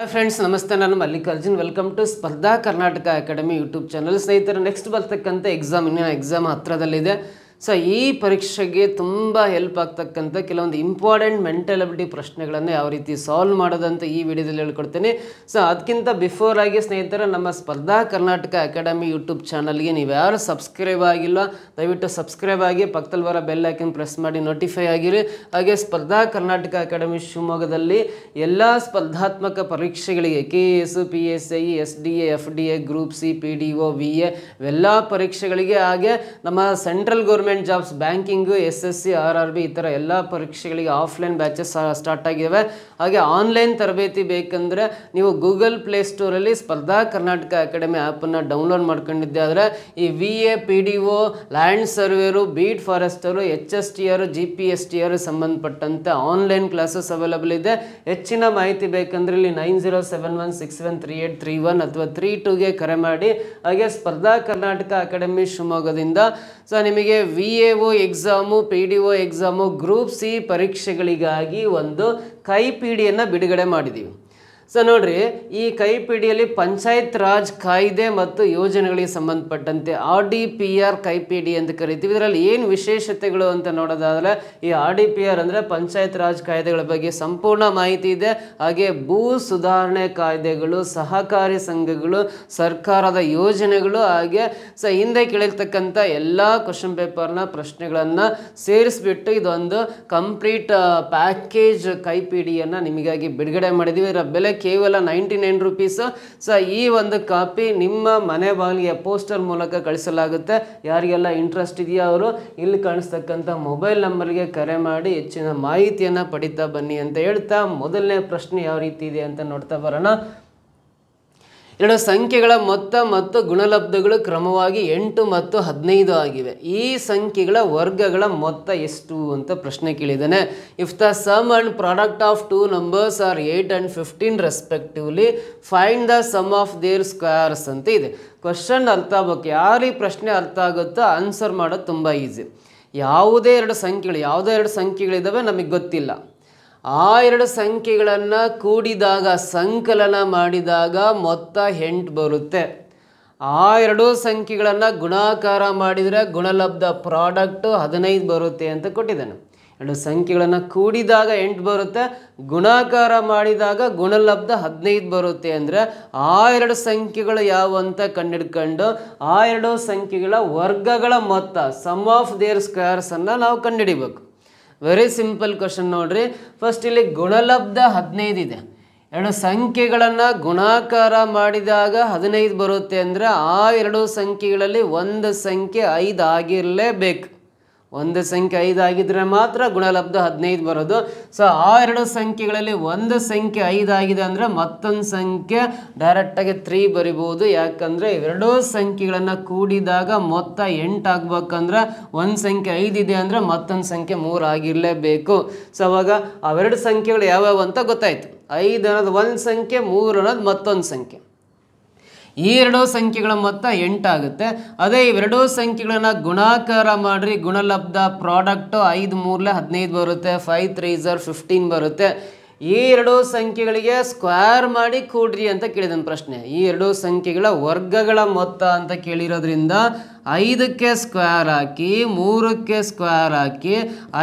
Hi friends ನಮಸ್ತೆ ನಾನು Mallikarjun welcome to Spardha Karnataka academy YouTube channel ಸ್ನೇಹಿತರು ನೆಕ್ಸ್ಟ್ ಬರ್ತಕ್ಕಂಥ ಎಕ್ಸಾಮ್ ಇನ್ನೇನು ಎಕ್ಸಾಮ್ ಹತ್ರದಲ್ಲಿದೆ ಸೊ ಈ ಪರೀಕ್ಷೆಗೆ ತುಂಬ ಹೆಲ್ಪ್ ಆಗ್ತಕ್ಕಂಥ ಕೆಲವೊಂದು ಇಂಪಾರ್ಟೆಂಟ್ ಮೆಂಟಲ್ ಅಬಿಲಿಟಿ ಪ್ರಶ್ನೆಗಳನ್ನು ಯಾವ ರೀತಿ ಸಾಲ್ವ್ ಮಾಡೋದಂತ ಈ ವಿಡಿಯೋದಲ್ಲಿ ಹೇಳ್ಕೊಡ್ತೇನೆ ಸೊ ಅದಕ್ಕಿಂತ ಬಿಫೋರ್ ಆಗಿ ಸ್ನೇಹಿತರೆ ನಮ್ಮ ಸ್ಪರ್ಧಾ ಕರ್ನಾಟಕ ಅಕಾಡೆಮಿ ಯೂಟ್ಯೂಬ್ ಚಾನಲ್ಗೆ ನೀವು ಯಾರು ಸಬ್ಸ್ಕ್ರೈಬ್ ಆಗಿಲ್ಲ ದಯವಿಟ್ಟು ಸಬ್ಸ್ಕ್ರೈಬ್ ಆಗಿ ಪಕ್ಕದಲ್ಲಿ ಬರೋ ಬೆಲ್ ಐಕನ್ ಪ್ರೆಸ್ ಮಾಡಿ ನೋಟಿಫೈ ಆಗಿರಿ ಹಾಗೆ ಸ್ಪರ್ಧಾ ಕರ್ನಾಟಕ ಅಕಾಡೆಮಿ ಶಿವಮೊಗ್ಗದಲ್ಲಿ ಎಲ್ಲ ಸ್ಪರ್ಧಾತ್ಮಕ ಪರೀಕ್ಷೆಗಳಿಗೆ K A S P S I S D A F D A group C P D O V ಎಲ್ಲ ಪರೀಕ್ಷೆಗಳಿಗೆ ಹಾಗೆ ನಮ್ಮ central government government jobs banking S S C R R B ಈ ಥರ ಎಲ್ಲ ಪರೀಕ್ಷೆಗಳಿಗೆ ಆಫ್ಲೈನ್ ಬ್ಯಾಚಸ್ ಸ್ಟಾರ್ಟ್ ಆಗಿದ್ದಾವೆ ಹಾಗೆ ಆನ್ಲೈನ್ ತರಬೇತಿ ಬೇಕಂದರೆ ನೀವು ಗೂಗಲ್ ಪ್ಲೇ ಸ್ಟೋರಲ್ಲಿ ಸ್ಪರ್ಧಾ ಕರ್ನಾಟಕ ಅಕಾಡೆಮಿ ಆ್ಯಪನ್ನು ಡೌನ್ಲೋಡ್ ಮಾಡ್ಕೊಂಡಿದ್ದೆ ಆದರೆ ಈ V A P D O land surveyor beat forester H S T R G P S T R ಸಂಬಂಧಪಟ್ಟಂತೆ ಆನ್ಲೈನ್ ಕ್ಲಾಸಸ್ ಅವೈಲಬಲ್ ಇದೆ ಹೆಚ್ಚಿನ ಮಾಹಿತಿ ಬೇಕಂದರೆ ಇಲ್ಲಿ nine zero seven one six one three eight three one ಅಥವಾ three ಟೂಗೆ ಕರೆ ಮಾಡಿ ಹಾಗೆ ಸ್ಪರ್ಧಾ ಕರ್ನಾಟಕ ಅಕಾಡೆಮಿ ಶಿವಮೊಗ್ಗದಿಂದ ಸೊ ನಿಮಗೆ V A O exam P D O exam group C ಪರೀಕ್ಷೆಗಳಿಗಾಗಿ ಒಂದು ಕೈ ಬಿಡುಗಡೆ ಮಾಡಿದ್ದೀವಿ ಸೊ ನೋಡ್ರಿ ಈ ಕೈಪಿಡಿಯಲ್ಲಿ ಪಂಚಾಯತ್ ರಾಜ್ ಕಾಯ್ದೆ ಮತ್ತು ಯೋಜನೆಗಳಿಗೆ ಸಂಬಂಧಪಟ್ಟಂತೆ ಆರ್ ಡಿ ಪಿ ಆರ್ ಕೈಪಿಡಿ ಅಂತ ಕರಿತೀವಿ ಇದರಲ್ಲಿ ಏನು ವಿಶೇಷತೆಗಳು ಅಂತ ನೋಡೋದಾದ್ರೆ ಈ ಆರ್ ಡಿ ಪಿ ಆರ್ ಅಂದರೆ ಪಂಚಾಯತ್ ರಾಜ್ ಕಾಯ್ದೆಗಳ ಬಗ್ಗೆ ಸಂಪೂರ್ಣ ಮಾಹಿತಿ ಇದೆ ಹಾಗೆ ಭೂ ಸುಧಾರಣೆ ಕಾಯ್ದೆಗಳು ಸಹಕಾರಿ ಸಂಘಗಳು ಸರ್ಕಾರದ ಯೋಜನೆಗಳು ಹಾಗೆ ಸೊ ಹಿಂದೆ ಕೇಳಿರ್ತಕ್ಕಂಥ ಎಲ್ಲ ಕ್ವಶನ್ ಪೇಪರ್ನ ಪ್ರಶ್ನೆಗಳನ್ನು ಸೇರಿಸ್ಬಿಟ್ಟು ಇದೊಂದು ಕಂಪ್ಲೀಟ್ ಪ್ಯಾಕೇಜ್ ಕೈಪಿಡಿಯನ್ನು ನಿಮಗಾಗಿ ಬಿಡುಗಡೆ ಮಾಡಿದ್ದೀವಿ ಇದರ ಬೆಲೆ ಕೇವಲ ನೈಂಟಿ ನೈನ್ ರುಪೀಸು ಸೊ ಈ ಒಂದು ಕಾಪಿ ನಿಮ್ಮ ಮನೆ ಬಾಗಿಲಿಗೆ ಪೋಸ್ಟರ್ ಮೂಲಕ ಕಳಿಸಲಾಗುತ್ತೆ ಯಾರಿಗೆಲ್ಲ ಇಂಟ್ರೆಸ್ಟ್ ಇದೆಯಾ ಅವರು ಇಲ್ಲಿ ಕಾಣಿಸ್ತಕ್ಕಂಥ ಮೊಬೈಲ್ ನಂಬರ್ಗೆ ಕರೆ ಮಾಡಿ ಹೆಚ್ಚಿನ ಮಾಹಿತಿಯನ್ನು ಪಡಿತಾ ಬನ್ನಿ ಅಂತ ಹೇಳ್ತಾ ಮೊದಲನೇ ಪ್ರಶ್ನೆ ಯಾವ ರೀತಿ ಇದೆ ಅಂತ ನೋಡ್ತಾ ಬರೋಣ ಎರಡು ಸಂಖ್ಯೆಗಳ ಮೊತ್ತ ಮತ್ತು ಗುಣಲಬ್ಧಗಳು ಕ್ರಮವಾಗಿ ಎಂಟು ಮತ್ತು ಹದಿನೈದು ಆಗಿವೆ ಈ ಸಂಖ್ಯೆಗಳ ವರ್ಗಗಳ ಮೊತ್ತ ಎಷ್ಟು ಅಂತ ಪ್ರಶ್ನೆ ಕೇಳಿದ್ದಾನೆ if the sum and product of two numbers are eight and fifteen respectively find the sum of their squares ಅಂತ ಇದೆ ಕ್ವಶನ್ ಅರ್ಥ ಆಗಬೇಕು ಯಾರಿಗೆ ಪ್ರಶ್ನೆ ಅರ್ಥ ಆಗುತ್ತೋ ಆನ್ಸರ್ ಮಾಡೋದು ತುಂಬ ಈಸಿ ಯಾವುದೇ ಎರಡು ಸಂಖ್ಯೆಗಳು ಯಾವುದೇ ಎರಡು ಸಂಖ್ಯೆಗಳಿದ್ದಾವೆ ನಮಗೆ ಗೊತ್ತಿಲ್ಲ ಆ ಎರಡು ಸಂಖ್ಯೆಗಳನ್ನು ಕೂಡಿದಾಗ ಸಂಕಲನ ಮಾಡಿದಾಗ ಮೊತ್ತ ಎಂಟು ಬರುತ್ತೆ ಆ ಎರಡು ಸಂಖ್ಯೆಗಳನ್ನು ಗುಣಾಕಾರ ಮಾಡಿದರೆ ಗುಣಲಬ್ಧ ಪ್ರಾಡಕ್ಟು ಹದಿನೈದು ಬರುತ್ತೆ ಅಂತ ಕೊಟ್ಟಿದ್ದಾನೆ ಎರಡು ಸಂಖ್ಯೆಗಳನ್ನು ಕೂಡಿದಾಗ ಎಂಟು ಬರುತ್ತೆ ಗುಣಾಕಾರ ಮಾಡಿದಾಗ ಗುಣಲಬ್ಧ ಹದಿನೈದು ಬರುತ್ತೆ ಅಂದರೆ ಆ ಎರಡು ಸಂಖ್ಯೆಗಳು ಯಾವ ಅಂತ ಕಂಡುಹಿಡ್ಕೊಂಡು ಆ ಎರಡು ಸಂಖ್ಯೆಗಳ ವರ್ಗಗಳ ಮೊತ್ತ ಸಮ್ ಆಫ್ ದೇರ್ ಸ್ಕ್ವೇರ್ಸನ್ನು ನಾವು ಕಂಡುಹಿಡಿಬೇಕು ವೆರಿ ಸಿಂಪಲ್ ಕ್ವಶನ್ ನೋಡ್ರಿ ಫಸ್ಟ್ ಇಲ್ಲಿ ಗುಣಲಬ್ಧ ಹದಿನೈದು ಇದೆ ಎರಡು ಸಂಖ್ಯೆಗಳನ್ನು ಗುಣಾಕಾರ ಮಾಡಿದಾಗ ಹದಿನೈದು ಬರುತ್ತೆ ಅಂದರೆ ಆ ಎರಡು ಸಂಖ್ಯೆಗಳಲ್ಲಿ ಒಂದು ಸಂಖ್ಯೆ ಐದು ಆಗಿರಲೇಬೇಕು ಒಂದು ಸಂಖ್ಯೆ ಐದು ಆಗಿದ್ರೆ ಮಾತ್ರ ಗುಣಲಬ್ಧ ಹದಿನೈದು ಬರೋದು ಸೊ ಆ ಎರಡು ಸಂಖ್ಯೆಗಳಲ್ಲಿ ಒಂದು ಸಂಖ್ಯೆ ಐದು ಆಗಿದೆ ಅಂದರೆ ಮತ್ತೊಂದು ಸಂಖ್ಯೆ ಡೈರೆಕ್ಟಾಗಿ ತ್ರೀ ಬರಿಬೋದು ಯಾಕಂದರೆ ಎರಡೂ ಸಂಖ್ಯೆಗಳನ್ನು ಕೂಡಿದಾಗ ಮೊತ್ತ ಎಂಟು ಆಗ್ಬೇಕಂದ್ರೆ ಒಂದು ಸಂಖ್ಯೆ ಐದಿದೆ ಅಂದರೆ ಮತ್ತೊಂದು ಸಂಖ್ಯೆ ಮೂರು ಆಗಿರಲೇಬೇಕು ಸೊ ಅವಾಗ ಅವೆರಡು ಸಂಖ್ಯೆಗಳು ಯಾವ್ಯಾವ ಅಂತ ಗೊತ್ತಾಯಿತು ಐದು ಅನ್ನೋದು ಒಂದು ಸಂಖ್ಯೆ ಮೂರು ಅನ್ನೋದು ಮತ್ತೊಂದು ಸಂಖ್ಯೆ ಈ ಎರಡೂ ಸಂಖ್ಯೆಗಳ ಮೊತ್ತ ಎಂಟಾಗುತ್ತೆ ಅದೇ ಇವೆರಡೂ ಸಂಖ್ಯೆಗಳನ್ನು ಗುಣಾಕಾರ ಮಾಡಿರಿ ಗುಣಲಬ್ಧ ಪ್ರಾಡಕ್ಟು ಐದು ಮೂರಲೆ ಹದಿನೈದು ಬರುತ್ತೆ ಫೈವ್ ಝರ್ ಫಿಫ್ಟೀನ್ ಬರುತ್ತೆ ಈ ಎರಡೂ ಸಂಖ್ಯೆಗಳಿಗೆ ಸ್ಕ್ವೇರ್ ಮಾಡಿ ಕೂಡ್ರಿ ಅಂತ ಕೇಳಿದ ಪ್ರಶ್ನೆ ಈ ಎರಡೂ ಸಂಖ್ಯೆಗಳ ವರ್ಗಗಳ ಮೊತ್ತ ಅಂತ ಕೇಳಿರೋದ್ರಿಂದ ಐದಕ್ಕೆ ಸ್ಕ್ವೇರ್ ಹಾಕಿ ಮೂರಕ್ಕೆ ಸ್ಕ್ವೇರ್ ಹಾಕಿ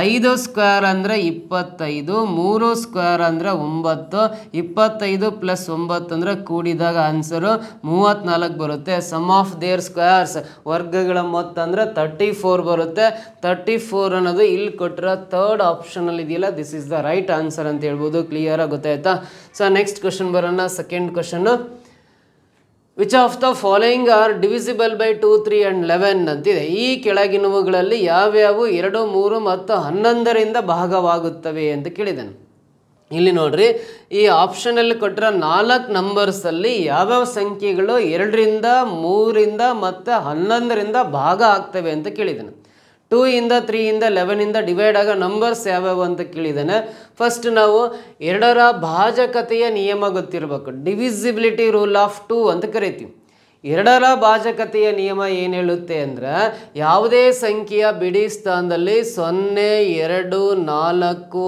ಐದು ಸ್ಕ್ವೇರ್ ಅಂದರೆ ಇಪ್ಪತ್ತೈದು ಮೂರು ಸ್ಕ್ವೇರ್ ಅಂದರೆ ಒಂಬತ್ತು ಇಪ್ಪತ್ತೈದು ಪ್ಲಸ್ ಒಂಬತ್ತು ಅಂದರೆ ಕೂಡಿದಾಗ ಆನ್ಸರು ಮೂವತ್ತ್ನಾಲ್ಕು ಬರುತ್ತೆ ಸಮ್ ಆಫ್ ದೇರ್ ಸ್ಕ್ವೇರ್ಸ್ ವರ್ಗಗಳ ಮೊತ್ತ ಅಂದರೆ ತರ್ಟಿ ಫೋರ್ ಬರುತ್ತೆ ತರ್ಟಿ ಫೋರ್ ಅನ್ನೋದು ಇಲ್ಲಿ ಕೊಟ್ಟಿರೋ ತರ್ಡ್ ಆಪ್ಷನಲ್ಲಿ ಇದೆಯಲ್ಲ this is the right answer ಅಂತ ಹೇಳ್ಬೋದು ಕ್ಲಿಯರಾಗಿ ಗೊತ್ತಾಯ್ತಾ ಸೊ ನೆಕ್ಸ್ಟ್ ಕ್ವಶನ್ ಬರೋಣ second question which of the following are divisible by two three and eleven ಅಂತಿದೆ ಈ ಕೆಳಗಿನವುಗಳಲ್ಲಿ ಯಾವ್ಯಾವು ಎರಡು ಮೂರು ಮತ್ತು ಹನ್ನೊಂದರಿಂದ ಭಾಗವಾಗುತ್ತವೆ ಅಂತ ಕೇಳಿದನು ಇಲ್ಲಿ ನೋಡ್ರಿ ಈ ಆಪ್ಷನಲ್ಲಿ ಕೊಟ್ಟಿರೋ ನಾಲ್ಕು ನಂಬರ್ಸಲ್ಲಿ ಯಾವ್ಯಾವ ಸಂಖ್ಯೆಗಳು ಎರಡರಿಂದ ಮೂರಿಂದ ಮತ್ತು ಹನ್ನೊಂದರಿಂದ ಭಾಗ ಆಗ್ತವೆ ಅಂತ ಕೇಳಿದನು ಟೂ ಇಂದ ತ್ರೀ ಇಂದ ಲೆವೆನಿಂದ ಡಿವೈಡ್ ಆಗೋ ನಂಬರ್ಸ್ ಯಾವ್ಯಾವು ಅಂತ ಕೇಳಿದ್ದಾನೆ ಫಸ್ಟ್ ನಾವು ಎರಡರ ಭಾಜಕತೆಯ ನಿಯಮ ಗೊತ್ತಿರಬೇಕು ಡಿವಿಸಿಬಿಲಿಟಿ ರೂಲ್ ಆಫ್ ಟೂ ಅಂತ ಕರಿತೀವಿ ಎರಡರ ಭಾಜಕತೆಯ ನಿಯಮ ಏನು ಹೇಳುತ್ತೆ ಅಂದರೆ ಯಾವುದೇ ಸಂಖ್ಯೆಯ ಬಿಡಿ ಸ್ಥಾನದಲ್ಲಿ ಸೊನ್ನೆ ಎರಡು ನಾಲ್ಕು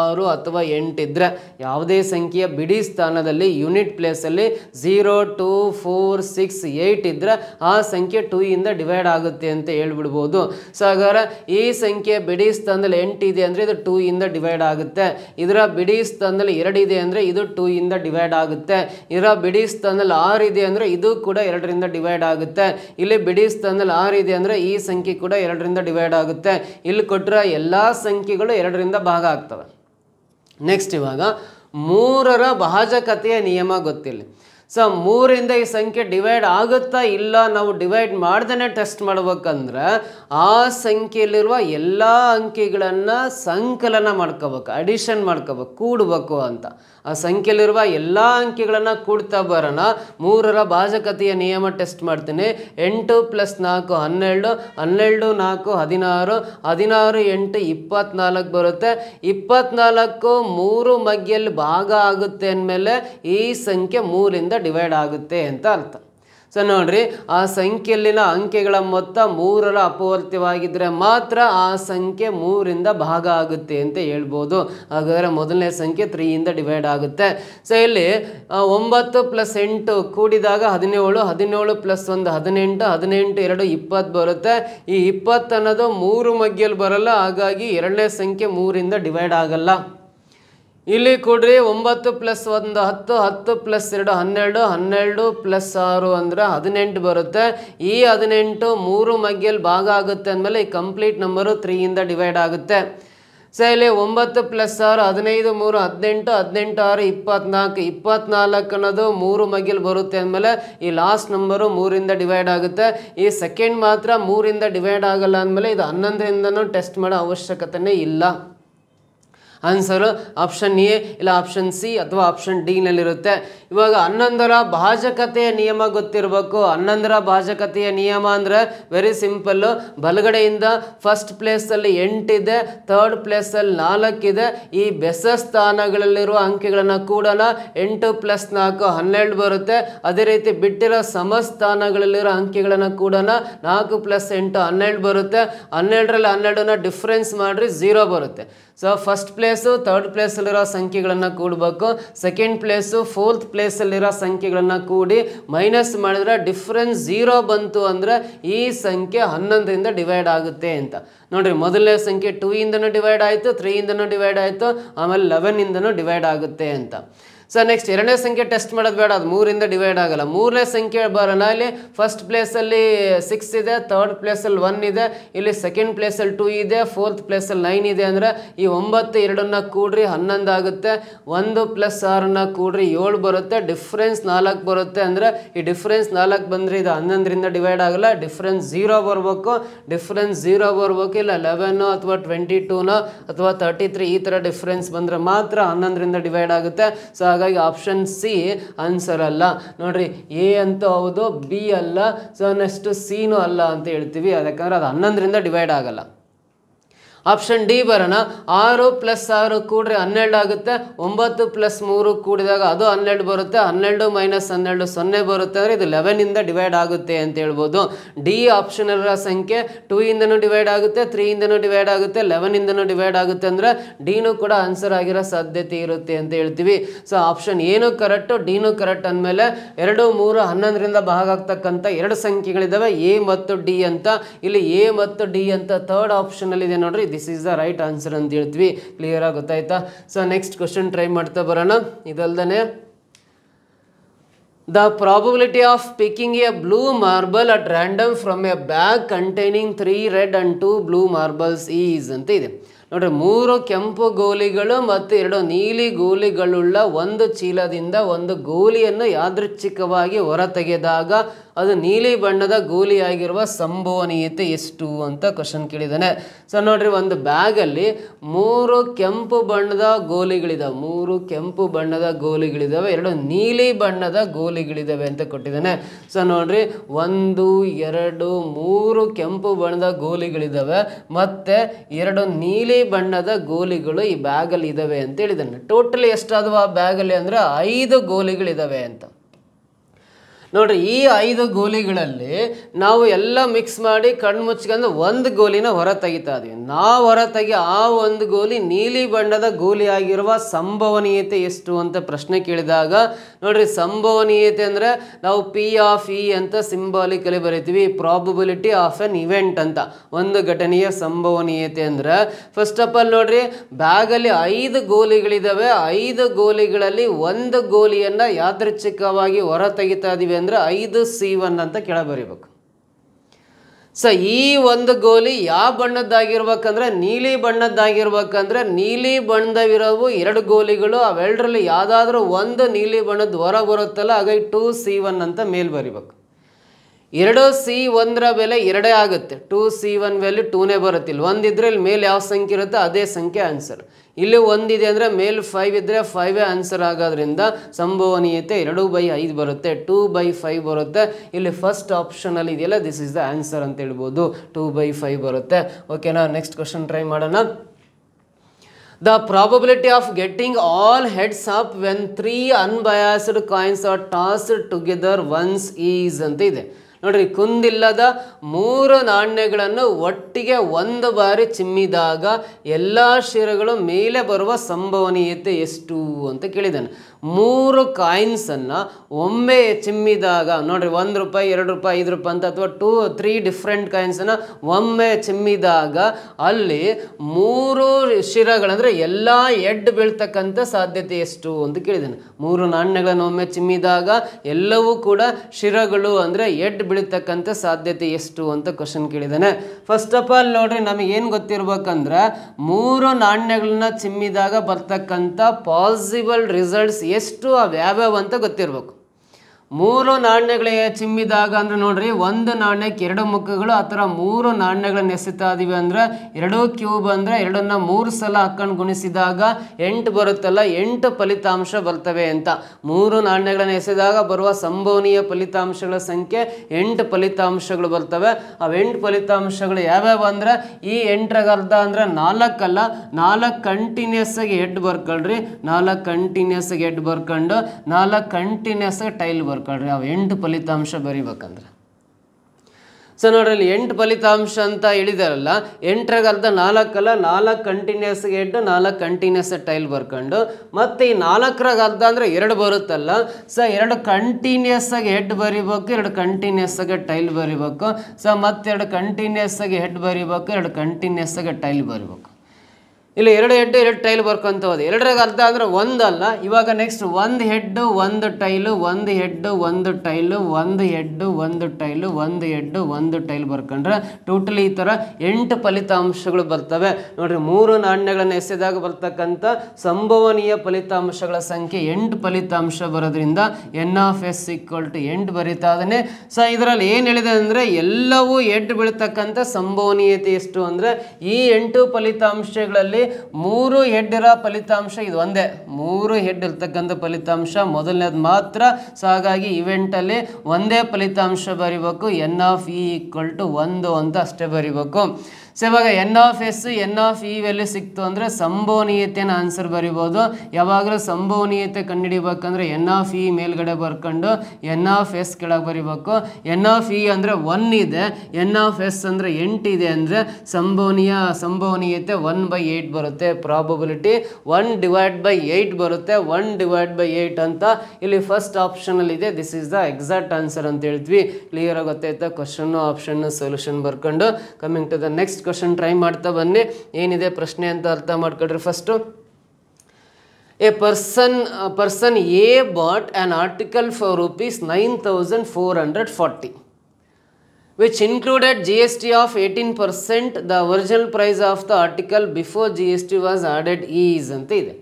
ಆರು ಅಥವಾ ಎಂಟಿದ್ದರೆ ಯಾವುದೇ ಸಂಖ್ಯೆಯ ಬಿಡಿ ಸ್ಥಾನದಲ್ಲಿ ಯೂನಿಟ್ ಪ್ಲೇಸಲ್ಲಿ zero two four six eight ಇದ್ದರೆ ಆ ಸಂಖ್ಯೆ ಟೂ ಇಂದ ಡಿವೈಡ್ ಆಗುತ್ತೆ ಅಂತ ಹೇಳ್ಬಿಡ್ಬೋದು ಸೊ ಹಾಗಾದ್ರೆ ಈ ಸಂಖ್ಯೆ ಬಿಡಿ ಸ್ಥಾನದಲ್ಲಿ ಎಂಟಿದೆ ಅಂದರೆ ಇದು ಟೂ ಇಂದ ಡಿವೈಡ್ ಆಗುತ್ತೆ ಇದರ ಬಿಡಿ ಸ್ಥಾನದಲ್ಲಿ ಎರಡಿದೆ ಅಂದರೆ ಇದು ಟೂ ಇಂದ ಡಿವೈಡ್ ಆಗುತ್ತೆ ಇದರ ಬಿಡಿ ಸ್ಥಾನದಲ್ಲಿ ಆರು ಇದೆ ಅಂದರೆ ಇದು ಕೂಡ ಎರಡು ಎರಡರಿಂದ ಡಿವೈಡ್ ಆಗುತ್ತೆ ಇಲ್ಲಿ ಬಿಡಿಸ್ತಂದ್ರೆ ಆ ಇದೆ ಅಂದರೆ ಈ ಸಂಖ್ಯೆ ಕೂಡ ಎರಡರಿಂದ ಡಿವೈಡ್ ಆಗುತ್ತೆ ಇಲ್ಲಿ ಕೊಟ್ಟರೆ ಎಲ್ಲ ಸಂಖ್ಯೆಗಳು ಎರಡರಿಂದ ಭಾಗ ಆಗ್ತವೆ ನೆಕ್ಸ್ಟ್ ಇವಾಗ ಮೂರರ ಭಾಜಕತೆಯ ನಿಯಮ ಗೊತ್ತಿಲ್ಲ ಸೊ ಮೂರಿಂದ ಈ ಸಂಖ್ಯೆ ಡಿವೈಡ್ ಆಗುತ್ತಾ ಇಲ್ಲ ನಾವು ಡಿವೈಡ್ ಮಾಡ್ದೇ ಟೆಸ್ಟ್ ಮಾಡ್ಬೇಕಂದ್ರೆ ಆ ಸಂಖ್ಯೆಯಲ್ಲಿರುವ ಎಲ್ಲ ಅಂಕಿಗಳನ್ನು ಸಂಕಲನ ಮಾಡ್ಕೋಬೇಕು ಅಡಿಷನ್ ಮಾಡ್ಕೋಬೇಕು ಕೂಡಬೇಕು ಅಂತ ಆ ಸಂಖ್ಯೆಯಲ್ಲಿರುವ ಎಲ್ಲ ಅಂಕಿಗಳನ್ನು ಕೂಡ್ತಾ ಬರೋಣ ಮೂರರ ಭಾಜಕತೆಯ ನಿಯಮ ಟೆಸ್ಟ್ ಮಾಡ್ತೀನಿ ಎಂಟು ಪ್ಲಸ್ ನಾಲ್ಕು ಹನ್ನೆರಡು ಹನ್ನೆರಡು ನಾಲ್ಕು ಹದಿನಾರು ಹದಿನಾರು ಎಂಟು ಇಪ್ಪತ್ನಾಲ್ಕು ಬರುತ್ತೆ ಇಪ್ಪತ್ನಾಲ್ಕು ಮೂರು ಮಗ್ಗಿಯಲ್ಲಿ ಭಾಗ ಆಗುತ್ತೆ ಅಂದಮೇಲೆ ಈ ಸಂಖ್ಯೆ ಮೂರಿಂದ ಡಿವೈಡ್ ಆಗುತ್ತೆ ಅಂತ ಅರ್ಥ ಸೊ ನೋಡ್ರಿ ಆ ಸಂಖ್ಯೆಯಲ್ಲಿನ ಅಂಕೆಗಳ ಮೊತ್ತ ಮೂರರ ಅಪವರ್ತ್ಯವಾಗಿದ್ದರೆ ಮಾತ್ರ ಆ ಸಂಖ್ಯೆ ಮೂರಿಂದ ಭಾಗ ಆಗುತ್ತೆ ಅಂತ ಹೇಳ್ಬೋದು ಹಾಗಾದರೆ ಮೊದಲನೇ ಸಂಖ್ಯೆ ತ್ರೀಯಿಂದ ಡಿವೈಡ್ ಆಗುತ್ತೆ ಸೊ ಇಲ್ಲಿ ಒಂಬತ್ತು ಪ್ಲಸ್ ಎಂಟು ಕೂಡಿದಾಗ ಹದಿನೇಳು ಹದಿನೇಳು ಪ್ಲಸ್ ಒಂದು ಹದಿನೆಂಟು ಹದಿನೆಂಟು ಎರಡು ಇಪ್ಪತ್ತು ಬರುತ್ತೆ ಈ ಇಪ್ಪತ್ತು ಅನ್ನೋದು ಮೂರು ಮಗ್ಗಿಯಲ್ಲಿ ಬರಲ್ಲ ಹಾಗಾಗಿ ಎರಡನೇ ಸಂಖ್ಯೆ ಮೂರಿಂದ ಡಿವೈಡ್ ಆಗಲ್ಲ ಇಲ್ಲಿ ಕೂಡ್ರಿ ಒಂಬತ್ತು ಪ್ಲಸ್ ಒಂದು ಹತ್ತು ಹತ್ತು ಪ್ಲಸ್ ಎರಡು ಹನ್ನೆರಡು ಹನ್ನೆರಡು ಪ್ಲಸ್ ಆರು ಅಂದರೆ ಹದಿನೆಂಟು ಬರುತ್ತೆ ಈ ಹದಿನೆಂಟು ಮೂರು ಮಗ್ಗಿಯಲ್ಲಿ ಭಾಗ ಆಗುತ್ತೆ ಅಂದಮೇಲೆ ಈ ಕಂಪ್ಲೀಟ್ ನಂಬರು ತ್ರೀಯಿಂದ ಡಿವೈಡ್ ಆಗುತ್ತೆ ಸೊ ಇಲ್ಲಿ ಒಂಬತ್ತು ಪ್ಲಸ್ ಆರು ಹದಿನೈದು ಮೂರು ಹದಿನೆಂಟು ಹದಿನೆಂಟು ಆರು ಇಪ್ಪತ್ತ್ನಾಲ್ಕು ಇಪ್ಪತ್ನಾಲ್ಕು ಅನ್ನೋದು ಮೂರು ಮಗ್ಗಿಲ್ ಬರುತ್ತೆ ಅಂದಮೇಲೆ ಈ ಲಾಸ್ಟ್ ನಂಬರು ಮೂರಿಂದ ಡಿವೈಡ್ ಆಗುತ್ತೆ ಈ ಸೆಕೆಂಡ್ ಮಾತ್ರ ಮೂರಿಂದ ಡಿವೈಡ್ ಆಗಲ್ಲ ಅಂದಮೇಲೆ ಇದು ಹನ್ನೊಂದರಿಂದನೂ ಟೆಸ್ಟ್ ಮಾಡೋ ಅವಶ್ಯಕತೆನೇ ಇಲ್ಲ ಆನ್ಸರು ಆಪ್ಷನ್ ಎ ಇಲ್ಲ ಆಪ್ಷನ್ ಸಿ ಅಥವಾ ಆಪ್ಷನ್ ಡಿನಲ್ಲಿರುತ್ತೆ ಇವಾಗ ಹನ್ನೊಂದರ ಭಾಜಕತೆಯ ನಿಯಮ ಗೊತ್ತಿರಬೇಕು ಹನ್ನೊಂದರ ಭಾಜಕತೆಯ ನಿಯಮ ಅಂದರೆ ವೆರಿ ಸಿಂಪಲ್ಲು ಬಲಗಡೆಯಿಂದ ಫಸ್ಟ್ ಪ್ಲೇಸಲ್ಲಿ ಎಂಟಿದೆ ಥರ್ಡ್ ಪ್ಲೇಸಲ್ಲಿ ನಾಲ್ಕಿದೆ ಈ ಬೆಸ ಸ್ಥಾನಗಳಲ್ಲಿರುವ ಅಂಕಿಗಳನ್ನು ಕೂಡ ಎಂಟು ಪ್ಲಸ್ ನಾಲ್ಕು ಹನ್ನೆರಡು ಬರುತ್ತೆ ಅದೇ ರೀತಿ ಬಿಟ್ಟಿರೋ ಸ್ಥಾನಗಳಲ್ಲಿರೋ ಅಂಕಿಗಳನ್ನು ಕೂಡ ನಾಲ್ಕು ಪ್ಲಸ್ ಎಂಟು ಹನ್ನೆರಡು ಬರುತ್ತೆ ಹನ್ನೆರಡರಲ್ಲಿ ಹನ್ನೆರಡನ್ನ ಡಿಫ್ರೆನ್ಸ್ ಮಾಡಿರಿ ಝೀರೋ ಬರುತ್ತೆ ಸೊ ಫಸ್ಟ್ ಪ್ಲೇಸು ಥರ್ಡ್ ಪ್ಲೇಸಲ್ಲಿರೋ ಸಂಖ್ಯೆಗಳನ್ನು ಕೂಡಬೇಕು ಸೆಕೆಂಡ್ ಪ್ಲೇಸು ಫೋರ್ತ್ ಪ್ಲೇಸಲ್ಲಿರೋ ಸಂಖ್ಯೆಗಳನ್ನು ಕೂಡಿ ಮೈನಸ್ ಮಾಡಿದ್ರೆ ಡಿಫ್ರೆನ್ಸ್ ಝೀರೋ ಬಂತು ಅಂದರೆ ಈ ಸಂಖ್ಯೆ ಹನ್ನೊಂದರಿಂದ ಡಿವೈಡ್ ಆಗುತ್ತೆ ಅಂತ ನೋಡಿರಿ ಮೊದಲನೇ ಸಂಖ್ಯೆ ಟೂ ಇಂದನೂ ಡಿವೈಡ್ ಆಯಿತು ತ್ರೀ ಡಿವೈಡ್ ಆಯಿತು ಆಮೇಲೆ ಲೆವೆನಿಂದನೂ ಡಿವೈಡ್ ಆಗುತ್ತೆ ಅಂತ ಸರ್ ನೆಕ್ಸ್ಟ್ ಎರಡನೇ ಸಂಖ್ಯೆ ಟೆಸ್ಟ್ ಮಾಡೋದು ಬೇಡ ಅದು ಮೂರಿಂದ ಡಿವೈಡ್ ಆಗಲ್ಲ ಮೂರನೇ ಸಂಖ್ಯೆ ಬರೋಣ ಇಲ್ಲಿ ಫಸ್ಟ್ ಪ್ಲೇಸಲ್ಲಿ ಸಿಕ್ಸ್ ಇದೆ ಥರ್ಡ್ ಪ್ಲೇಸಲ್ಲಿ ಒನ್ ಇದೆ ಇಲ್ಲಿ ಸೆಕೆಂಡ್ ಪ್ಲೇಸಲ್ಲಿ ಟೂ ಇದೆ ಫೋರ್ತ್ ಪ್ಲೇಸಲ್ಲಿ ನೈನ್ ಇದೆ ಅಂದರೆ ಈ ಒಂಬತ್ತು ಎರಡನ್ನ ಕೂಡ್ರಿ ಹನ್ನೊಂದು ಆಗುತ್ತೆ ಒಂದು ಪ್ಲಸ್ ಆರನ್ನ ಕೂಡ್ರಿ ಏಳು ಬರುತ್ತೆ ಡಿಫ್ರೆನ್ಸ್ ನಾಲ್ಕು ಬರುತ್ತೆ ಅಂದರೆ ಈ ಡಿಫ್ರೆನ್ಸ್ ನಾಲ್ಕು ಬಂದರೆ ಇದು ಹನ್ನೊಂದರಿಂದ ಡಿವೈಡ್ ಆಗಲ್ಲ ಡಿಫ್ರೆನ್ಸ್ ಝೀರೋ ಬರಬೇಕು ಡಿಫ್ರೆನ್ಸ್ ಝೀರೋ ಬರಬೇಕು ಇಲ್ಲ ಲೆವೆನ್ನು ಅಥವಾ ಟ್ವೆಂಟಿ ಟೂನೋ ಅಥವಾ ತರ್ಟಿ ತ್ರೀ ಈ ಥರ ಡಿಫ್ರೆನ್ಸ್ ಬಂದರೆ ಮಾತ್ರ ಹನ್ನೊಂದರಿಂದ ಡಿವೈಡ್ ಆಗುತ್ತೆ ಸೊ ಹಾಗಾಗಿ ಆಪ್ಷನ್ ಸಿ ಆನ್ಸರ್ ಅಲ್ಲ ನೋಡ್ರಿ ಎ ಅಂತ ಹೌದು ಬಿ ಅಲ್ಲ ಸೊ ನೆಕ್ಸ್ಟ್ ಸಿನೂ ಅಲ್ಲ ಅಂತ ಹೇಳ್ತೀವಿ ಯಾಕಂದ್ರೆ ಅದು ಹನ್ನೊಂದರಿಂದ ಡಿವೈಡ್ ಆಗಲ್ಲ ಆಪ್ಷನ್ ಡಿ ಬರೋಣ ಆರು ಪ್ಲಸ್ ಆರು ಕೂಡ್ರೆ ಹನ್ನೆರಡು ಆಗುತ್ತೆ ಒಂಬತ್ತು ಪ್ಲಸ್ ಮೂರು ಕೂಡಿದಾಗ ಅದು ಹನ್ನೆರಡು ಬರುತ್ತೆ ಹನ್ನೆರಡು ಮೈನಸ್ ಹನ್ನೆರಡು ಸೊನ್ನೆ ಬರುತ್ತೆ ಅಂದರೆ ಇದು ಲೆವೆನಿಂದ ಡಿವೈಡ್ ಆಗುತ್ತೆ ಅಂತ ಹೇಳ್ಬೋದು ಡಿ ಆಪ್ಷನರ ಸಂಖ್ಯೆ ಟೂ ಇಂದನೂ ಡಿವೈಡ್ ಆಗುತ್ತೆ ತ್ರೀ ಇಂದನೂ ಡಿವೈಡ್ ಆಗುತ್ತೆ ಲೆವೆನಿಂದನೂ ಡಿವೈಡ್ ಆಗುತ್ತೆ ಅಂದರೆ ಡಿನೂ ಕೂಡ ಆನ್ಸರ್ ಆಗಿರೋ ಸಾಧ್ಯತೆ ಇರುತ್ತೆ ಅಂತ ಹೇಳ್ತೀವಿ ಸೊ ಆಪ್ಷನ್ ಏನು ಕರೆಕ್ಟು ಡಿನೂ ಕರೆಕ್ಟ್ ಅಂದಮೇಲೆ ಎರಡು ಮೂರು ಹನ್ನೊಂದರಿಂದ ಭಾಗ ಆಗ್ತಕ್ಕಂಥ ಎರಡು ಸಂಖ್ಯೆಗಳಿದ್ದಾವೆ ಎ ಮತ್ತು ಡಿ ಅಂತ ಇಲ್ಲಿ ಎ ಮತ್ತು ಡಿ ಅಂತ ಥರ್ಡ್ ಇದೆ ನೋಡ್ರಿ this is the right answer ಅಂತ ಹೇಳ್ತೀವಿ ಕ್ಲಿಯರಾಗಿ ಗೊತ್ತಾಯ್ತಾ ಸೊ ನೆಕ್ಸ್ಟ್ ಕ್ವಶನ್ ಟ್ರೈ ಮಾಡ್ತಾ ಬರೋಣ ಇದಲ್ದೇ the probability of picking a blue marble at random from a bag containing three red and two blue marbles is ಅಂತ ಇದೆ ನೋಡ್ರಿ ಮೂರು ಕೆಂಪು ಗೋಲಿಗಳು ಮತ್ತು ಎರಡು ನೀಲಿ ಗೋಲಿಗಳುಳ್ಳ ಒಂದು ಚೀಲದಿಂದ ಒಂದು ಗೋಲಿಯನ್ನು ಯಾದೃಚ್ಛಿಕವಾಗಿ ಹೊರತೆಗೆದಾಗ ಅದು ನೀಲಿ ಬಣ್ಣದ ಆಗಿರುವ ಸಂಭವನೀಯತೆ ಎಷ್ಟು ಅಂತ ಕ್ವಶನ್ ಕೇಳಿದ್ದಾನೆ ಸೊ ನೋಡ್ರಿ ಒಂದು ಬ್ಯಾಗಲ್ಲಿ ಮೂರು ಕೆಂಪು ಬಣ್ಣದ ಗೋಲಿಗಳಿದಾವೆ ಮೂರು ಕೆಂಪು ಬಣ್ಣದ ಗೋಲಿಗಳಿದ್ದಾವೆ ಎರಡು ನೀಲಿ ಬಣ್ಣದ ಗೋಲಿಗಳಿದಾವೆ ಅಂತ ಕೊಟ್ಟಿದ್ದಾನೆ ಸೊ ನೋಡ್ರಿ ಒಂದು ಎರಡು ಮೂರು ಕೆಂಪು ಬಣ್ಣದ ಗೋಲಿಗಳಿದಾವೆ ಮತ್ತು ಎರಡು ನೀಲಿ ಬಣ್ಣದ ಗೋಲಿಗಳು ಈ ಬ್ಯಾಗಲ್ಲಿ ಇದಾವೆ ಅಂತ ಹೇಳಿದ್ದಾನೆ ಟೋಟಲ್ ಎಷ್ಟಾದವು ಆ ಬ್ಯಾಗಲ್ಲಿ ಅಂದರೆ ಐದು ಗೋಲಿಗಳಿದಾವೆ ಅಂತ ನೋಡ್ರಿ ಈ ಐದು ಗೋಲಿಗಳಲ್ಲಿ ನಾವು ಎಲ್ಲ ಮಿಕ್ಸ್ ಮಾಡಿ ಕಣ್ಣು ಮುಚ್ಕೊಂಡು ಒಂದು ಗೋಲಿನ ಹೊರ ತೆಗಿತಾ ಇದೀವಿ ನಾವು ಹೊರ ತೆಗಿ ಆ ಒಂದು ಗೋಲಿ ನೀಲಿ ಬಣ್ಣದ ಗೋಲಿ ಆಗಿರುವ ಸಂಭವನೀಯತೆ ಎಷ್ಟು ಅಂತ ಪ್ರಶ್ನೆ ಕೇಳಿದಾಗ ನೋಡ್ರಿ ಸಂಭವನೀಯತೆ ಅಂದರೆ ನಾವು ಪಿ ಆಫ್ ಇ ಅಂತ ಸಿಂಬಾಲಿಕಲಿ ಬರೀತೀವಿ ಪ್ರಾಬಬಿಲಿಟಿ ಆಫ್ ಎನ್ ಇವೆಂಟ್ ಅಂತ ಒಂದು ಘಟನೆಯ ಸಂಭವನೀಯತೆ ಅಂದರೆ ಫಸ್ಟ್ ಆಫ್ ಆಲ್ ನೋಡ್ರಿ ಬ್ಯಾಗಲ್ಲಿ ಐದು ಗೋಲಿಗಳಿದ್ದಾವೆ ಐದು ಗೋಲಿಗಳಲ್ಲಿ ಒಂದು ಗೋಲಿಯನ್ನು ಯಾದೃಚ್ಛಿಕವಾಗಿ ಹೊರ ತೆಗಿತಾ ಇದೀವಿ ಅಂದರೆ ಐದು ಸಿ ಒನ್ ಅಂತ ಕೆಳ ಬರೀಬೇಕು ಸೊ ಈ ಒಂದು ಗೋಲಿ ಯಾವ ಬಣ್ಣದ್ದಾಗಿರ್ಬೇಕಂದ್ರೆ ನೀಲಿ ಬಣ್ಣದ್ದಾಗಿರ್ಬೇಕಂದ್ರೆ ನೀಲಿ ಬಣ್ಣದವಿರೋವು ಎರಡು ಗೋಲಿಗಳು ಅವೆಲ್ಲರಲ್ಲಿ ಯಾವುದಾದ್ರೂ ಒಂದು ನೀಲಿ ಬಣ್ಣದ ಹೊರ ಬರುತ್ತಲ್ಲ ಹಾಗಾಗಿ ಟೂ ಸಿ ಒನ್ ಅಂತ ಮೇಲೆ ಬರಿಬೇಕು ಎರಡು ಸಿ ಒಂದರ ಬೆಲೆ ಎರಡೇ ಆಗುತ್ತೆ ಟೂ ಸಿ ಒನ್ ಬೆಲೆ ಟೂನೇ ಬರುತ್ತಿಲ್ಲ ಒಂದಿದ್ರೆ ಇಲ್ಲಿ ಮೇಲೆ ಯಾವ ಸಂಖ್ಯೆ ಇರುತ್ತೋ ಅದೇ ಸಂಖ್ಯೆ ಆನ್ಸರ್ ಇಲ್ಲಿ ಒಂದಿದೆ ಅಂದರೆ ಮೇಲ್ ಫೈವ್ ಇದ್ದರೆ ಫೈವೇ ಆನ್ಸರ್ ಆಗೋದ್ರಿಂದ ಸಂಭವನೀಯತೆ ಎರಡು ಬೈ ಐದು ಬರುತ್ತೆ ಟೂ ಬೈ ಫೈವ್ ಬರುತ್ತೆ ಇಲ್ಲಿ ಫಸ್ಟ್ ಆಪ್ಷನಲ್ಲಿ ಇದೆಯಲ್ಲ ದಿಸ್ ಇಸ್ ದ ಆನ್ಸರ್ ಅಂತ ಹೇಳ್ಬೋದು ಟೂ ಬೈ ಫೈವ್ ಬರುತ್ತೆ ಓಕೆನಾ ನೆಕ್ಸ್ಟ್ ಕ್ವಶನ್ ಟ್ರೈ ಮಾಡೋಣ the probability of getting all heads up when three unbiased coins are tossed together once is ಅಂತ ಇದೆ ನೋಡ್ರಿ ಕುಂದಿಲ್ಲದ ಮೂರು ನಾಣ್ಯಗಳನ್ನು ಒಟ್ಟಿಗೆ ಒಂದು ಬಾರಿ ಚಿಮ್ಮಿದಾಗ ಎಲ್ಲ ಶಿರಗಳು ಮೇಲೆ ಬರುವ ಸಂಭವನೀಯತೆ ಎಷ್ಟು ಅಂತ ಕೇಳಿದ್ದಾನೆ ಮೂರು ಕಾಯಿನ್ಸನ್ನು ಒಮ್ಮೆ ಚಿಮ್ಮಿದಾಗ ನೋಡಿರಿ ಒಂದು ರೂಪಾಯಿ ಎರಡು ರೂಪಾಯಿ ಐದು ರೂಪಾಯಿ ಅಂತ ಅಥವಾ ಟೂ ತ್ರೀ ಡಿಫ್ರೆಂಟ್ ಕಾಯಿನ್ಸನ್ನು ಒಮ್ಮೆ ಚಿಮ್ಮಿದಾಗ ಅಲ್ಲಿ ಮೂರು ಶಿರಗಳಂದರೆ ಎಲ್ಲ ಎಡ್ ಬೀಳ್ತಕ್ಕಂಥ ಸಾಧ್ಯತೆ ಎಷ್ಟು ಅಂತ ಕೇಳಿದ್ದೇನೆ ಮೂರು ನಾಣ್ಯಗಳನ್ನು ಒಮ್ಮೆ ಚಿಮ್ಮಿದಾಗ ಎಲ್ಲವೂ ಕೂಡ ಶಿರಗಳು ಅಂದರೆ ಎಡ್ ಬೀಳ್ತಕ್ಕಂಥ ಸಾಧ್ಯತೆ ಎಷ್ಟು ಅಂತ ಕ್ವಶನ್ ಕೇಳಿದ್ದಾನೆ ಫಸ್ಟ್ ಆಫ್ ಆಲ್ ನೋಡ್ರಿ ನಮಗೇನು ಗೊತ್ತಿರ್ಬೇಕಂದ್ರೆ ಮೂರು ನಾಣ್ಯಗಳನ್ನ ಚಿಮ್ಮಿದಾಗ ಬರ್ತಕ್ಕಂಥ ಪಾಸಿಬಲ್ ರಿಸಲ್ಟ್ಸ್ ಎಷ್ಟು ಅವು ಯಾವ್ಯಾವು ಅಂತ ಗೊತ್ತಿರಬೇಕು ಮೂರು ನಾಣ್ಯಗಳಿಗೆ ಚಿಮ್ಮಿದಾಗ ಅಂದರೆ ನೋಡ್ರಿ ಒಂದು ನಾಣ್ಯಕ್ಕೆ ಎರಡು ಮುಖಗಳು ಆ ಥರ ಮೂರು ನಾಣ್ಯಗಳನ್ನ ಎಸೆತಾ ಇದೀವಿ ಅಂದರೆ ಎರಡು ಕ್ಯೂಬ್ ಅಂದರೆ ಎರಡನ್ನ ಮೂರು ಸಲ ಹಾಕೊಂಡು ಗುಣಿಸಿದಾಗ ಎಂಟು ಬರುತ್ತಲ್ಲ ಎಂಟು ಫಲಿತಾಂಶ ಬರ್ತವೆ ಅಂತ ಮೂರು ನಾಣ್ಯಗಳನ್ನ ಎಸೆದಾಗ ಬರುವ ಸಂಭವನೀಯ ಫಲಿತಾಂಶಗಳ ಸಂಖ್ಯೆ ಎಂಟು ಫಲಿತಾಂಶಗಳು ಬರ್ತವೆ ಎಂಟು ಫಲಿತಾಂಶಗಳು ಯಾವ್ಯಾವ ಅಂದರೆ ಈ ಎಂಟರಾಗ ಅರ್ಧ ಅಂದರೆ ನಾಲ್ಕಲ್ಲ ನಾಲ್ಕು ಕಂಟಿನ್ಯೂಸ್ ಆಗಿ ಹೆಡ್ ಬರ್ಕೊಳ್ರಿ ನಾಲ್ಕು ಕಂಟಿನ್ಯೂಸ್ ಆಗಿ ಎಡ್ ಬರ್ಕೊಂಡು ನಾಲ್ಕು ಕಂಟಿನ್ಯೂಸ್ ಆಗಿ ಟೈಲ್ ಬರ್ಕೊಳ್ರಿ ಅವು ಎಂಟು ಫಲಿತಾಂಶ ಬರೀಬೇಕಂದ್ರೆ ಸೊ ನೋಡ್ರಿ ಇಲ್ಲಿ ಎಂಟು ಫಲಿತಾಂಶ ಅಂತ ಇಳಿದಾರಲ್ಲ ಎಂಟ್ರಾಗ ಅರ್ಧ ನಾಲ್ಕಲ್ಲ ನಾಲ್ಕು ಕಂಟಿನ್ಯೂಸ್ ಎಡ್ಡು ನಾಲ್ಕು ಕಂಟಿನ್ಯೂಸ್ ಟೈಲ್ ಬರ್ಕೊಂಡು ಮತ್ತು ಈ ನಾಲ್ಕರಾಗ ಅರ್ಧ ಅಂದರೆ ಎರಡು ಬರುತ್ತಲ್ಲ ಸೊ ಎರಡು ಕಂಟಿನ್ಯೂಸ್ ಆಗಿ ಹೆಡ್ ಬರಿಬೇಕು ಎರಡು ಕಂಟಿನ್ಯೂಸ್ ಆಗಿ ಟೈಲ್ ಬರಿಬೇಕು ಸೊ ಮತ್ತೆರಡು ಕಂಟಿನ್ಯೂಸ್ ಆಗಿ ಹೆಡ್ ಬರಿಬೇಕು ಎರಡು ಕಂಟಿನ್ಯೂಸ್ ಆಗಿ ಟೈಲ್ ಬರಿಬೇಕು ಇಲ್ಲಿ ಎರಡು ಹೆಡ್ ಎರಡು ಟೈಲ್ ಬರ್ಕೊಂತ ಹೋದೆ ಎರಡರಾಗ ಅರ್ಧ ಅಂದರೆ ಒಂದಲ್ಲ ಇವಾಗ ನೆಕ್ಸ್ಟ್ ಒಂದು ಹೆಡ್ಡು ಒಂದು ಟೈಲು ಒಂದು ಹೆಡ್ಡು ಒಂದು ಟೈಲು ಒಂದು ಹೆಡ್ಡು ಒಂದು ಟೈಲು ಒಂದು ಹೆಡ್ಡು ಒಂದು ಟೈಲ್ ಬರ್ಕೊಂಡ್ರೆ ಟೋಟಲಿ ಈ ಥರ ಎಂಟು ಫಲಿತಾಂಶಗಳು ಬರ್ತವೆ ನೋಡಿರಿ ಮೂರು ನಾಣ್ಯಗಳನ್ನು ಎಸೆದಾಗ ಬರ್ತಕ್ಕಂಥ ಸಂಭವನೀಯ ಫಲಿತಾಂಶಗಳ ಸಂಖ್ಯೆ ಎಂಟು ಫಲಿತಾಂಶ ಬರೋದ್ರಿಂದ N of S equal to ಎಂಟು ಬರೀತಾ ಸೊ ಇದರಲ್ಲಿ ಏನು ಹೇಳಿದೆ ಅಂದರೆ ಎಲ್ಲವೂ ಎಡ್ ಬೀಳ್ತಕ್ಕಂಥ ಸಂಭವನೀಯತೆ ಎಷ್ಟು ಅಂದರೆ ಈ ಎಂಟು ಫಲಿತಾಂಶಗಳಲ್ಲಿ ಮೂರು ಹೆಡ್ ಇರೋ ಫಲಿತಾಂಶ ಇದು ಒಂದೇ ಮೂರು ಹೆಡ್ ಇರ್ತಕ್ಕಂಥ ಫಲಿತಾಂಶ ಮೊದಲನೇದು ಮಾತ್ರ ಸೊ ಹಾಗಾಗಿ ಇವೆಂಟಲ್ಲಿ ಒಂದೇ ಫಲಿತಾಂಶ ಬರಿಬೇಕು N of E equal to ಒಂದು ಅಂತ ಅಷ್ಟೇ ಬರಿಬೇಕು ಸೊ ಇವಾಗ N of S N of E value ಸಿಕ್ತು ಅಂದರೆ ಸಂಭವನೀಯತೆನ ಆನ್ಸರ್ ಬರಿಬೋದು ಯಾವಾಗಲೂ ಸಂಭವನೀಯತೆ ಕಂಡುಹಿಡಿಬೇಕಂದ್ರೆ ಎನ್ ಆಫ್ ಇ ಮೇಲ್ಗಡೆ ಬರ್ಕೊಂಡು ಎನ್ ಆಫ್ ಎಸ್ ಕೆಳಗೆ ಬರಿಬೇಕು ಎನ್ ಆಫ್ ಇ ಅಂದರೆ ಒನ್ ಇದೆ ಎನ್ ಆಫ್ ಎಸ್ ಅಂದರೆ ಎಂಟು ಇದೆ ಅಂದರೆ ಸಂಭವನೀಯ ಸಂಭವನೀಯತೆ ಒನ್ ಬೈ ಏಯ್ಟ್ ಬರುತ್ತೆ probability one divide by eight ಬರುತ್ತೆ ಒನ್ ಡಿವೈಡ್ ಬೈ ಏಯ್ಟ್ ಅಂತ ಇಲ್ಲಿ ಫಸ್ಟ್ ಆಪ್ಷನಲ್ಲಿದೆ this is the exact answer ಅಂತ ಹೇಳ್ತೀವಿ ಕ್ಲಿಯರ್ ಆಗುತ್ತೆ ಕ್ವಶನ್ ಕ್ವಶನ್ನು ಆಪ್ಷನ್ನು ಸೊಲ್ಯೂಷನ್ ಬರ್ಕೊಂಡು coming to the next discussion try ಮಾಡ್ತಾ ಬನ್ನಿ ಏನಿದೆ ಪ್ರಶ್ನೆ ಅಂತ ಅರ್ಥ ಮಾಡ್ಕೊಳ್ರಿ first a person person a bot an article for rupees nine thousand four hundred forty which included GST of 18%, the original price of the article before GST was added is ಅಂತ ಇದೆ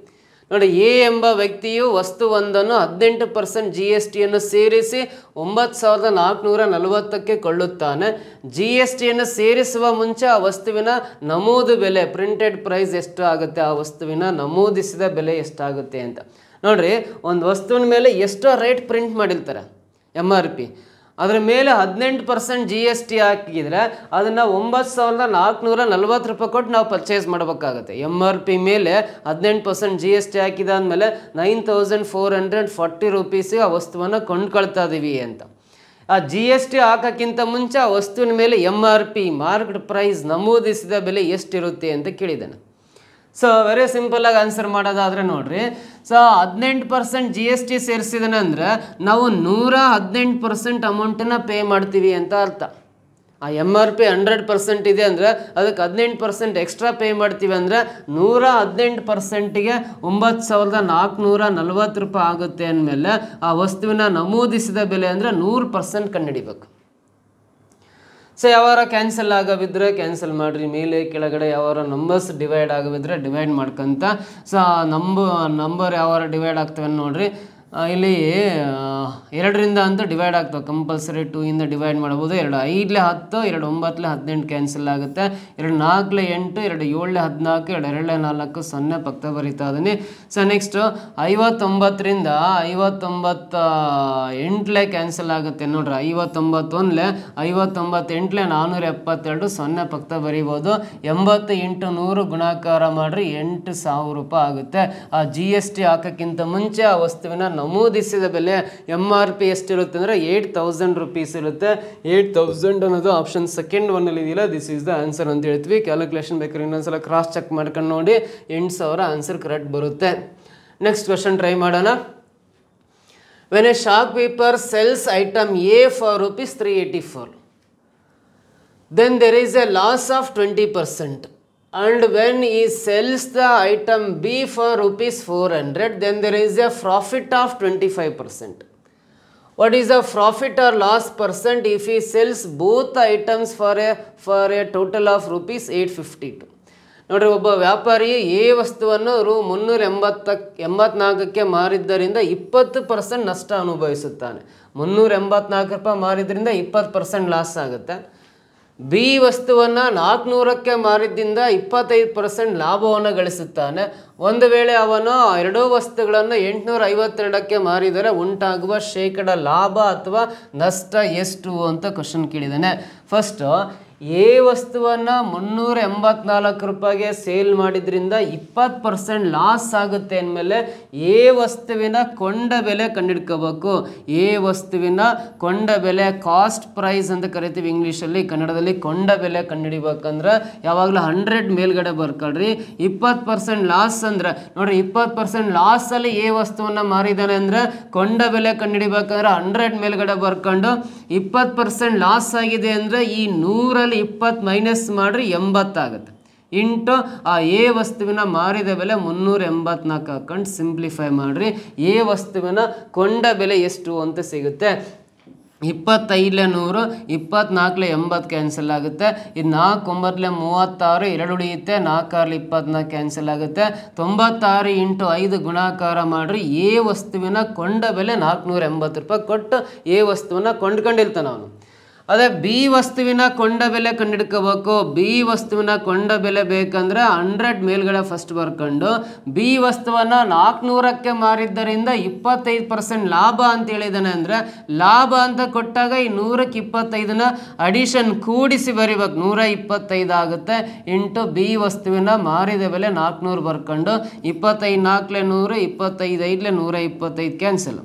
ನೋಡಿ ಎ ಎಂಬ ವ್ಯಕ್ತಿಯು ವಸ್ತುವೊಂದನ್ನು ಹದಿನೆಂಟು percent G S ಟಿಯನ್ನು ಸೇರಿಸಿ ಒಂಬತ್ತು ಸಾವಿರದ ನಾಲ್ಕುನೂರ ನಲವತ್ತಕ್ಕೆ ಕೊಳ್ಳುತ್ತಾನೆ ಜಿ ಎಸ್ ಟಿಯನ್ನು ಸೇರಿಸುವ ಮುಂಚೆ ಆ ವಸ್ತುವಿನ ನಮೂದು ಬೆಲೆ ಪ್ರಿಂಟೆಡ್ ಪ್ರೈಸ್ ಎಷ್ಟು ಆಗುತ್ತೆ ಆ ವಸ್ತುವಿನ ನಮೂದಿಸಿದ ಬೆಲೆ ಎಷ್ಟಾಗುತ್ತೆ ಅಂತ ನೋಡಿರಿ ಒಂದು ವಸ್ತುವಿನ ಮೇಲೆ ಎಷ್ಟೋ ರೇಟ್ ಪ್ರಿಂಟ್ ಮಾಡಿರ್ತಾರೆ ಎಮ್ ಆರ್ ಪಿ ಅದರ ಮೇಲೆ ಹದಿನೆಂಟು ಪರ್ಸೆಂಟ್ ಜಿ ಎಸ್ ಟಿ ಹಾಕಿದರೆ ಅದನ್ನು ಒಂಬತ್ತು ಸಾವಿರದ ನಾಲ್ಕುನೂರ ನಲ್ವತ್ತು ರೂಪಾಯಿ ಕೊಟ್ಟು ನಾವು ಪರ್ಚೇಸ್ ಮಾಡಬೇಕಾಗತ್ತೆ ಎಮ್ ಆರ್ ಪಿ ಮೇಲೆ ಹದಿನೆಂಟು ಪರ್ಸೆಂಟ್ ಜಿ ಎಸ್ ಟಿ ಹಾಕಿದಾದಮೇಲೆ nine thousand four hundred forty ರುಪೀಸಿಗೆ ಆ ವಸ್ತುವನ್ನು ಕೊಂಡ್ಕೊಳ್ತಾ ಇದ್ದೀವಿ ಅಂತ ಆ ಜಿ ಎಸ್ ಟಿ ಹಾಕೋಕ್ಕಿಂತ ಮುಂಚೆ ಆ ವಸ್ತುವಿನ ಮೇಲೆ M R P market price ನಮೂದಿಸಿದ ಬೆಲೆ ಎಷ್ಟಿರುತ್ತೆ ಅಂತ ಕೇಳಿದ್ದಾನೆ ಸೊ ವೆರಿ ಸಿಂಪಲಾಗಿ ಆನ್ಸರ್ ಮಾಡೋದಾದರೆ ನೋಡಿರಿ ಸೊ ಹದಿನೆಂಟು ಪರ್ಸೆಂಟ್ ಜಿ ಎಸ್ ಟಿ ಸೇರಿಸಿದನ ಅಂದರೆ ನಾವು ನೂರ ಹದಿನೆಂಟು ಪರ್ಸೆಂಟ್ ಅಮೌಂಟನ್ನ ಪೇ ಮಾಡ್ತೀವಿ ಅಂತ ಅರ್ಥ ಆ M R P hundred percent ಇದೆ ಅಂದರೆ ಅದಕ್ಕೆ ಹದಿನೆಂಟು ಪರ್ಸೆಂಟ್ ಎಕ್ಸ್ಟ್ರಾ ಪೇ ಮಾಡ್ತೀವಿ ಅಂದರೆ ನೂರ ಹದಿನೆಂಟು ಪರ್ಸೆಂಟಿಗೆ ಒಂಬತ್ತು ಸಾವಿರದ ನಾಲ್ಕುನೂರ ನಲ್ವತ್ತು ರೂಪಾಯಿ ಆಗುತ್ತೆ ಅಂದಮೇಲೆ ಆ ವಸ್ತುವಿನ ನಮೂದಿಸಿದ ಬೆಲೆ ಅಂದರೆ ನೂರು ಪರ್ಸೆಂಟ್ ಕಂಡುಹಿಡಿಬೇಕು ಸೊ ಯಾವಾರ ಕ್ಯಾನ್ಸಲ್ ಆಗವಿದ್ರೆ ಕ್ಯಾನ್ಸಲ್ ಮಾಡಿರಿ ಮೇಲೆ ಕೆಳಗಡೆ ಯಾವಾರ ನಂಬರ್ಸ್ ಡಿವೈಡ್ ಆಗವಿದ್ರೆ ಡಿವೈಡ್ ಮಾಡ್ಕೊಂತ ಸೊ ನಂಬ ನಂಬರ್ ಯಾವಾರ ಡಿವೈಡ್ ಆಗ್ತವೆ ನೋಡಿರಿ ಇಲ್ಲಿ ಎರಡರಿಂದ ಅಂತ ಡಿವೈಡ್ ಆಗ್ತವೆ ಕಂಪಲ್ಸರಿ ಟೂ ಇಂದ ಡಿವೈಡ್ ಮಾಡ್ಬೋದು ಎರಡು ಐದಲೇ ಹತ್ತು ಎರಡು ಒಂಬತ್ತಲೆ ಹದಿನೆಂಟು ಕ್ಯಾನ್ಸಲ್ ಆಗುತ್ತೆ ಎರಡು ನಾಲ್ಕಲೆ ಎಂಟು ಎರಡು ಏಳನೇ ಹದಿನಾಲ್ಕು ಎರಡು ಎರಡನೇ ನಾಲ್ಕು ಸೊನ್ನೆ ಪಕ್ಕ ಬರೀತಾ ಇದ್ದೀನಿ ಸೊ ನೆಕ್ಸ್ಟು ಐವತ್ತೊಂಬತ್ತರಿಂದ ಐವತ್ತೊಂಬತ್ತ ಎಂಟಲೆ ಕ್ಯಾನ್ಸಲ್ ಆಗುತ್ತೆ ನೋಡ್ರಿ ಐವತ್ತೊಂಬತ್ತೊಂದಲೆ ಐವತ್ತೊಂಬತ್ತು ನಾನ್ನೂರ ಎಪ್ಪತ್ತೆರಡು ಸೊನ್ನೆ ಪಕ್ಕ ಬರಿಬೋದು ಎಂಬತ್ತು ಎಂಟು ನೂರು ಗುಣಾಕಾರ ಮಾಡಿರಿ ಎಂಟು ಸಾವಿರ ರೂಪಾಯಿ ಆಗುತ್ತೆ ಆ ಜಿ ಎಸ್ ಟಿ ಹಾಕೋಕ್ಕಿಂತ ಮುಂಚೆ ಆ ವಸ್ತುವಿನ ನಮೂದಿಸಿದ ಬೆಲೆ ಎಮ್ ಆರ್ ಪಿ ಎಷ್ಟಿರುತ್ತೆ ಅಂದರೆ ಏಯ್ಟ್ ತೌಸಂಡ್ ರುಪೀಸ್ ಇರುತ್ತೆ ಏಯ್ಟ್ ತೌಸಂಡ್ ಅನ್ನೋದು ಆಪ್ಷನ್ ಸೆಕೆಂಡ್ ಒನ್ನಲ್ಲಿ ಇದೆಯಲ್ಲ ದಿಸ್ ಈಸ್ ದ ಆನ್ಸರ್ ಅಂತ ಹೇಳ್ತೀವಿ ಕ್ಯಾಲ್ಕುಲೇಷನ್ ಬೇಕಾದ್ರೆ ಇನ್ನೊಂದ್ಸಲ ಕ್ರಾಸ್ ಚೆಕ್ ಮಾಡ್ಕೊಂಡು ನೋಡಿ ಎಂಟು ಸಾವಿರ ಆನ್ಸರ್ ಕರೆಕ್ಟ್ ಬರುತ್ತೆ ನೆಕ್ಸ್ಟ್ ಕ್ವೆಶನ್ ಟ್ರೈ ಮಾಡೋಣ when a shopkeeper sells item a for rupees three eighty four then there is a loss of twenty percent and when he sells the item B for rupees 400 then there is a profit of 25%. What is the profit or loss percent if he sells both items for a for a total of rupees 852? ನೋಡ್ರಿ ಒಬ್ಬ ವ್ಯಾಪಾರಿ A ವಸ್ತುವನ್ನು ಅವರು ಮುನ್ನೂರ ಎಂಬತ್ತ ಎಂಬತ್ನಾಲ್ಕಕ್ಕೆ ಮಾರಿದ್ದರಿಂದ ಇಪ್ಪತ್ತು percent ನಷ್ಟ ಅನುಭವಿಸುತ್ತಾನೆ ಮುನ್ನೂರ ಎಂಬತ್ನಾಲ್ಕು ರೂಪಾಯಿ ಮಾರಿದ್ರಿಂದ ಇಪ್ಪತ್ತು ಪರ್ಸೆಂಟ್ ಲಾಸ್ ಆಗುತ್ತೆ ಬಿ ವಸ್ತುವನ್ನು ನಾಲ್ಕುನೂರಕ್ಕೆ ಮಾರಿದ್ದಿಂದ ಇಪ್ಪತ್ತೈದು ಪರ್ಸೆಂಟ್ ಲಾಭವನ್ನು ಗಳಿಸುತ್ತಾನೆ ಒಂದು ವೇಳೆ ಅವನು ಎರಡೂ ವಸ್ತುಗಳನ್ನು ಎಂಟುನೂರ ಐವತ್ತೆರಡಕ್ಕೆ ಮಾರಿದರೆ ಉಂಟಾಗುವ ಶೇಕಡ ಲಾಭ ಅಥವಾ ನಷ್ಟ ಎಷ್ಟು ಅಂತ ಕ್ವಶನ್ ಕೇಳಿದ್ದಾನೆ ಫಸ್ಟು ಎ ವಸ್ತುವನ್ನು ಮುನ್ನೂರ ಎಂಬತ್ನಾಲ್ಕು ರೂಪಾಯಿಗೆ ಸೇಲ್ ಮಾಡಿದ್ರಿಂದ ಇಪ್ಪತ್ತು ಪರ್ಸೆಂಟ್ ಲಾಸ್ ಆಗುತ್ತೆ ಅಂದಮೇಲೆ ಎ ವಸ್ತುವಿನ ಕೊಂಡ ಬೆಲೆ ಕಂಡಿಡ್ಕೋಬೇಕು ಎ ವಸ್ತುವಿನ ಕೊಂಡ ಬೆಲೆ ಕಾಸ್ಟ್ ಪ್ರೈಸ್ ಅಂತ ಕರಿತೀವಿ ಇಂಗ್ಲೀಷಲ್ಲಿ ಕನ್ನಡದಲ್ಲಿ ಕೊಂಡ ಬೆಲೆ ಕಂಡುಹಿಡಿಬೇಕಂದ್ರೆ ಯಾವಾಗಲೂ ಹಂಡ್ರೆಡ್ ಮೇಲ್ಗಡೆ ಬರ್ಕೊಳ್ರಿ ಇಪ್ಪತ್ತು ಪರ್ಸೆಂಟ್ ಲಾಸ್ ಅಂದರೆ ನೋಡಿರಿ ಇಪ್ಪತ್ತು ಪರ್ಸೆಂಟ್ ಲಾಸಲ್ಲಿ ಎ ವಸ್ತುವನ್ನು ಮಾರಿದ್ದಾನೆ ಅಂದರೆ ಕೊಂಡ ಬೆಲೆ ಕಂಡುಹಿಡಿಬೇಕಂದ್ರೆ ಹಂಡ್ರೆಡ್ ಮೇಲ್ಗಡೆ ಬರ್ಕೊಂಡು ಇಪ್ಪತ್ತು ಪರ್ಸೆಂಟ್ ಲಾಸ್ ಆಗಿದೆ ಅಂದರೆ ಈ ನೂರಲ್ಲಿ ಇದರಲ್ಲಿ ಇಪ್ಪತ್ತು ಮೈನಸ್ ಮಾಡಿರಿ ಎಂಬತ್ತಾಗುತ್ತೆ ಇಂಟು ಆ ಎ ವಸ್ತುವಿನ ಮಾರಿದ ಬೆಲೆ ಮುನ್ನೂರ ಎಂಬತ್ನಾಲ್ಕು ಹಾಕೊಂಡು ಸಿಂಪ್ಲಿಫೈ ಮಾಡಿರಿ ಎ ವಸ್ತುವಿನ ಕೊಂಡ ಬೆಲೆ ಎಷ್ಟು ಅಂತ ಸಿಗುತ್ತೆ ಇಪ್ಪತ್ತೈದಲೆ ನೂರು ಇಪ್ಪತ್ನಾಲ್ಕಲೆ ಎಂಬತ್ತು ಕ್ಯಾನ್ಸಲ್ ಆಗುತ್ತೆ ಇದು ನಾಲ್ಕು ಒಂಬತ್ತಲೆ ಮೂವತ್ತಾರು ಎರಡು ಉಳಿಯುತ್ತೆ ನಾಲ್ಕಾರಲ್ಲಿ ಇಪ್ಪತ್ನಾಲ್ಕು ಕ್ಯಾನ್ಸಲ್ ಆಗುತ್ತೆ ತೊಂಬತ್ತಾರು ಇಂಟು ಐದು ಗುಣಾಕಾರ ಮಾಡಿರಿ ಎ ವಸ್ತುವಿನ ಕೊಂಡ ಬೆಲೆ ನಾಲ್ಕುನೂರ ಎಂಬತ್ತು ರೂಪಾಯಿ ಕೊಟ್ಟು ಎ ವಸ್ತುವನ್ನು ಕೊಂಡ್ಕೊಂಡಿರ್ತಾನೆ ಅವನು ಅದೇ ಬಿ ವಸ್ತುವಿನ ಕೊಂಡ ಬೆಲೆ ಕಂಡಿಡ್ಕೋಬೇಕು ಬಿ ವಸ್ತುವಿನ ಕೊಂಡ ಬೆಲೆ ಬೇಕಂದರೆ ಹಂಡ್ರೆಡ್ ಮೇಲ್ಗಡೆ ಫಸ್ಟ್ ಬರ್ಕೊಂಡು ಬಿ ವಸ್ತುವನ್ನು ನಾಲ್ಕುನೂರಕ್ಕೆ ಮಾರಿದ್ದರಿಂದ ಇಪ್ಪತ್ತೈದು ಪರ್ಸೆಂಟ್ ಲಾಭ ಅಂತ ಹೇಳಿದಾನೆ ಅಂದರೆ ಲಾಭ ಅಂತ ಕೊಟ್ಟಾಗ ಈ ನೂರಕ್ಕೆ ಇಪ್ಪತ್ತೈದನ್ನ ಅಡಿಷನ್ ಕೂಡಿಸಿ ಬರಿಬೇಕು ನೂರ ಇಪ್ಪತ್ತೈದು ಆಗುತ್ತೆ ಇಂಟು ಬಿ ವಸ್ತುವಿನ ಮಾರಿದ ಬೆಲೆ ನಾಲ್ಕುನೂರು ಬರ್ಕೊಂಡು ಇಪ್ಪತ್ತೈದು ನಾಲ್ಕಲೆ ನೂರು ಇಪ್ಪತ್ತೈದು ಐದಲೆ ನೂರ ಇಪ್ಪತ್ತೈದು ಕ್ಯಾನ್ಸಲು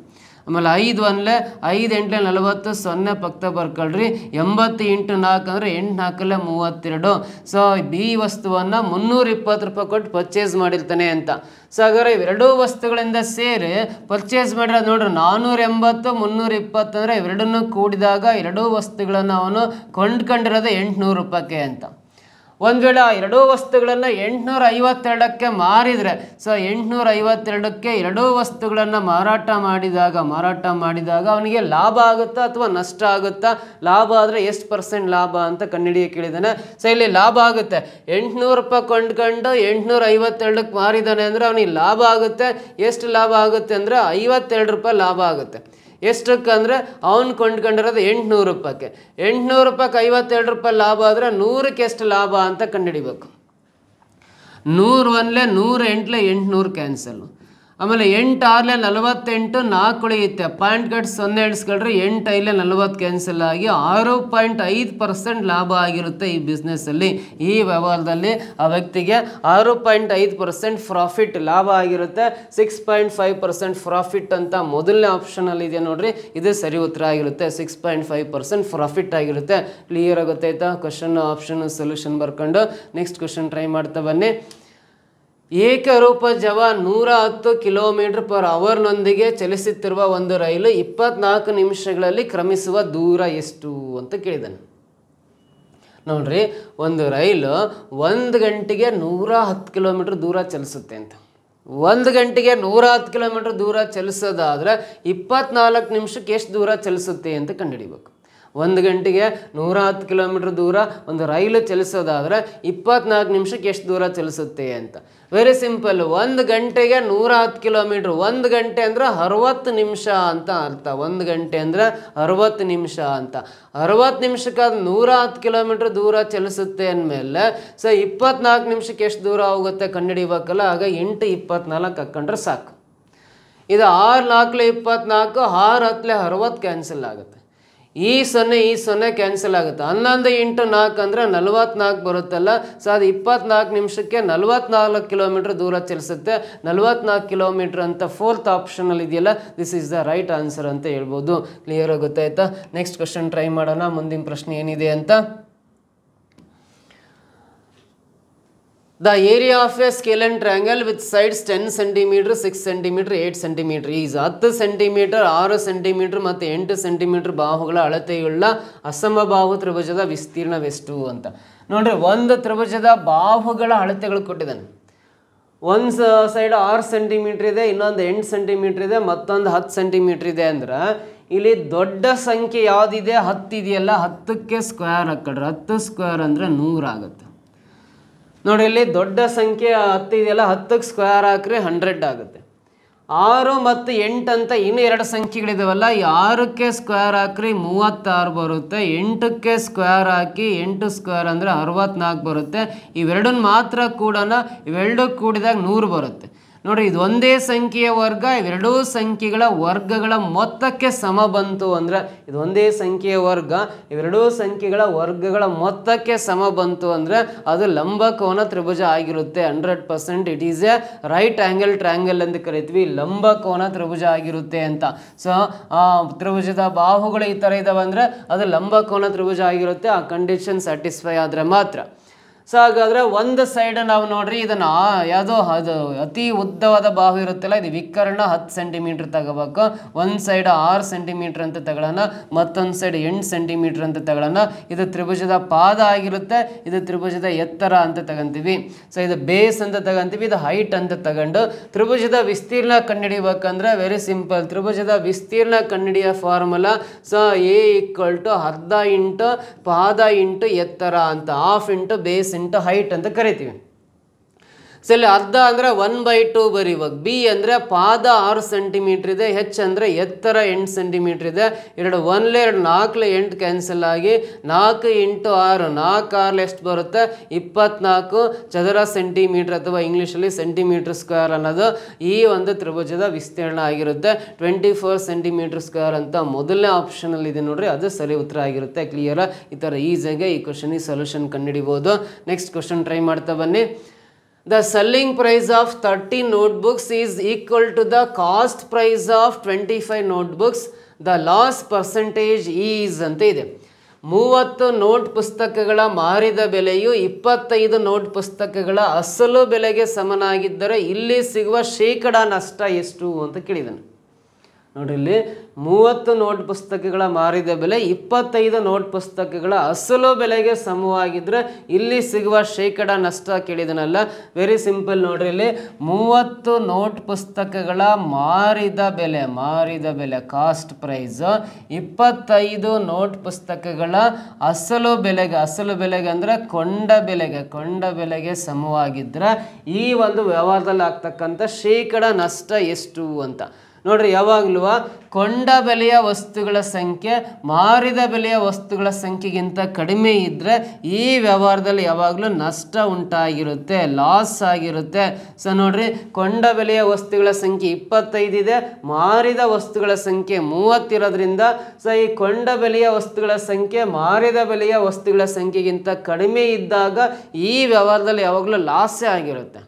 ಆಮೇಲೆ ಐದು ಅನ್ಲೆ ಐದು ಎಂಟ್ಲೆ ನಲವತ್ತು ಸೊನ್ನೆ ಪಕ್ಕ ಬರ್ಕೊಳ್ರಿ ಎಂಬತ್ತು ಎಂಟು ನಾಲ್ಕು ಅಂದರೆ ಎಂಟು ನಾಲ್ಕಲ್ಲೇ ಮೂವತ್ತೆರಡು ಸೊ ಬಿ ವಸ್ತುವನ್ನು ಮುನ್ನೂರ ಇಪ್ಪತ್ತು ರೂಪಾಯಿ ಕೊಟ್ಟು ಪರ್ಚೇಸ್ ಮಾಡಿರ್ತಾನೆ ಅಂತ ಸೊ ಹಾಗಾದ್ರೆ ಇವೆರಡೂ ವಸ್ತುಗಳಿಂದ ಸೇರಿ ಪರ್ಚೇಸ್ ಮಾಡಿರೋದು ನೋಡ್ರಿ ನಾನೂರ ಎಂಬತ್ತು ಮುನ್ನೂರ ಇಪ್ಪತ್ತು ಅಂದರೆ ಇವೆರಡನ್ನೂ ಕೂಡಿದಾಗ ಎರಡೂ ವಸ್ತುಗಳನ್ನು ಅವನು ಕೊಂಡ್ಕೊಂಡಿರೋದು ಎಂಟುನೂರು ರೂಪಾಯಿಗೆ ಅಂತ ಒಂದು ವೇಳೆ ಆ ಎರಡೂ ವಸ್ತುಗಳನ್ನು ಎಂಟುನೂರ ಐವತ್ತೆರಡಕ್ಕೆ ಮಾರಿದರೆ ಸೊ ಎಂಟುನೂರ ಐವತ್ತೆರಡಕ್ಕೆ ಎರಡೂ ವಸ್ತುಗಳನ್ನು ಮಾರಾಟ ಮಾಡಿದಾಗ ಮಾರಾಟ ಮಾಡಿದಾಗ ಅವನಿಗೆ ಲಾಭ ಆಗುತ್ತಾ ಅಥವಾ ನಷ್ಟ ಆಗುತ್ತಾ ಲಾಭ ಆದರೆ ಎಷ್ಟು ಪರ್ಸೆಂಟ್ ಲಾಭ ಅಂತ ಕನ್ನಡಿಯ ಕೇಳಿದ್ದಾನೆ ಸೊ ಇಲ್ಲಿ ಲಾಭ ಆಗುತ್ತೆ ಎಂಟುನೂರು ರೂಪಾಯಿ ಕೊಂಡ್ಕೊಂಡು ಎಂಟುನೂರ ಐವತ್ತೆರಡಕ್ಕೆ ಮಾರಿದ್ದಾನೆ ಅಂದರೆ ಅವನಿಗೆ ಲಾಭ ಆಗುತ್ತೆ ಎಷ್ಟು ಲಾಭ ಆಗುತ್ತೆ ಅಂದರೆ ಐವತ್ತೆರಡು ರೂಪಾಯಿ ಲಾಭ ಆಗುತ್ತೆ ಎಷ್ಟಕ್ಕೆ ಅಂದರೆ ಅವ್ನು ಕೊಂಡ್ಕೊಂಡಿರೋದು ಎಂಟುನೂರು ರೂಪಾಯಿಗೆ ಎಂಟುನೂರು ರೂಪಾಯಿಗೆ ಐವತ್ತೆರಡು ರೂಪಾಯಿ ಲಾಭ ಆದರೆ ನೂರಕ್ಕೆ ಎಷ್ಟು ಲಾಭ ಅಂತ ಕಂಡುಹಿಡಿಬೇಕು ನೂರು ಒಂದಲೇ ನೂರು ಎಂಟಲೇ ಎಂಟುನೂರು ಕ್ಯಾನ್ಸಲ್ಲು ಆಮೇಲೆ ಎಂಟು ಆರ್ಲೆ ನಲವತ್ತೆಂಟು ನಾಲ್ಕು ಉಳಿಯುತ್ತೆ ಪಾಯಿಂಟ್ ಕಟ್ ಸೊನ್ನೆ ಎಂಟು ಐಲೆ ನಲವತ್ತು ಕ್ಯಾನ್ಸಲ್ ಆಗಿ ಆರು ಪಾಯಿಂಟ್ ಐದು ಪರ್ಸೆಂಟ್ ಲಾಭ ಆಗಿರುತ್ತೆ ಈ ಬಿಸ್ನೆಸ್ಸಲ್ಲಿ ಈ ವ್ಯವಹಾರದಲ್ಲಿ ಆ ವ್ಯಕ್ತಿಗೆ ಆರು ಪಾಯಿಂಟ್ ಐದು ಪರ್ಸೆಂಟ್ ಪ್ರಾಫಿಟ್ ಲಾಭ ಆಗಿರುತ್ತೆ six point five percent profit ಅಂತ ಮೊದಲನೇ ಆಪ್ಷನಲ್ಲಿ ಇದೆ ನೋಡ್ರಿ ಇದು ಸರಿ ಉತ್ತರ ಆಗಿರುತ್ತೆ six point five percent profit ಆಗಿರುತ್ತೆ ಕ್ಲಿಯರ್ ಆಗುತ್ತೈತಾ ಗೊತ್ತಾಯ್ತಾ ಕ್ವಶನ್ ಆಪ್ಷನ್ ಸೊಲ್ಯೂಷನ್ ಬರ್ಕೊಂಡು ನೆಕ್ಸ್ಟ್ ಕ್ವಶನ್ ಟ್ರೈ ಮಾಡ್ತಾ ಬನ್ನಿ ಏಕರೂಪ ಜವ ನೂರ ಹತ್ತು ಕಿಲೋಮೀಟರ್ ಪರ್ ಅವರ್ನೊಂದಿಗೆ ಚಲಿಸುತ್ತಿರುವ ಒಂದು ರೈಲು ಇಪ್ಪತ್ನಾಲ್ಕು ನಿಮಿಷಗಳಲ್ಲಿ ಕ್ರಮಿಸುವ ದೂರ ಎಷ್ಟು ಅಂತ ಕೇಳಿದನು ನೋಡ್ರಿ ಒಂದು ರೈಲು ಒಂದು ಗಂಟೆಗೆ ನೂರ ಹತ್ತು ಕಿಲೋಮೀಟ್ರ್ ದೂರ ಚಲಿಸುತ್ತೆ ಅಂತ ಒಂದು ಗಂಟೆಗೆ ನೂರ ಹತ್ತು ಕಿಲೋಮೀಟ್ರ್ ದೂರ ಚಲಿಸೋದಾದ್ರೆ ಇಪ್ಪತ್ನಾಲ್ಕು ನಿಮಿಷಕ್ಕೆ ಎಷ್ಟು ದೂರ ಚಲಿಸುತ್ತೆ ಅಂತ ಕಂಡುಹಿಡಿಬೇಕು ಒಂದು ಗಂಟೆಗೆ ನೂರ ಹತ್ತು ಕಿಲೋಮೀಟ್ರ್ ದೂರ ಒಂದು ರೈಲು ಚಲಿಸೋದಾದರೆ ಇಪ್ಪತ್ನಾಲ್ಕು ನಿಮಿಷಕ್ಕೆ ಎಷ್ಟು ದೂರ ಚಲಿಸುತ್ತೆ ಅಂತ ವೆರಿ ಸಿಂಪಲ್ ಒಂದು ಗಂಟೆಗೆ ನೂರ ಹತ್ತು ಕಿಲೋಮೀಟ್ರ್ ಒಂದು ಗಂಟೆ ಅಂದರೆ ಅರವತ್ತು ನಿಮಿಷ ಅಂತ ಅರ್ಥ ಒಂದು ಗಂಟೆ ಅಂದರೆ ಅರವತ್ತು ನಿಮಿಷ ಅಂತ ಅರವತ್ತು ನಿಮಿಷಕ್ಕಾದ ನೂರ ಹತ್ತು ಕಿಲೋಮೀಟ್ರ್ ದೂರ ಚಲಿಸುತ್ತೆ ಅಂದಮೇಲೆ ಸೊ ಇಪ್ಪತ್ನಾಲ್ಕು ನಿಮಿಷಕ್ಕೆ ಎಷ್ಟು ದೂರ ಹೋಗುತ್ತೆ ಕಂಡುಹಿಡಿಬೇಕಲ್ಲ ಆಗ ಎಂಟು ಇಪ್ಪತ್ನಾಲ್ಕು ಹಾಕ್ಕೊಂಡ್ರೆ ಸಾಕು ಇದು ಆರು ನಾಲ್ಕಲೆ ಇಪ್ಪತ್ತ್ನಾಲ್ಕು ಆರು ಹತ್ತಲೆ ಅರವತ್ತು ಕ್ಯಾನ್ಸಲ್ ಆಗುತ್ತೆ ಈ ಸೊನ್ನೆ ಈ ಸೊನ್ನೆ ಕ್ಯಾನ್ಸಲ್ ಆಗುತ್ತೆ ಹನ್ನೊಂದು ಇಂಟು ನಾಲ್ಕು ಅಂದರೆ ನಲ್ವತ್ನಾಲ್ಕು ಬರುತ್ತಲ್ಲ ಸೊ ಅದು ಇಪ್ಪತ್ನಾಲ್ಕು ನಿಮಿಷಕ್ಕೆ ನಲ್ವತ್ನಾಲ್ಕು ಕಿಲೋಮೀಟ್ರ್ ದೂರ ಚಲಿಸುತ್ತೆ ನಲ್ವತ್ನಾಲ್ಕು ಕಿಲೋಮೀಟ್ರ್ ಅಂತ ಫೋರ್ತ್ ಆಪ್ಷನಲ್ಲಿ ಇದೆಯಲ್ಲ this is the right answer ಅಂತ ಹೇಳ್ಬೋದು ಕ್ಲಿಯರ್ ಕ್ಲಿಯರಾಗಿ ಗೊತ್ತಾಯ್ತಾ ನೆಕ್ಸ್ಟ್ ಕ್ವಶನ್ ಟ್ರೈ ಮಾಡೋಣ ಮುಂದಿನ ಪ್ರಶ್ನೆ ಏನಿದೆ ಅಂತ area of a scale scalene triangle with sides 10 centimetre 6 centimetre 8 cm is ಹತ್ತು ಸೆಂಟಿಮೀಟರ್ ಆರು ಸೆಂಟಿಮೀಟರ್ ಮತ್ತು ಎಂಟು ಸೆಂಟಿಮೀಟರ್ ಬಾಹುಗಳ ಅಳತೆಯುಳ್ಳ ಅಸಮಬಾಹು ತ್ರಿಭುಜದ ವಿಸ್ತೀರ್ಣವೆಷ್ಟು ಅಂತ ನೋಡ್ರಿ ಒಂದು ತ್ರಿಭುಜದ ಬಾಹುಗಳ ಅಳತೆಗಳು ಕೊಟ್ಟಿದ್ದಾನೆ ಒಂದು ಸೈಡ್ ಆರು ಸೆಂಟಿಮೀಟ್ರ್ ಇದೆ ಇನ್ನೊಂದು ಎಂಟು ಸೆಂಟಿಮೀಟ್ರ್ ಇದೆ ಮತ್ತೊಂದು ಹತ್ತು ಸೆಂಟಿಮೀಟ್ರ್ ಇದೆ ಅಂದ್ರೆ ಇಲ್ಲಿ ದೊಡ್ಡ ಸಂಖ್ಯೆ ಯಾವುದಿದೆ ಹತ್ತಿದೆಯಲ್ಲ ಹತ್ತಕ್ಕೆ ಸ್ಕ್ವೇರ್ ಹಾಕಿಡ್ರಿ ಹತ್ತು ಸ್ಕ್ವೇರ್ ಅಂದರೆ ನೂರಾಗುತ್ತೆ ನೋಡಿ ಇಲ್ಲಿ ದೊಡ್ಡ ಸಂಖ್ಯೆ ಹತ್ತಿದೆಯಲ್ಲ ಇದೆಯಲ್ಲ ಹತ್ತಕ್ಕೆ ಸ್ಕ್ವೇರ್ ಹಾಕ್ರೆ ಹಂಡ್ರೆಡ್ ಆಗುತ್ತೆ ಆರು ಮತ್ತು ಎಂಟು ಅಂತ ಇನ್ನೂ ಎರಡು ಸಂಖ್ಯೆಗಳಿದಾವಲ್ಲ ಈ ಆರಕ್ಕೆ ಸ್ಕ್ವೇರ್ ಹಾಕ್ರಿ ಮೂವತ್ತಾರು ಬರುತ್ತೆ ಎಂಟಕ್ಕೆ ಸ್ಕ್ವೇರ್ ಹಾಕಿ ಎಂಟು ಸ್ಕ್ವೇರ್ ಅಂದರೆ ಅರವತ್ನಾಲ್ಕು ಬರುತ್ತೆ ಇವೆರಡನ್ನ ಮಾತ್ರ ಕೂಡ ಇವೆರಡಕ್ಕೆ ಕೂಡಿದಾಗ ನೂರು ಬರುತ್ತೆ ನೋಡ್ರಿ ಇದು ಒಂದೇ ಸಂಖ್ಯೆಯ ವರ್ಗ ಇವೆರಡೂ ಸಂಖ್ಯೆಗಳ ವರ್ಗಗಳ ಮೊತ್ತಕ್ಕೆ ಸಮ ಬಂತು ಅಂದರೆ ಇದು ಒಂದೇ ಸಂಖ್ಯೆಯ ವರ್ಗ ಇವೆರಡೂ ಸಂಖ್ಯೆಗಳ ವರ್ಗಗಳ ಮೊತ್ತಕ್ಕೆ ಸಮ ಬಂತು ಅಂದರೆ ಅದು ಲಂಬಕೋನ ತ್ರಿಭುಜ ಆಗಿರುತ್ತೆ hundred percent it is a right angle triangle ಎಂದು ಕರಿತೀವಿ ಲಂಬಕೋನ ತ್ರಿಭುಜ ಆಗಿರುತ್ತೆ ಅಂತ ಸೊ ತ್ರಿಭುಜದ ಬಾಹುಗಳು ಈ ಥರ ಇದಾವೆ ಅಂದರೆ ಅದು ಲಂಬಕೋನ ತ್ರಿಭುಜ ಆಗಿರುತ್ತೆ ಆ ಕಂಡೀಷನ್ ಸ್ಯಾಟಿಸ್ಫೈ ಆದರೆ ಮಾತ್ರ ಸೊ ಹಾಗಾದ್ರೆ ಒಂದು ಸೈಡ್ ನಾವು ನೋಡ್ರಿ ಇದನ್ನ ಯಾವುದೋ ಅದು ಅತಿ ಉದ್ದವಾದ ಬಾಹು ಇರುತ್ತಲ್ಲ ಇದು ವಿಕರ್ಣ ಹತ್ತು ಸೆಂಟಿಮೀಟ್ರ್ ತಗೋಬೇಕು ಒಂದು ಸೈಡ್ ಆರು ಸೆಂಟಿಮೀಟ್ರ್ ಅಂತ ತಗೊಳ್ಳೋಣ ಮತ್ತೊಂದು ಸೈಡ್ ಎಂಟು ಸೆಂಟಿಮೀಟ್ರ್ ಅಂತ ತಗೊಳ್ಳೋಣ ಇದು ತ್ರಿಭುಜದ ಪಾದ ಆಗಿರುತ್ತೆ ಇದು ತ್ರಿಭುಜದ ಎತ್ತರ ಅಂತ ತಗೊಂತೀವಿ ಸೊ ಇದು ಬೇಸ್ ಅಂತ ತಗೊಂತೀವಿ ಇದು ಹೈಟ್ ಅಂತ ತಗೊಂಡು ತ್ರಿಭುಜದ ವಿಸ್ತೀರ್ಣ ಕಂಡುಹಿಡಿಯಬೇಕಂದ್ರೆ ವೆರಿ ಸಿಂಪಲ್ ತ್ರಿಭುಜದ ವಿಸ್ತೀರ್ಣ ಕನ್ನಡಿಯ formula so A equal to ಅರ್ಧ ಇಂಟು ಪಾದ ಇಂಟು ಎತ್ತರ ಅಂತ half into base into height ಅಂತ ಕರಿತೀವಿ ಸೊ ಇಲ್ಲಿ ಅರ್ಧ ಅಂದರೆ ಒನ್ ಬೈ ಟು ಬರೀವಾಗ ಬಿ ಅಂದರೆ ಪಾದ ಆರು ಸೆಂಟಿಮೀಟ್ರ್ ಇದೆ ಹೆಚ್ ಅಂದರೆ ಎತ್ತರ ಎಂಟು ಸೆಂಟಿಮೀಟ್ರ್ ಇದೆ ಎರಡು ಒನ್ಲೆ ಎರಡು ನಾಲ್ಕು ಎಂಟು ಕ್ಯಾನ್ಸಲ್ ಆಗಿ ನಾಲ್ಕು ಇಂಟು ಆರು ನಾಲ್ಕು ಆರ್ಲೆ ಎಷ್ಟು ಬರುತ್ತೆ ಇಪ್ಪತ್ನಾಲ್ಕು ಚದರ ಸೆಂಟಿಮೀಟ್ರ್ ಅಥವಾ ಇಂಗ್ಲೀಷಲ್ಲಿ ಸೆಂಟಿಮೀಟ್ರ್ ಸ್ಕ್ವೇರ್ ಅನ್ನೋದು ಈ ಒಂದು ತ್ರಿಭುಜದ ವಿಸ್ತೀರ್ಣ ಆಗಿರುತ್ತೆ ಟ್ವೆಂಟಿ ಫೋರ್ ಸೆಂಟಿಮೀಟ್ರ್ ಸ್ಕ್ವೇರ್ ಅಂತ ಮೊದಲನೇ ಆಪ್ಷನಲ್ಲಿ ಇದೆ ನೋಡ್ರಿ ಅದು ಸರಿ ಉತ್ತರ ಆಗಿರುತ್ತೆ ಕ್ಲಿಯರ್ ಈ ಥರ ಈಸಿಯಾಗಿ ಈ ಕ್ವಶನಿಗೆ ಸೊಲ್ಯೂಷನ್ ಕಂಡುಹಿಡಿಬೋದು ನೆಕ್ಸ್ಟ್ ಕ್ವಶನ್ ಟ್ರೈ ಮಾಡ್ತಾ ಬನ್ನಿ the selling price of 30 notebooks is equal to the cost price of 25 notebooks. The loss percentage is ಅಂತ ಇದೆ ಮೂವತ್ತು ನೋಟ್ ಪುಸ್ತಕಗಳ ಮಾರಿದ ಬೆಲೆಯು ಇಪ್ಪತ್ತೈದು ನೋಟ್ ಪುಸ್ತಕಗಳ ಅಸಲು ಬೆಲೆಗೆ ಸಮನಾಗಿದ್ದರೆ ಇಲ್ಲಿ ಸಿಗುವ ಶೇಕಡ ನಷ್ಟ ಎಷ್ಟು ಅಂತ ಕೇಳಿದನು ನೋಡಿ ಇಲ್ಲಿ ಮೂವತ್ತು ನೋಟ್ ಪುಸ್ತಕಗಳ ಮಾರಿದ ಬೆಲೆ ಇಪ್ಪತ್ತೈದು ನೋಟ್ ಪುಸ್ತಕಗಳ ಅಸಲು ಬೆಲೆಗೆ ಸಮವಾಗಿದ್ದರೆ ಇಲ್ಲಿ ಸಿಗುವ ಶೇಕಡ ನಷ್ಟ ಕೇಳಿದನಲ್ಲ ವೆರಿ ಸಿಂಪಲ್ ನೋಡ್ರಿ ಇಲ್ಲಿ ಮೂವತ್ತು ನೋಟ್ ಪುಸ್ತಕಗಳ ಮಾರಿದ ಬೆಲೆ ಮಾರಿದ ಬೆಲೆ ಕಾಸ್ಟ್ ಪ್ರೈಸ್ ಇಪ್ಪತ್ತೈದು ನೋಟ್ ಪುಸ್ತಕಗಳ ಅಸಲು ಬೆಲೆಗೆ ಅಸಲು ಬೆಲೆಗೆ ಅಂದರೆ ಕೊಂಡ ಬೆಲೆಗೆ ಕೊಂಡ ಬೆಲೆಗೆ ಸಮವಾಗಿದ್ದರೆ ಈ ಒಂದು ವ್ಯವಹಾರದಲ್ಲಿ ಆಗ್ತಕ್ಕಂಥ ಶೇಕಡ ನಷ್ಟ ಎಷ್ಟು ಅಂತ ನೋಡ್ರಿ ಯಾವಾಗಲೂ ಕೊಂಡ ಬೆಲೆಯ ವಸ್ತುಗಳ ಸಂಖ್ಯೆ ಮಾರಿದ ಬೆಲೆಯ ವಸ್ತುಗಳ ಸಂಖ್ಯೆಗಿಂತ ಕಡಿಮೆ ಇದ್ದರೆ ಈ ವ್ಯವಹಾರದಲ್ಲಿ ಯಾವಾಗಲೂ ನಷ್ಟ ಉಂಟಾಗಿರುತ್ತೆ ಲಾಸ್ ಆಗಿರುತ್ತೆ ಸೊ ನೋಡ್ರಿ ಕೊಂಡ ಬೆಲೆಯ ವಸ್ತುಗಳ ಸಂಖ್ಯೆ ಇಪ್ಪತ್ತೈದು ಇದೆ ಮಾರಿದ ವಸ್ತುಗಳ ಸಂಖ್ಯೆ ಮೂವತ್ತಿರೋದ್ರಿಂದ ಸೊ ಈ ಕೊಂಡ ಬೆಲೆಯ ವಸ್ತುಗಳ ಸಂಖ್ಯೆ ಮಾರಿದ ಬೆಲೆಯ ವಸ್ತುಗಳ ಸಂಖ್ಯೆಗಿಂತ ಕಡಿಮೆ ಇದ್ದಾಗ ಈ ವ್ಯವಹಾರದಲ್ಲಿ ಯಾವಾಗಲೂ ಲಾಸೇ ಆಗಿರುತ್ತೆ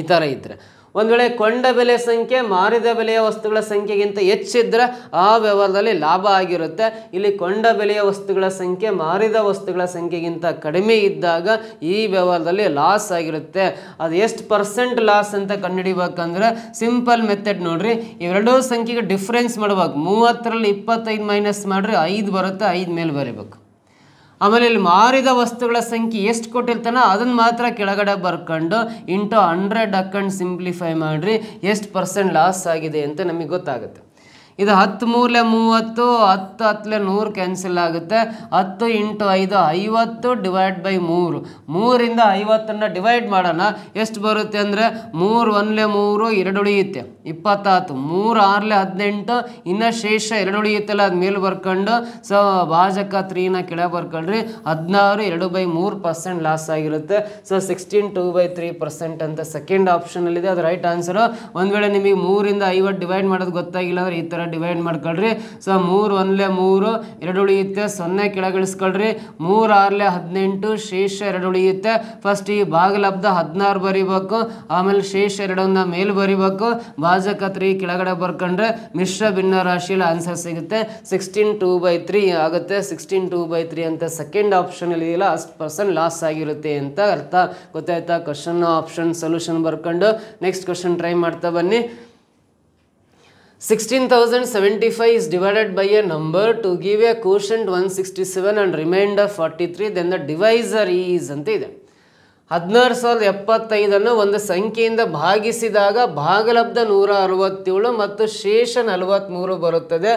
ಈ ಥರ ಇದ್ದರೆ ಒಂದು ವೇಳೆ ಕೊಂಡ ಬೆಲೆ ಸಂಖ್ಯೆ ಮಾರಿದ ಬೆಲೆಯ ವಸ್ತುಗಳ ಸಂಖ್ಯೆಗಿಂತ ಹೆಚ್ಚಿದ್ರೆ ಆ ವ್ಯವಹಾರದಲ್ಲಿ ಲಾಭ ಆಗಿರುತ್ತೆ ಇಲ್ಲಿ ಕೊಂಡ ಬೆಲೆಯ ವಸ್ತುಗಳ ಸಂಖ್ಯೆ ಮಾರಿದ ವಸ್ತುಗಳ ಸಂಖ್ಯೆಗಿಂತ ಕಡಿಮೆ ಇದ್ದಾಗ ಈ ವ್ಯವಹಾರದಲ್ಲಿ ಲಾಸ್ ಆಗಿರುತ್ತೆ ಅದು ಎಷ್ಟು ಪರ್ಸೆಂಟ್ ಲಾಸ್ ಅಂತ ಕಂಡುಹಿಡಿಬೇಕಂದ್ರೆ ಸಿಂಪಲ್ ಮೆಥಡ್ ನೋಡ್ರಿ ಇವೆರಡೂ ಸಂಖ್ಯೆಗೆ ಡಿಫ್ರೆನ್ಸ್ ಮಾಡ್ಬೇಕು ಮೂವತ್ತರಲ್ಲಿ ಇಪ್ಪತ್ತೈದು ಮೈನಸ್ ಮಾಡಿರಿ ಐದು ಬರುತ್ತೆ ಐದು ಮೇಲೆ ಬರೀಬೇಕು ಆಮೇಲೆ ಇಲ್ಲಿ ಮಾರಿದ ವಸ್ತುಗಳ ಸಂಖ್ಯೆ ಎಷ್ಟು ಕೊಟ್ಟಿರ್ತಾನೋ ಅದನ್ನು ಮಾತ್ರ ಕೆಳಗಡೆ ಬರ್ಕೊಂಡು ಇಂಟು ಹಂಡ್ರೆಡ್ ಹಾಕೊಂಡು ಸಿಂಪ್ಲಿಫೈ ಮಾಡಿರಿ ಎಷ್ಟು ಪರ್ಸೆಂಟ್ ಲಾಸ್ ಆಗಿದೆ ಅಂತ ನಮಗೆ ಗೊತ್ತಾಗುತ್ತೆ ಇದು ಹತ್ತು ಮೂಲೆ ಮೂವತ್ತು ಹತ್ತು ಹತ್ತಲೆ ನೂರು ಕ್ಯಾನ್ಸಲ್ ಆಗುತ್ತೆ ಹತ್ತು ಇಂಟು ಐದು ಐವತ್ತು ಡಿವೈಡ್ ಬೈ ಮೂರು ಮೂರಿಂದ ಐವತ್ತನ್ನು ಡಿವೈಡ್ ಮಾಡೋಣ ಎಷ್ಟು ಬರುತ್ತೆ ಅಂದರೆ ಮೂರು ಒಂದಲೆ ಮೂರು ಎರಡು ಉಳಿಯುತ್ತೆ ಇಪ್ಪತ್ತಾತು ಮೂರು ಆರಲೆ ಹದಿನೆಂಟು ಇನ್ನು ಶೇಷ ಎರಡು ಉಳಿಯುತ್ತಲ್ಲ ಅದು ಮೇಲೆ ಬರ್ಕೊಂಡು ಸೊ ಭಾಜಕ ತ್ರೀನ ಕೆಳಗೆ ಬರ್ಕೊಂಡ್ರಿ ಹದಿನಾರು ಎರಡು ಬೈ ಮೂರು ಪರ್ಸೆಂಟ್ ಲಾಸ್ ಆಗಿರುತ್ತೆ so sixteen two by three percent ಅಂತ ಸೆಕೆಂಡ್ ಆಪ್ಷನಲ್ಲಿದೆ ಅದು ರೈಟ್ ಆನ್ಸರು ಒಂದು ವೇಳೆ ನಿಮಗೆ ಮೂರಿಂದ ಐವತ್ತು ಡಿವೈಡ್ ಮಾಡೋದು ಗೊತ್ತಾಗಿಲ್ಲ ಅಂದರೆ ಈ ಥರ ಡಿವೈಡ್ ಮಾಡ್ಕೊಳ್ರಿ ಸೊ ಮೂರು ಒಂದ್ಲೆ ಮೂರು ಎರಡು ಉಳಿಯುತ್ತೆ ಸೊನ್ನೆ ಕೆಳಗಿಳಿಸ್ಕೊಳ್ರಿ ಮೂರು ಆರ್ಲೆ ಹದಿನೆಂಟು ಶೇಷ ಎರಡು ಉಳಿಯುತ್ತೆ ಫಸ್ಟ್ ಈ ಬಾಗಲಬ್ಧ ಹದಿನಾರು ಬರಿಬೇಕು ಆಮೇಲೆ ಶೇಷ ಎರಡನ್ನ ಮೇಲೆ ಬರಿಬೇಕು ಭಾಜಕ ತ್ರೀ ಕೆಳಗಡೆ ಬರ್ಕೊಂಡ್ರೆ ಮಿಶ್ರ ಭಿನ್ನ ರಾಶಿಯಲ್ಲಿ ಆನ್ಸರ್ ಸಿಗುತ್ತೆ ಸಿಕ್ಸ್ಟೀನ್ ಟೂ ಬೈ ತ್ರೀ ಆಗುತ್ತೆ ಸಿಕ್ಸ್ಟೀನ್ ಟೂ ಬೈ ತ್ರೀ ಅಂತ ಸೆಕೆಂಡ್ ಆಪ್ಷನ್ ಇದೆಯಲ್ಲ ಅಷ್ಟು ಪರ್ಸೆಂಟ್ ಲಾಸ್ ಆಗಿರುತ್ತೆ ಅಂತ ಅರ್ಥ ಗೊತ್ತಾಯ್ತಾ ಕ್ವಶನ್ ಆಪ್ಷನ್ ಸೊಲ್ಯೂಷನ್ ಬರ್ಕೊಂಡು ನೆಕ್ಸ್ಟ್ ಕ್ವಶನ್ ಟ್ರೈ ಮಾಡ್ತಾ ಬನ್ನಿ 16,075 is divided by a number to give a quotient 167 and remainder 43 then the divisor is ಅಂತ ಹದಿನಾರು ಸಾವಿರದ ಎಪ್ಪತ್ತೈದನ್ನು ಒಂದು ಸಂಖ್ಯೆಯಿಂದ ಭಾಗಿಸಿದಾಗ ಭಾಗಲಬ್ಧ ನೂರ ಅರವತ್ತೇಳು ಮತ್ತು ಶೇಷ ನಲವತ್ತ್ಮೂರು ಬರುತ್ತದೆ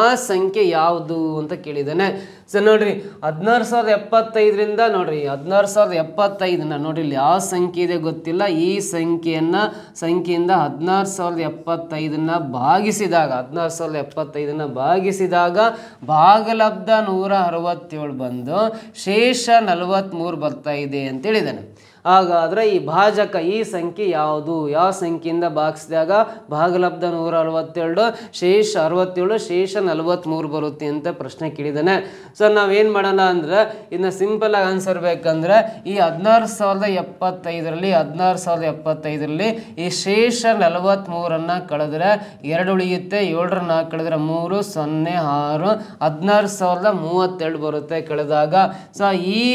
ಆ ಸಂಖ್ಯೆ ಯಾವುದು ಅಂತ ಕೇಳಿದ್ದಾನೆ ಸೊ ನೋಡಿರಿ ಹದಿನಾರು ಸಾವಿರದ ಎಪ್ಪತ್ತೈದರಿಂದ ನೋಡಿರಿ ಹದಿನಾರು ಸಾವಿರದ ಎಪ್ಪತ್ತೈದನ್ನ ನೋಡಿರಿ ಇಲ್ಲಿ ಯಾವ ಸಂಖ್ಯೆ ಇದೆ ಗೊತ್ತಿಲ್ಲ ಈ ಸಂಖ್ಯೆಯನ್ನು ಸಂಖ್ಯೆಯಿಂದ ಹದಿನಾರು ಸಾವಿರದ ಎಪ್ಪತ್ತೈದನ್ನು ಭಾಗಿಸಿದಾಗ ಹದಿನಾರು ಸಾವಿರದ ಎಪ್ಪತ್ತೈದನ್ನು ಭಾಗಿಸಿದಾಗ ಭಾಗಲಬ್ಧ ನೂರ ಅರವತ್ತೇಳು ಬಂದು ಶೇಷ ನಲವತ್ತ್ಮೂರು ಬರ್ತಾ ಇದೆ ಅಂತೇಳಿದ್ದಾನೆ ಹಾಗಾದರೆ ಈ ಭಾಜಕ ಈ ಸಂಖ್ಯೆ ಯಾವುದು ಯಾವ ಸಂಖ್ಯೆಯಿಂದ ಭಾಗಿಸಿದಾಗ ಭಾಗಲಬ್ಧ ನೂರ ಅರವತ್ತೆರಡು ಶೇಷ ಅರವತ್ತೇಳು ಶೇಷ ನಲವತ್ತ್ಮೂರು ಬರುತ್ತೆ ಅಂತ ಪ್ರಶ್ನೆ ಕೇಳಿದ್ದಾನೆ ಸೊ ನಾವೇನು ಮಾಡೋಣ ಅಂದರೆ ಇನ್ನು ಸಿಂಪಲಾಗಿ ಆನ್ಸರ್ ಬೇಕಂದರೆ ಈ ಹದಿನಾರು ಸಾವಿರದ ಎಪ್ಪತ್ತೈದರಲ್ಲಿ ಹದಿನಾರು ಸಾವಿರದ ಎಪ್ಪತ್ತೈದರಲ್ಲಿ ಈ ಶೇಷ ನಲವತ್ತ್ಮೂರನ್ನು ಕಳೆದ್ರೆ ಎರಡು ಉಳಿಯುತ್ತೆ ಏಳರ ನಾಲ್ಕು ಕಳೆದ್ರೆ ಮೂರು ಸೊನ್ನೆ ಆರು ಹದಿನಾರು ಸಾವಿರದ ಮೂವತ್ತೆರಡು ಬರುತ್ತೆ ಕಳೆದಾಗ ಸೊ ಈ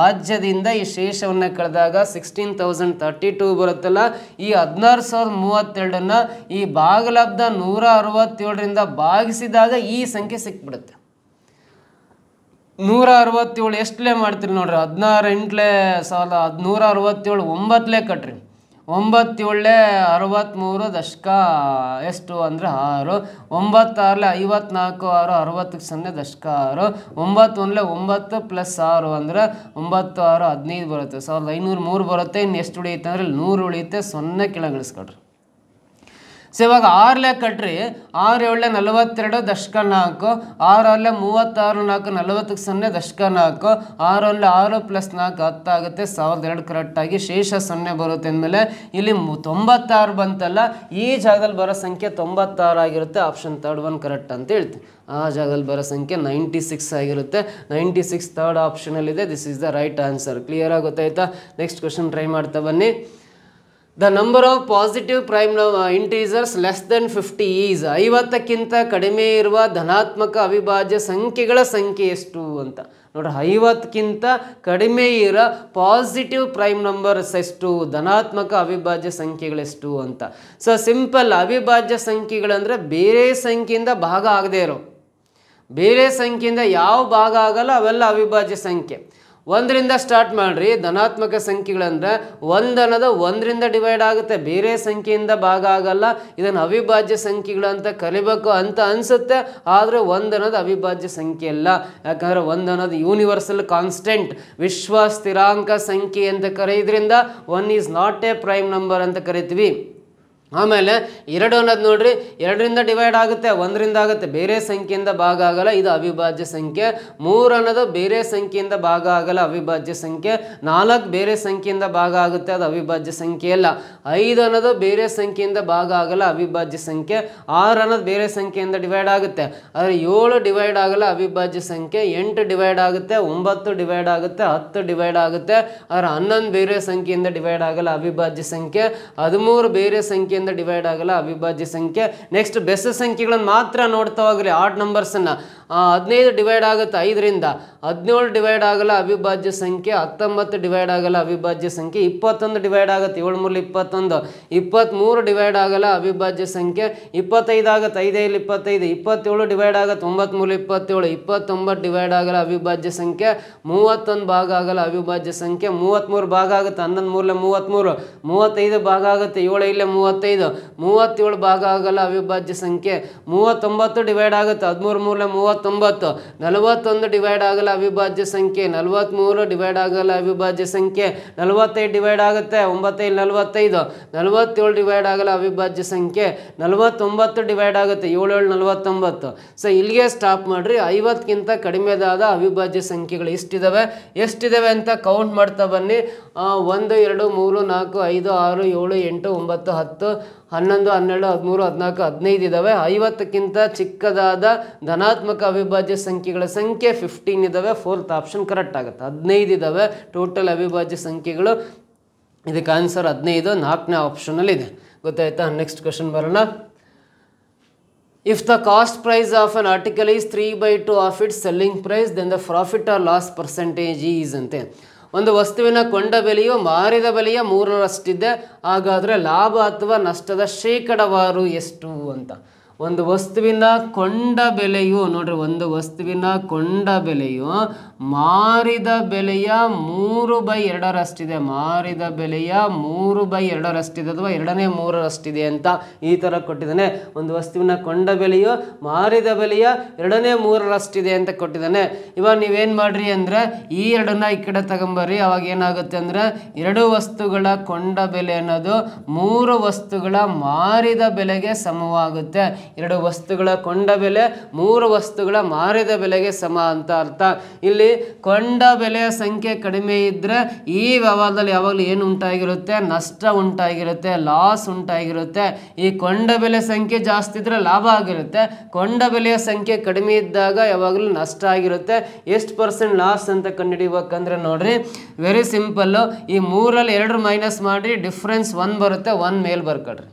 ಭಾಜ್ಯದಿಂದ ಈ ಶೇಷವನ್ನು ಕಳೆದಾಗ ಮಾಡಿದಾಗ ಸಿಕ್ಸ್ಟೀನ್ ತೌಸಂಡ್ ತರ್ಟಿ ಟೂ ಬರುತ್ತಲ್ಲ ಈ ಹದಿನಾರು ಸಾವಿರದ ಮೂವತ್ತೆರಡನ್ನು ಈ ಭಾಗಲಬ್ಧ ನೂರ ಅರವತ್ತೇಳರಿಂದ ಭಾಗಿಸಿದಾಗ ಈ ಸಂಖ್ಯೆ ಸಿಕ್ಬಿಡುತ್ತೆ ನೂರ ಅರವತ್ತೇಳು ಎಷ್ಟಲೇ ಮಾಡ್ತೀರಿ ನೋಡ್ರಿ ಹದಿನಾರು ಎಂಟ್ಲೆ ಸಾಲ ನೂರ ಅರವತ್ತೇಳು ಒಂಬತ್ತಲೇ ಕಟ್ರಿ ಒಂಬತ್ತೇಳೆ ಅರವತ್ತ್ಮೂರು ದಶಕ ಎಷ್ಟು ಅಂದರೆ ಆರು ಒಂಬತ್ತಾರಲೆ ಐವತ್ನಾಲ್ಕು ಆರು ಅರವತ್ತಕ್ಕೆ ಸೊನ್ನೆ ದಶಕ ಆರು ಒಂಬತ್ತು ಒಂಬತ್ತು ಪ್ಲಸ್ ಆರು ಅಂದರೆ ಒಂಬತ್ತು ಆರು ಹದಿನೈದು ಬರುತ್ತೆ ಸಾವಿರದ ಐನೂರು ಮೂರು ಬರುತ್ತೆ ಇನ್ನು ಎಷ್ಟು ಉಳಿಯುತ್ತೆ ಅಂದರೆ ನೂರು ಉಳಿಯುತ್ತೆ ಸೊನ್ನೆ ಕೆಳಗಿಳಿಸ್ಕೊಡ್ರಿ ಸೊ ಇವಾಗ ಆರಲೆ ಕಟ್ರಿ ಆರು ಏಳೆ ನಲವತ್ತೆರಡು ದಶಕ ನಾಲ್ಕು ಆರಲ್ಲೇ ಮೂವತ್ತಾರು ನಾಲ್ಕು ನಲವತ್ತಕ್ಕೆ ಸೊನ್ನೆ ದಶಕ ನಾಲ್ಕು ಆರಲ್ಲೇ ಆರು ಪ್ಲಸ್ ನಾಲ್ಕು ಆಗುತ್ತೆ ಸಾವಿರದ ಎರಡು ಕರೆಕ್ಟಾಗಿ ಶೇಷ ಸೊನ್ನೆ ಬರುತ್ತೆ ಅಂದಮೇಲೆ ಇಲ್ಲಿ ತೊಂಬತ್ತಾರು ಬಂತಲ್ಲ ಈ ಜಾಗದಲ್ಲಿ ಬರೋ ಸಂಖ್ಯೆ ತೊಂಬತ್ತಾರು ಆಗಿರುತ್ತೆ ಆಪ್ಷನ್ ತರ್ಡ್ ಒನ್ ಕರೆಕ್ಟ್ ಅಂತ ಹೇಳ್ತೀನಿ ಆ ಜಾಗದಲ್ಲಿ ಬರೋ ಸಂಖ್ಯೆ ನೈಂಟಿ ಸಿಕ್ಸ್ ಆಗಿರುತ್ತೆ ನೈಂಟಿ ಸಿಕ್ಸ್ ತರ್ಡ್ ಆಪ್ಷನಲ್ಲಿದೆ this is the right answer ಕ್ಲಿಯರಾಗಿ ಗೊತ್ತಾಯ್ತಾ ನೆಕ್ಸ್ಟ್ ಕ್ವಶನ್ ಟ್ರೈ ಮಾಡ್ತಾ ಬನ್ನಿ the number of positive prime integers less than fifty is ಐವತ್ತಕ್ಕಿಂತ ಕಡಿಮೆ ಇರುವ ಧನಾತ್ಮಕ ಅವಿಭಾಜ್ಯ ಸಂಖ್ಯೆಗಳ ಸಂಖ್ಯೆ ಎಷ್ಟು ಅಂತ ನೋಡ್ರಿ ಐವತ್ತಕ್ಕಿಂತ ಕಡಿಮೆ ಇರೋ ಪಾಸಿಟಿವ್ ಪ್ರೈಮ್ ನಂಬರ್ಸ್ ಎಷ್ಟು ಧನಾತ್ಮಕ ಅವಿಭಾಜ್ಯ ಸಂಖ್ಯೆಗಳೆಷ್ಟು ಅಂತ ಸೊ ಸಿಂಪಲ್ ಅವಿಭಾಜ್ಯ ಸಂಖ್ಯೆಗಳಂದರೆ ಬೇರೆ ಸಂಖ್ಯೆಯಿಂದ ಭಾಗ ಆಗದೇ ಇರೋ ಬೇರೆ ಸಂಖ್ಯೆಯಿಂದ ಯಾವ ಭಾಗ ಆಗಲ್ಲ ಅವೆಲ್ಲ ಅವಿಭಾಜ್ಯ ಸಂಖ್ಯೆ ಒಂದರಿಂದ ಸ್ಟಾರ್ಟ್ ಮಾಡಿರಿ ಧನಾತ್ಮಕ ಸಂಖ್ಯೆಗಳಂದರೆ ಒಂದನದ ಒಂದರಿಂದ ಡಿವೈಡ್ ಆಗುತ್ತೆ ಬೇರೆ ಸಂಖ್ಯೆಯಿಂದ ಭಾಗ ಆಗಲ್ಲ ಇದನ್ನು ಅವಿಭಾಜ್ಯ ಸಂಖ್ಯೆಗಳಂತ ಕರಿಬೇಕು ಅಂತ ಅನಿಸುತ್ತೆ ಆದರೆ ಒಂದನ್ನೋದು ಅವಿಭಾಜ್ಯ ಸಂಖ್ಯೆ ಅಲ್ಲ ಯಾಕಂದರೆ ಅನ್ನೋದು ಯೂನಿವರ್ಸಲ್ ಕಾನ್ಸ್ಟೆಂಟ್ ವಿಶ್ವ ಸ್ಥಿರಾಂಕ ಸಂಖ್ಯೆ ಅಂತ ಕರೆಯೋದ್ರಿಂದ one is not a prime number ಅಂತ ಕರಿತೀವಿ ಆಮೇಲೆ ಎರಡು ಅನ್ನೋದು ನೋಡ್ರಿ ಎರಡರಿಂದ ಡಿವೈಡ್ ಆಗುತ್ತೆ ಒಂದರಿಂದ ಆಗುತ್ತೆ ಬೇರೆ ಸಂಖ್ಯೆಯಿಂದ ಭಾಗ ಆಗಲ್ಲ ಇದು ಅವಿಭಾಜ್ಯ ಸಂಖ್ಯೆ ಮೂರು ಅನ್ನೋದು ಬೇರೆ ಸಂಖ್ಯೆಯಿಂದ ಭಾಗ ಆಗಲ್ಲ ಅವಿಭಾಜ್ಯ ಸಂಖ್ಯೆ ನಾಲ್ಕು ಬೇರೆ ಸಂಖ್ಯೆಯಿಂದ ಭಾಗ ಆಗುತ್ತೆ ಅದು ಅವಿಭಾಜ್ಯ ಸಂಖ್ಯೆ ಅಲ್ಲ ಐದು ಅನ್ನೋದು ಬೇರೆ ಸಂಖ್ಯೆಯಿಂದ ಭಾಗ ಆಗಲ್ಲ ಅವಿಭಾಜ್ಯ ಸಂಖ್ಯೆ ಆರು ಅನ್ನೋದು ಬೇರೆ ಸಂಖ್ಯೆಯಿಂದ ಡಿವೈಡ್ ಆಗುತ್ತೆ ಆದರೆ ಏಳು ಡಿವೈಡ್ ಆಗಲ್ಲ ಅವಿಭಾಜ್ಯ ಸಂಖ್ಯೆ ಎಂಟು ಡಿವೈಡ್ ಆಗುತ್ತೆ ಒಂಬತ್ತು ಡಿವೈಡ್ ಆಗುತ್ತೆ ಹತ್ತು ಡಿವೈಡ್ ಆಗುತ್ತೆ ಆದರೆ ಹನ್ನೊಂದು ಬೇರೆ ಸಂಖ್ಯೆಯಿಂದ ಡಿವೈಡ್ ಆಗಲ್ಲ ಅವಿಭಾಜ್ಯ ಸಂಖ್ಯೆ ಹದಿಮೂರು ಬೇರೆ ಸಂಖ್ಯೆ ಸಂಖ್ಯೆಯಿಂದ ಡಿವೈಡ್ ಆಗಲ್ಲ ಅವಿಭಾಜ್ಯ ಸಂಖ್ಯೆ ನೆಕ್ಸ್ಟ್ ಬೆಸ ಸಂಖ್ಯೆಗಳನ್ನು ಮಾತ್ರ ನೋಡ್ತಾ ಹೋಗಲಿ ಆರ್ಟ್ ನಂಬರ್ಸನ್ನು ಹದಿನೈದು ಡಿವೈಡ್ ಆಗುತ್ತೆ ಐದರಿಂದ ಹದಿನೇಳು ಡಿವೈಡ್ ಆಗಲ್ಲ ಅವಿಭಾಜ್ಯ ಸಂಖ್ಯೆ ಹತ್ತೊಂಬತ್ತು ಡಿವೈಡ್ ಆಗಲ್ಲ ಅವಿಭಾಜ್ಯ ಸಂಖ್ಯೆ ಇಪ್ಪತ್ತೊಂದು ಡಿವೈಡ್ ಆಗುತ್ತೆ ಏಳು ಮೂರು ಇಪ್ಪತ್ತೊಂದು ಇಪ್ಪತ್ತ್ಮೂರು ಡಿವೈಡ್ ಆಗಲ್ಲ ಅವಿಭಾಜ್ಯ ಸಂಖ್ಯೆ ಇಪ್ಪತ್ತೈದು ಆಗುತ್ತೆ ಐದೈದು ಇಪ್ಪತ್ತೈದು ಇಪ್ಪತ್ತೇಳು ಡಿವೈಡ್ ಆಗುತ್ತೆ ಒಂಬತ್ತು ಮೂರು ಇಪ್ಪತ್ತೇಳು ಇಪ್ಪತ್ತೊಂಬತ್ತು ಡಿವೈಡ್ ಆಗಲ್ಲ ಅವಿಭಾಜ್ಯ ಸಂಖ್ಯೆ ಮೂವತ್ತೊಂದು ಭಾಗ ಆಗಲ್ಲ ಅವಿಭಾಜ್ಯ ಸಂಖ್ಯೆ ಮೂವತ್ತ್ಮೂರು ಭಾಗ ಆಗುತ್ತೆ ಹನ್ನೊಂದು ಮೂರಲ್ಲೇ ಮೂವತ್ತ್ಮೂರು ಮೂವತ್ತೈದು ಭಾಗ ಆಗುತ್ತೆ ಏಳು ಇಲ್ಲೇ ಮೂವತ್ತೈದು ಮೂವತ್ತೈದು ಮೂವತ್ತೇಳು ಭಾಗ ಆಗಲ್ಲ ಅವಿಭಾಜ್ಯ ಸಂಖ್ಯೆ ಮೂವತ್ತೊಂಬತ್ತು ಡಿವೈಡ್ ಆಗುತ್ತೆ ಹದಿಮೂರು ಮೂಲ ಮೂವತ್ತೊಂಬತ್ತು ನಲವತ್ತೊಂದು ಡಿವೈಡ್ ಆಗಲ್ಲ ಅವಿಭಾಜ್ಯ ಸಂಖ್ಯೆ ನಲವತ್ತ್ಮೂರು ಡಿವೈಡ್ ಆಗಲ್ಲ ಅವಿಭಾಜ್ಯ ಸಂಖ್ಯೆ ನಲವತ್ತೈದು ಡಿವೈಡ್ ಆಗುತ್ತೆ ಒಂಬತ್ತೈದು ನಲವತ್ತೈದು ನಲವತ್ತೇಳು ಡಿವೈಡ್ ಆಗಲ್ಲ ಅವಿಭಾಜ್ಯ ಸಂಖ್ಯೆ ನಲವತ್ತೊಂಬತ್ತು ಡಿವೈಡ್ ಆಗುತ್ತೆ ಏಳು ನಲವತ್ತೊಂಬತ್ತು ಸೊ ಇಲ್ಲಿಗೆ ಸ್ಟಾಪ್ ಮಾಡಿರಿ ಐವತ್ತಕ್ಕಿಂತ ಕಡಿಮೆದಾದ ಅವಿಭಾಜ್ಯ ಸಂಖ್ಯೆಗಳು ಎಷ್ಟಿದ್ದಾವೆ ಎಷ್ಟಿದ್ದಾವೆ ಅಂತ ಕೌಂಟ್ ಮಾಡ್ತಾ ಬನ್ನಿ ಒಂದು ಎರಡು ಮೂರು ನಾಲ್ಕು ಐದು ಆರು ಏಳು ಎಂಟು ಒಂಬತ್ತು ಹತ್ತು ಹನ್ನೊಂದು ಹನ್ನೆರಡು ಹದಿಮೂರು ಹದಿನಾಲ್ಕು ಹದಿನೈದು ಇದ್ದಾವೆ ಐವತ್ತಕ್ಕಿಂತ ಚಿಕ್ಕದಾದ ಧನಾತ್ಮಕ ಅವಿಭಾಜ್ಯ ಸಂಖ್ಯೆಗಳ ಸಂಖ್ಯೆ ಫಿಫ್ಟೀನ್ ಇದ್ದಾವೆ ಫೋರ್ತ್ ಆಪ್ಷನ್ ಕರೆಕ್ಟ್ ಆಗುತ್ತೆ ಹದಿನೈದು ಇದ್ದಾವೆ ಟೋಟಲ್ ಅವಿಭಾಜ್ಯ ಸಂಖ್ಯೆಗಳು ಇದಕ್ಕೆ ಆನ್ಸರ್ ಹದಿನೈದು ನಾಲ್ಕನೇ ಆಪ್ಷನಲ್ಲಿ ಇದೆ ಗೊತ್ತಾಯ್ತಾ ನೆಕ್ಸ್ಟ್ ಕ್ವೆಶನ್ ಬರೋಣ if the cost price of an article is three by two of its selling price then the profit or loss percentage is ಅಂತೆ ಒಂದು ವಸ್ತುವಿನ ಕೊಂಡ ಬೆಲೆಯು ಮಾರಿದ ಬೆಲೆಯ ಮೂರರಷ್ಟಿದೆ ಹಾಗಾದರೆ ಲಾಭ ಅಥವಾ ನಷ್ಟದ ಶೇಕಡವಾರು ಎಷ್ಟು ಅಂತ ಒಂದು ವಸ್ತುವಿನ ಕೊಂಡ ಬೆಲೆಯು ನೋಡ್ರಿ ಒಂದು ವಸ್ತುವಿನ ಕೊಂಡ ಬೆಲೆಯು ಮಾರಿದ ಬೆಲೆಯ ಮೂರು ಬೈ ಎರಡರಷ್ಟಿದೆ ಮಾರಿದ ಬೆಲೆಯ ಮೂರು ಬೈ ಎರಡರಷ್ಟಿದೆ ಅಥವಾ ಎರಡನೇ ಮೂರರಷ್ಟಿದೆ ಅಂತ ಈ ಥರ ಕೊಟ್ಟಿದ್ದಾನೆ ಒಂದು ವಸ್ತುವಿನ ಕೊಂಡ ಬೆಲೆಯು ಮಾರಿದ ಬೆಲೆಯ ಎರಡನೇ ಮೂರರಷ್ಟಿದೆ ಅಂತ ಕೊಟ್ಟಿದ್ದಾನೆ ಇವಾಗ ನೀವೇನು ಮಾಡ್ರಿ ಅಂದರೆ ಈ ಎರಡನ್ನ ಈ ಕಡೆ ತಗೊಂಬರ್ರಿ ಅವಾಗ ಏನಾಗುತ್ತೆ ಅಂದರೆ ಎರಡು ವಸ್ತುಗಳ ಕೊಂಡ ಬೆಲೆ ಅನ್ನೋದು ಮೂರು ವಸ್ತುಗಳ ಮಾರಿದ ಬೆಲೆಗೆ ಸಮವಾಗುತ್ತೆ ಎರಡು ವಸ್ತುಗಳ ಕೊಂಡ ಬೆಲೆ ಮೂರು ವಸ್ತುಗಳ ಮಾರಿದ ಬೆಲೆಗೆ ಸಮ ಅಂತ ಅರ್ಥ ಇಲ್ಲಿ ಕೊಂಡ ಬೆಲೆಯ ಸಂಖ್ಯೆ ಕಡಿಮೆ ಇದ್ದರೆ ಈ ವ್ಯವಹಾರದಲ್ಲಿ ಯಾವಾಗಲೂ ಏನು ಉಂಟಾಗಿರುತ್ತೆ ನಷ್ಟ ಉಂಟಾಗಿರುತ್ತೆ ಲಾಸ್ ಉಂಟಾಗಿರುತ್ತೆ ಈ ಕೊಂಡ ಬೆಲೆ ಸಂಖ್ಯೆ ಜಾಸ್ತಿ ಇದ್ದರೆ ಲಾಭ ಆಗಿರುತ್ತೆ ಕೊಂಡ ಬೆಲೆಯ ಸಂಖ್ಯೆ ಕಡಿಮೆ ಇದ್ದಾಗ ಯಾವಾಗಲೂ ನಷ್ಟ ಆಗಿರುತ್ತೆ ಎಷ್ಟು ಪರ್ಸೆಂಟ್ ಲಾಸ್ ಅಂತ ಕಂಡುಹಿಡಿಯಬೇಕಂದ್ರೆ ನೋಡ್ರಿ ವೆರಿ ಸಿಂಪಲ್ಲು ಈ ಮೂರಲ್ಲಿ ಎರಡು ಮೈನಸ್ ಮಾಡಿ ಡಿಫ್ರೆನ್ಸ್ ಒನ್ ಬರುತ್ತೆ ಒನ್ ಮೇಲೆ ಬರ್ಕೊಡ್ರಿ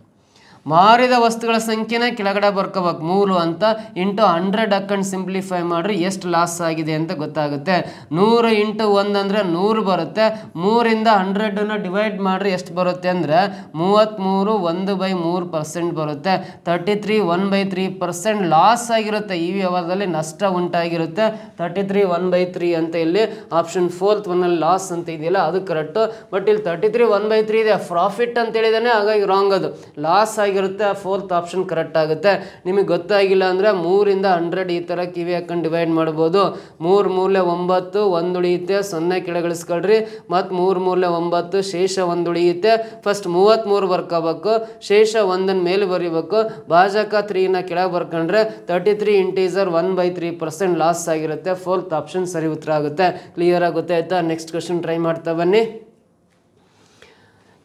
ಮಾರಿದ ವಸ್ತುಗಳ ಸಂಖ್ಯೆನ ಕೆಳಗಡೆ ಬರ್ಕೋಬೇಕು ಮೂರು ಅಂತ ಇಂಟು ಹಂಡ್ರೆಡ್ ಹಾಕೊಂಡು ಸಿಂಪ್ಲಿಫೈ ಮಾಡಿರಿ ಎಷ್ಟು ಲಾಸ್ ಆಗಿದೆ ಅಂತ ಗೊತ್ತಾಗುತ್ತೆ ನೂರು ಇಂಟು ಒಂದು ಅಂದರೆ ನೂರು ಬರುತ್ತೆ ಮೂರಿಂದ ಹಂಡ್ರೆಡನ್ನು ಡಿವೈಡ್ ಮಾಡಿರಿ ಎಷ್ಟು ಬರುತ್ತೆ ಅಂದರೆ ಮೂವತ್ತ್ಮೂರು ಒಂದು ಬೈ ಮೂರು ಪರ್ಸೆಂಟ್ ಬರುತ್ತೆ thirty three one by three percent loss ಆಗಿರುತ್ತೆ ಈ ವ್ಯವಹಾರದಲ್ಲಿ ನಷ್ಟ ಉಂಟಾಗಿರುತ್ತೆ thirty three one by three ಅಂತ ಇಲ್ಲಿ ಆಪ್ಷನ್ ಫೋರ್ತ್ ಒನ್ನಲ್ಲಿ ಲಾಸ್ ಅಂತ ಇದೆಯಲ್ಲ ಅದು ಕರೆಕ್ಟು ಬಟ್ ಇಲ್ಲಿ thirty three one by three ಇದೆ ಪ್ರಾಫಿಟ್ ಅಂತ ಹೇಳಿದಾನೆ ಹಾಗಾಗಿ ರಾಂಗ್ ಅದು ಲಾಸ್ ಆಗಿ ಆಗಿರುತ್ತೆ ಫೋರ್ತ್ ಆಪ್ಷನ್ ಕರೆಕ್ಟ್ ಆಗುತ್ತೆ ನಿಮಗೆ ಗೊತ್ತಾಗಿಲ್ಲ ಅಂದರೆ ಮೂರಿಂದ ಹಂಡ್ರೆಡ್ ಈ ಥರ ಕಿವಿ ಹಾಕೊಂಡು ಡಿವೈಡ್ ಮಾಡ್ಬೋದು ಮೂರು ಮೂಲೆ ಒಂಬತ್ತು ಒಂದು ಉಳಿಯುತ್ತೆ ಸೊನ್ನೆ ಕೆಳಗಿಳಿಸ್ಕೊಳ್ರಿ ಮತ್ತು ಮೂರು ಮೂಲೆ ಒಂಬತ್ತು ಶೇಷ ಒಂದು ಉಳಿಯುತ್ತೆ ಫಸ್ಟ್ ಮೂವತ್ತ್ಮೂರು ಬರ್ಕೋಬೇಕು ಶೇಷ ಒಂದನ್ನು ಮೇಲೆ ಬರೀಬೇಕು ಭಾಜಕ ತ್ರೀನ ಕೆಳಗೆ ಬರ್ಕೊಂಡ್ರೆ thirty three integer one by three percent loss ಆಗಿರುತ್ತೆ ಫೋರ್ತ್ ಆಪ್ಷನ್ ಸರಿ ಉತ್ತರ ಆಗುತ್ತೆ ಕ್ಲಿಯರ್ ಆಗುತ್ತೆ ಆಯಿತಾ ನೆಕ್ಸ್ಟ್ ಕ್ವಶನ್ ಟ್ರೈ ಮಾಡ್ತಾ ಬನ್ನಿ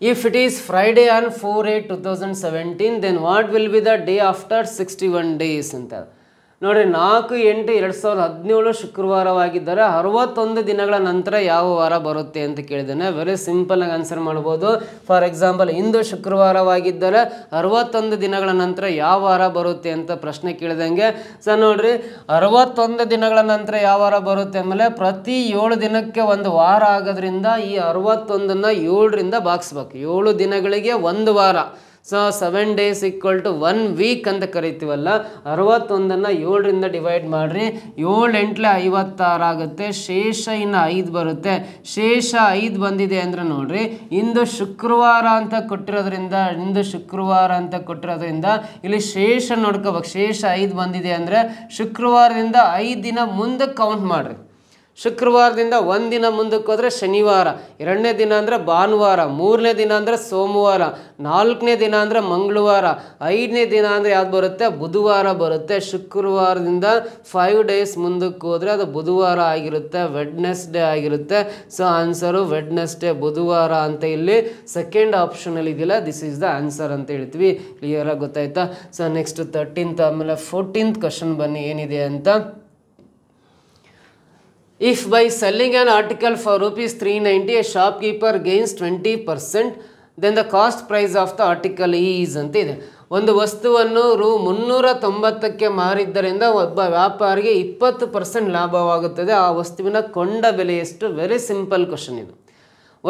If it is Friday on 4-8-2017, then what will be the day after 61 days? ನೋಡಿರಿ ನಾಲ್ಕು ಎಂಟು ಎರಡು ಸಾವಿರದ ಹದಿನೇಳು ಶುಕ್ರವಾರವಾಗಿದ್ದರೆ ಅರವತ್ತೊಂದು ದಿನಗಳ ನಂತರ ಯಾವ ವಾರ ಬರುತ್ತೆ ಅಂತ ಕೇಳಿದ್ದೇನೆ ವೆರಿ ಸಿಂಪಲಾಗಿ ಆನ್ಸರ್ ಮಾಡ್ಬೋದು ಫಾರ್ ಎಕ್ಸಾಂಪಲ್ ಇಂದು ಶುಕ್ರವಾರವಾಗಿದ್ದರೆ ಅರವತ್ತೊಂದು ದಿನಗಳ ನಂತರ ಯಾವ ವಾರ ಬರುತ್ತೆ ಅಂತ ಪ್ರಶ್ನೆ ಕೇಳಿದಂಗೆ ಸೊ ನೋಡಿರಿ ಅರವತ್ತೊಂದು ದಿನಗಳ ನಂತರ ಯಾವ ವಾರ ಬರುತ್ತೆ ಆಮೇಲೆ ಪ್ರತಿ ಏಳು ದಿನಕ್ಕೆ ಒಂದು ವಾರ ಆಗೋದ್ರಿಂದ ಈ ಅರವತ್ತೊಂದನ್ನು ಏಳರಿಂದ ಭಾಗಿಸ್ಬೇಕು ಏಳು ದಿನಗಳಿಗೆ ಒಂದು ವಾರ so seven days equal to one week ಅಂತ ಕರಿತೀವಲ್ಲ ಅರವತ್ತೊಂದನ್ನು ಏಳರಿಂದ ಡಿವೈಡ್ ಮಾಡಿರಿ ಏಳು ಎಂಟ್ಲೆ ಆಗುತ್ತೆ ಶೇಷ ಇನ್ನು ಐದು ಬರುತ್ತೆ ಶೇಷ ಐದು ಬಂದಿದೆ ಅಂದರೆ ನೋಡಿರಿ ಇಂದು ಶುಕ್ರವಾರ ಅಂತ ಕೊಟ್ಟಿರೋದ್ರಿಂದ ಇಂದು ಶುಕ್ರವಾರ ಅಂತ ಕೊಟ್ಟಿರೋದ್ರಿಂದ ಇಲ್ಲಿ ಶೇಷ ನೋಡ್ಕೋಬೇಕು ಶೇಷ ಐದು ಬಂದಿದೆ ಅಂದರೆ ಶುಕ್ರವಾರದಿಂದ ಐದು ದಿನ ಮುಂದೆ ಕೌಂಟ್ ಮಾಡಿರಿ ಶುಕ್ರವಾರದಿಂದ ದಿನ ಮುಂದಕ್ಕೆ ಹೋದರೆ ಶನಿವಾರ ಎರಡನೇ ದಿನ ಅಂದರೆ ಭಾನುವಾರ ಮೂರನೇ ದಿನ ಅಂದರೆ ಸೋಮವಾರ ನಾಲ್ಕನೇ ದಿನ ಅಂದರೆ ಮಂಗಳವಾರ ಐದನೇ ದಿನ ಅಂದರೆ ಯಾವ್ದು ಬರುತ್ತೆ ಬುಧವಾರ ಬರುತ್ತೆ ಶುಕ್ರವಾರದಿಂದ ಫೈವ್ ಡೇಸ್ ಮುಂದಕ್ಕೆ ಹೋದರೆ ಅದು ಬುಧವಾರ ಆಗಿರುತ್ತೆ ವೆಡ್ನೆಸ್ಡೇ ಆಗಿರುತ್ತೆ ಸೊ ಆನ್ಸರು ವೆಡ್ನೆಸ್ಡೇ ಬುಧವಾರ ಅಂತ ಇಲ್ಲಿ ಸೆಕೆಂಡ್ ಆಪ್ಷನಲ್ಲಿ ಇದೆಯಲ್ಲ ದಿಸ್ ಈಸ್ ದ ಆನ್ಸರ್ ಅಂತ ಹೇಳ್ತೀವಿ ಕ್ಲಿಯರಾಗಿ ಗೊತ್ತಾಯ್ತಾ ಸೊ ನೆಕ್ಸ್ಟ್ ತರ್ಟೀನ್ತ್ ಆಮೇಲೆ ಫೋರ್ಟೀನ್ತ್ ಕ್ವಶನ್ ಬನ್ನಿ ಏನಿದೆ ಅಂತ If by selling an article for rupees 390 a shopkeeper gains 20% then the cost price of the article is ಅಂತ ಇದೆ ಒಂದು ವಸ್ತುವನ್ನು ರು ಮುನ್ನೂರ ತೊಂಬತ್ತಕ್ಕೆ ಮಾರಿದ್ದರಿಂದ ಒಬ್ಬ ವ್ಯಾಪಾರಿಗೆ ಇಪ್ಪತ್ತು ಪರ್ಸೆಂಟ್ ಲಾಭವಾಗುತ್ತದೆ ಆ ವಸ್ತುವಿನ ಕೊಂಡ ಬೆಲೆಯಷ್ಟು ವೆರಿ ಸಿಂಪಲ್ ಕ್ವಶನ್ ಇದು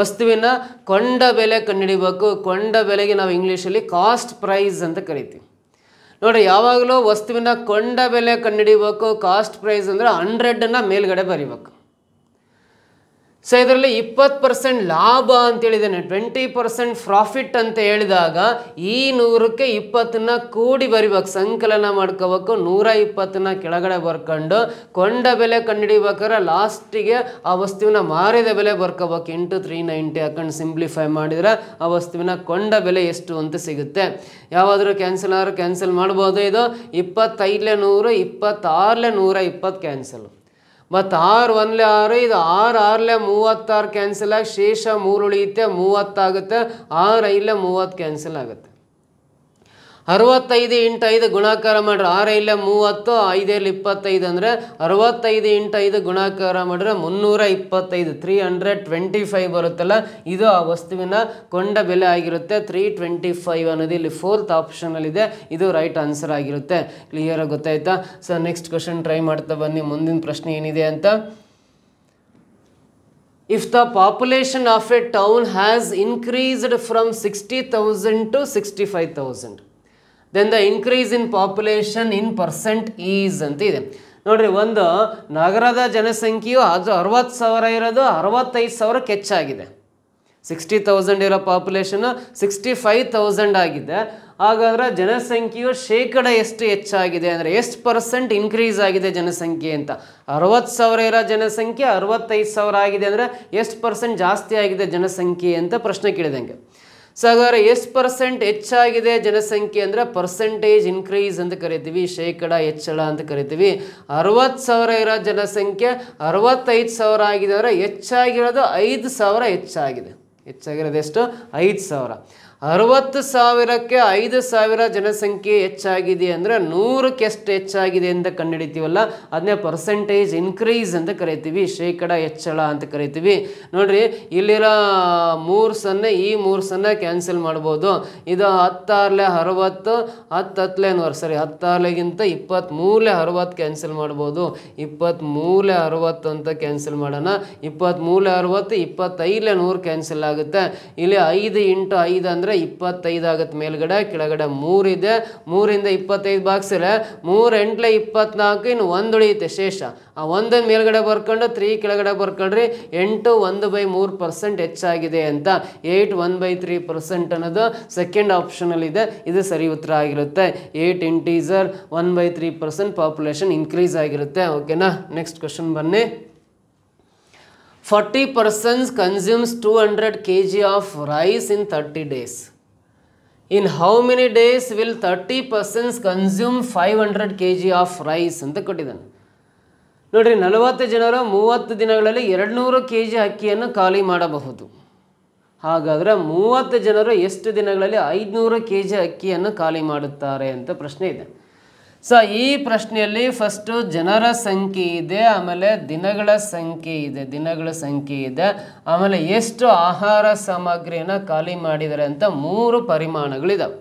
ವಸ್ತುವಿನ ಕೊಂಡ ಬೆಲೆ ಕಂಡುಹಿಡಿಬೇಕು ಕೊಂಡ ಬೆಲೆಗೆ ನಾವು ಇಂಗ್ಲೀಷಲ್ಲಿ ಕಾಸ್ಟ್ ಪ್ರೈಸ್ ಅಂತ ಕರಿತೀವಿ ನೋಡಿ ಯಾವಾಗಲೂ ವಸ್ತುವಿನ ಕೊಂಡ ಬೆಲೆ ಕಂಡುಹಿಡಿಬೇಕು ಕಾಸ್ಟ್ ಪ್ರೈಸ್ ಅಂದರೆ ಹಂಡ್ರೆಡನ್ನು ಮೇಲ್ಗಡೆ ಬರಿಬೇಕು ಸೊ ಇದರಲ್ಲಿ ಇಪ್ಪತ್ತು ಪರ್ಸೆಂಟ್ ಲಾಭ ಅಂತ ಟ್ವೆಂಟಿ ಪರ್ಸೆಂಟ್ ಪ್ರಾಫಿಟ್ ಅಂತ ಹೇಳಿದಾಗ ಈ ನೂರಕ್ಕೆ ಇಪ್ಪತ್ತನ್ನ ಕೂಡಿ ಬರಿಬೇಕು ಸಂಕಲನ ಮಾಡ್ಕೋಬೇಕು ನೂರ ಇಪ್ಪತ್ತನ್ನ ಕೆಳಗಡೆ ಬರ್ಕೊಂಡು ಕೊಂಡ ಬೆಲೆ ಕಂಡುಹಿಡಿಬೇಕಾದ್ರೆ ಲಾಸ್ಟಿಗೆ ಆ ವಸ್ತುವಿನ ಮಾರಿದ ಬೆಲೆ ಬರ್ಕೋಬೇಕು ಎಂಟು ತ್ರೀ ನೈಂಟಿ ಹಾಕೊಂಡು ಸಿಂಪ್ಲಿಫೈ ಮಾಡಿದರೆ ಆ ವಸ್ತುವಿನ ಕೊಂಡ ಬೆಲೆ ಎಷ್ಟು ಅಂತ ಸಿಗುತ್ತೆ ಯಾವಾದರೂ ಕ್ಯಾನ್ಸಲ್ ಆದರೂ ಕ್ಯಾನ್ಸಲ್ ಮಾಡ್ಬೋದು ಇದು ಇಪ್ಪತ್ತೈದಲೇ ನೂರು ಇಪ್ಪತ್ತಾರಲೇ ನೂರ ಇಪ್ಪತ್ತು ಕ್ಯಾನ್ಸಲ್ ಮತ್ತು ಆರು ಒಂದ್ಲೆ ಆರು ಇದು ಆರು ಆರ್ಲೆ ಮೂವತ್ತಾರು ಕ್ಯಾನ್ಸಲ್ ಆಗಿ ಶೇಷ ಮೂರು ಉಳಿಯುತ್ತೆ ಮೂವತ್ತಾಗುತ್ತೆ ಆರು ಐಲೆ ಮೂವತ್ತು ಕ್ಯಾನ್ಸಲ್ ಆಗುತ್ತೆ ಅರವತ್ತೈದು ಇಂಟು ಐದು ಗುಣಾಕಾರ ಮಾಡ್ರೆ ಇಲ್ಲ ಮೂವತ್ತು ಐದೇಲಿ ಇಪ್ಪತ್ತೈದು ಅಂದರೆ ಅರವತ್ತೈದು ಇಂಟು ಐದು ಗುಣಾಕಾರ ಮಾಡಿದ್ರೆ ಮುನ್ನೂರ ಇಪ್ಪತ್ತೈದು ತ್ರೀ ಹಂಡ್ರೆಡ್ ಟ್ವೆಂಟಿ ಫೈವ್ ಬರುತ್ತಲ್ಲ ಇದು ಆ ವಸ್ತುವಿನ ಕೊಂಡ ಬೆಲೆ ಆಗಿರುತ್ತೆ ತ್ರೀ ಟ್ವೆಂಟಿ ಫೈವ್ ಅನ್ನೋದು ಇಲ್ಲಿ ಫೋರ್ತ್ ಆಪ್ಷನಲ್ಲಿದೆ ಇದು ರೈಟ್ ಆನ್ಸರ್ ಆಗಿರುತ್ತೆ ಕ್ಲಿಯರ್ ಆಗಿ ಗೊತ್ತಾಯ್ತಾ ಸರ್ ನೆಕ್ಸ್ಟ್ ಕ್ವಶನ್ ಟ್ರೈ ಮಾಡ್ತಾ ಬನ್ನಿ ಮುಂದಿನ ಪ್ರಶ್ನೆ ಏನಿದೆ ಅಂತ if the population of a town has increased from sixty thousand to sixty five thousand then the increase in population in percent is ಅಂತ ಇದೆ ನೋಡ್ರಿ ಒಂದು ನಗರದ ಜನಸಂಖ್ಯೆಯು ಅದು ಅರವತ್ತು ಸಾವಿರ ಇರೋದು ಅರವತ್ತೈದು ಸಾವಿರ ಹೆಚ್ಚಾಗಿದೆ ಸಿಕ್ಸ್ಟಿ ತೌಸಂಡ್ ಇರೋ ಪಾಪ್ಯುಲೇಷನ್ನು ಸಿಕ್ಸ್ಟಿ ಫೈವ್ ತೌಸಂಡ್ ಆಗಿದೆ ಹಾಗಾದ್ರೆ ಜನಸಂಖ್ಯೆಯು ಶೇಕಡ ಎಷ್ಟು ಹೆಚ್ಚಾಗಿದೆ ಅಂದರೆ ಎಷ್ಟು ಪರ್ಸೆಂಟ್ ಇನ್ಕ್ರೀಸ್ ಆಗಿದೆ ಜನಸಂಖ್ಯೆ ಅಂತ ಅರವತ್ತು ಸಾವಿರ ಇರೋ ಜನಸಂಖ್ಯೆ ಅರವತ್ತೈದು ಸಾವಿರ ಆಗಿದೆ ಅಂದರೆ ಎಷ್ಟು ಪರ್ಸೆಂಟ್ ಜಾಸ್ತಿ ಆಗಿದೆ ಜನಸಂಖ್ಯೆ ಅಂತ ಪ್ರಶ್ನೆ ಕೇಳಿದಂಗೆ ಸೊ ಹಾಗಾದ್ರೆ ಎಷ್ಟು ಪರ್ಸೆಂಟ್ ಹೆಚ್ಚಾಗಿದೆ ಜನಸಂಖ್ಯೆ ಅಂದರೆ ಪರ್ಸೆಂಟೇಜ್ ಇನ್ಕ್ರೀಸ್ ಅಂತ ಕರಿತೀವಿ ಶೇಕಡ ಹೆಚ್ಚಳ ಅಂತ ಕರಿತೀವಿ ಅರವತ್ತು ಸಾವಿರ ಇರೋ ಜನಸಂಖ್ಯೆ ಅರವತ್ತೈದು ಸಾವಿರ ಆಗಿದೆ ಅಂದರೆ ಹೆಚ್ಚಾಗಿರೋದು ಐದು ಸಾವಿರ ಹೆಚ್ಚಾಗಿದೆ ಹೆಚ್ಚಾಗಿರೋದು ಎಷ್ಟು ಐದು ಸಾವಿರ ಅರವತ್ತು ಸಾವಿರಕ್ಕೆ ಐದು ಸಾವಿರ ಜನಸಂಖ್ಯೆ ಹೆಚ್ಚಾಗಿದೆ ಅಂದರೆ ನೂರಕ್ಕೆ ಎಷ್ಟು ಹೆಚ್ಚಾಗಿದೆ ಅಂತ ಕಂಡುಹಿಡಿತೀವಲ್ಲ ಅದನ್ನೇ ಪರ್ಸೆಂಟೇಜ್ ಇನ್ಕ್ರೀಸ್ ಅಂತ ಕರಿತೀವಿ ಶೇಕಡ ಹೆಚ್ಚಳ ಅಂತ ಕರಿತೀವಿ ನೋಡಿರಿ ಇಲ್ಲಿರೋ ಮೂರು ಸೊನ್ನೆ ಈ ಮೂರು ಸೊನ್ನೆ ಕ್ಯಾನ್ಸಲ್ ಮಾಡ್ಬೋದು ಇದು ಹತ್ತಾರ್ಲೆ ಅರವತ್ತು ಹತ್ತು ಹತ್ತಲೆ ನೂರು ಸರಿ ಹತ್ತಾರ್ಲೆಗಿಂತ ಇಪ್ಪತ್ತ್ಮೂರಲೆ ಅರವತ್ತು ಕ್ಯಾನ್ಸಲ್ ಮಾಡ್ಬೋದು ಇಪ್ಪತ್ತ್ಮೂರಲೆ ಅರವತ್ತು ಅಂತ ಕ್ಯಾನ್ಸಲ್ ಮಾಡೋಣ ಇಪ್ಪತ್ತ್ಮೂರಲೆ ಅರವತ್ತು ಇಪ್ಪತ್ತೈದಲೆ ನೂರು ಕ್ಯಾನ್ಸಲ್ ಆಗುತ್ತೆ ಇಲ್ಲಿ ಐದು ಇಂಟು ಐದು ಅಂದರೆ ಅಂದರೆ ಇಪ್ಪತ್ತೈದು ಆಗುತ್ತೆ ಮೇಲ್ಗಡೆ ಕೆಳಗಡೆ ಮೂರಿದೆ ಮೂರಿಂದ ಇಪ್ಪತ್ತೈದು ಬಾಕ್ಸಲ್ಲಿ ಮೂರು ಎಂಟ್ಲೆ ಇಪ್ಪತ್ನಾಲ್ಕು ಇನ್ನು ಒಂದು ಉಳಿಯುತ್ತೆ ಶೇಷ ಆ ಒಂದನ್ನು ಮೇಲ್ಗಡೆ ಬರ್ಕೊಂಡು ತ್ರೀ ಕೆಳಗಡೆ ಬರ್ಕೊಂಡ್ರಿ ಎಂಟು ಒಂದು ಬೈ ಮೂರು ಪರ್ಸೆಂಟ್ ಹೆಚ್ಚಾಗಿದೆ ಅಂತ eight one by three percent ಅನ್ನೋದು ಸೆಕೆಂಡ್ ಆಪ್ಷನಲ್ಲಿದೆ ಇದು ಸರಿ ಉತ್ತರ ಆಗಿರುತ್ತೆ eight integer one by three percent population increase ಆಗಿರುತ್ತೆ ಓಕೆನಾ ನೆಕ್ಸ್ಟ್ ಕ್ವಶನ್ ಬನ್ನಿ consumes two hundred K G of rice in thirty days in how many days will thirty persons consume five hundred K G of rice ಅಂತ ಕೊಟ್ಟಿದ್ದಾನೆ ನೋಡಿರಿ ನಲವತ್ತು ಜನರು ಮೂವತ್ತು ದಿನಗಳಲ್ಲಿ ಎರಡು ನೂರು ಕೆ ಜಿ ಅಕ್ಕಿಯನ್ನು ಖಾಲಿ ಮಾಡಬಹುದು ಹಾಗಾದರೆ ಮೂವತ್ತು ಜನರು ಎಷ್ಟು ದಿನಗಳಲ್ಲಿ ಐದುನೂರು ಕೆ ಜಿ ಅಕ್ಕಿಯನ್ನು ಖಾಲಿ ಮಾಡುತ್ತಾರೆ ಅಂತ ಪ್ರಶ್ನೆ ಇದೆ ಸೊ ಈ ಪ್ರಶ್ನೆಯಲ್ಲಿ ಫಸ್ಟು ಜನರ ಸಂಖ್ಯೆ ಇದೆ ಆಮೇಲೆ ದಿನಗಳ ಸಂಖ್ಯೆ ಇದೆ ದಿನಗಳ ಸಂಖ್ಯೆ ಇದೆ ಆಮೇಲೆ ಎಷ್ಟು ಆಹಾರ ಸಾಮಗ್ರಿಯನ್ನು ಖಾಲಿ ಮಾಡಿದ್ದಾರೆ ಅಂತ ಮೂರು ಪರಿಮಾಣಗಳಿದಾವೆ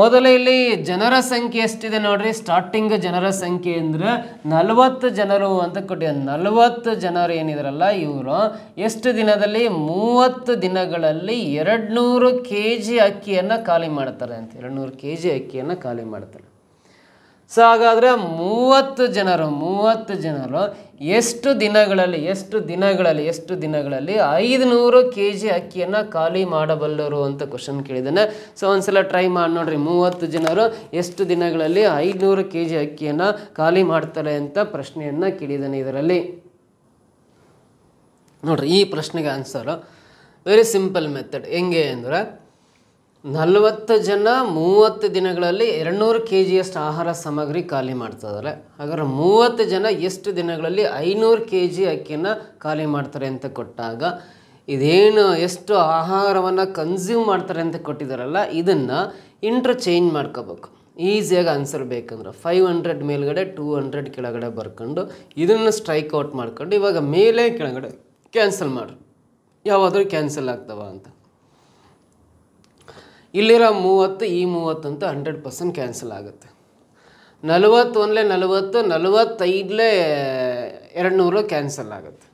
ಮೊದಲ ಇಲ್ಲಿ ಜನರ ಸಂಖ್ಯೆ ಎಷ್ಟಿದೆ ನೋಡ್ರಿ ಸ್ಟಾರ್ಟಿಂಗ್ ಜನರ ಸಂಖ್ಯೆ ಅಂದರೆ ನಲವತ್ತು ಜನರು ಅಂತ ಕೊಟ್ಟಿದ್ದಾರೆ ನಲವತ್ತು ಜನರು ಏನಿದ್ರಲ್ಲ ಇವರು ಎಷ್ಟು ದಿನದಲ್ಲಿ ಮೂವತ್ತು ದಿನಗಳಲ್ಲಿ ಎರಡು ನೂರು ಕೆ ಜಿ ಅಕ್ಕಿಯನ್ನು ಖಾಲಿ ಮಾಡ್ತಾರೆ ಅಂತ ಎರಡು ನೂರು ಕೆ ಜಿ ಅಕ್ಕಿಯನ್ನು ಖಾಲಿ ಮಾಡ್ತಾರೆ ಸೊ ಹಾಗಾದರೆ ಮೂವತ್ತು ಜನರು ಮೂವತ್ತು ಜನರು ಎಷ್ಟು ದಿನಗಳಲ್ಲಿ ಎಷ್ಟು ದಿನಗಳಲ್ಲಿ ಎಷ್ಟು ದಿನಗಳಲ್ಲಿ ಐದುನೂರು ಕೆ ಜಿ ಅಕ್ಕಿಯನ್ನು ಖಾಲಿ ಮಾಡಬಲ್ಲರು ಅಂತ ಕ್ವಶನ್ ಕೇಳಿದ್ದಾನೆ ಸೊ ಒಂದ್ಸಲ ಟ್ರೈ ಮಾಡಿ ನೋಡ್ರಿ ಮೂವತ್ತು ಜನರು ಎಷ್ಟು ದಿನಗಳಲ್ಲಿ ಐದುನೂರು ಕೆ ಜಿ ಅಕ್ಕಿಯನ್ನು ಖಾಲಿ ಮಾಡ್ತಾರೆ ಅಂತ ಪ್ರಶ್ನೆಯನ್ನು ಕೇಳಿದ್ದಾನೆ ಇದರಲ್ಲಿ ನೋಡ್ರಿ ಈ ಪ್ರಶ್ನೆಗೆ ಆನ್ಸರು ವೆರಿ ಸಿಂಪಲ್ ಮೆಥಡ್ ಹೆಂಗೆ ಅಂದರೆ ನಲವತ್ತು ಜನ ಮೂವತ್ತು ದಿನಗಳಲ್ಲಿ ಎರಡುನೂರು ಕೆ ಜಿಯಷ್ಟು ಆಹಾರ ಸಾಮಗ್ರಿ ಖಾಲಿ ಮಾಡ್ತಿದ್ದಾರೆ ಹಾಗಾದ್ರೆ ಮೂವತ್ತು ಜನ ಎಷ್ಟು ದಿನಗಳಲ್ಲಿ ಐನೂರು ಕೆ ಜಿ ಅಕ್ಕಿಯನ್ನು ಖಾಲಿ ಮಾಡ್ತಾರೆ ಅಂತ ಕೊಟ್ಟಾಗ ಇದೇನು ಎಷ್ಟು ಆಹಾರವನ್ನು ಕನ್ಸ್ಯೂಮ್ ಮಾಡ್ತಾರೆ ಅಂತ ಕೊಟ್ಟಿದ್ದಾರಲ್ಲ ಇದನ್ನು ಇಂಟ್ರ್ ಚೇಂಜ್ ಮಾಡ್ಕೋಬೇಕು ಈಸಿಯಾಗಿ ಆನ್ಸರ್ ಬೇಕಂದ್ರೆ ಫೈವ್ ಹಂಡ್ರೆಡ್ ಮೇಲ್ಗಡೆ ಟೂ ಹಂಡ್ರೆಡ್ ಕೆಳಗಡೆ ಬರ್ಕೊಂಡು ಇದನ್ನು ಸ್ಟ್ರೈಕ್ ಔಟ್ ಮಾಡ್ಕೊಂಡು ಇವಾಗ ಮೇಲೆ ಕೆಳಗಡೆ ಕ್ಯಾನ್ಸಲ್ ಮಾಡಿ ಯಾವಾದರೂ ಕ್ಯಾನ್ಸಲ್ ಆಗ್ತವ ಅಂತ ಇಲ್ಲಿರೋ ಮೂವತ್ತು ಈ ಮೂವತ್ತು ಅಂತ ಹಂಡ್ರೆಡ್ ಪರ್ಸೆಂಟ್ ಕ್ಯಾನ್ಸಲ್ ಆಗುತ್ತೆ ನಲವತ್ತು ಒಂದಲೇ ನಲವತ್ತು ನಲವತ್ತೈದಲೇ ಎರಡು ನೂರು ಕ್ಯಾನ್ಸಲ್ ಆಗುತ್ತೆ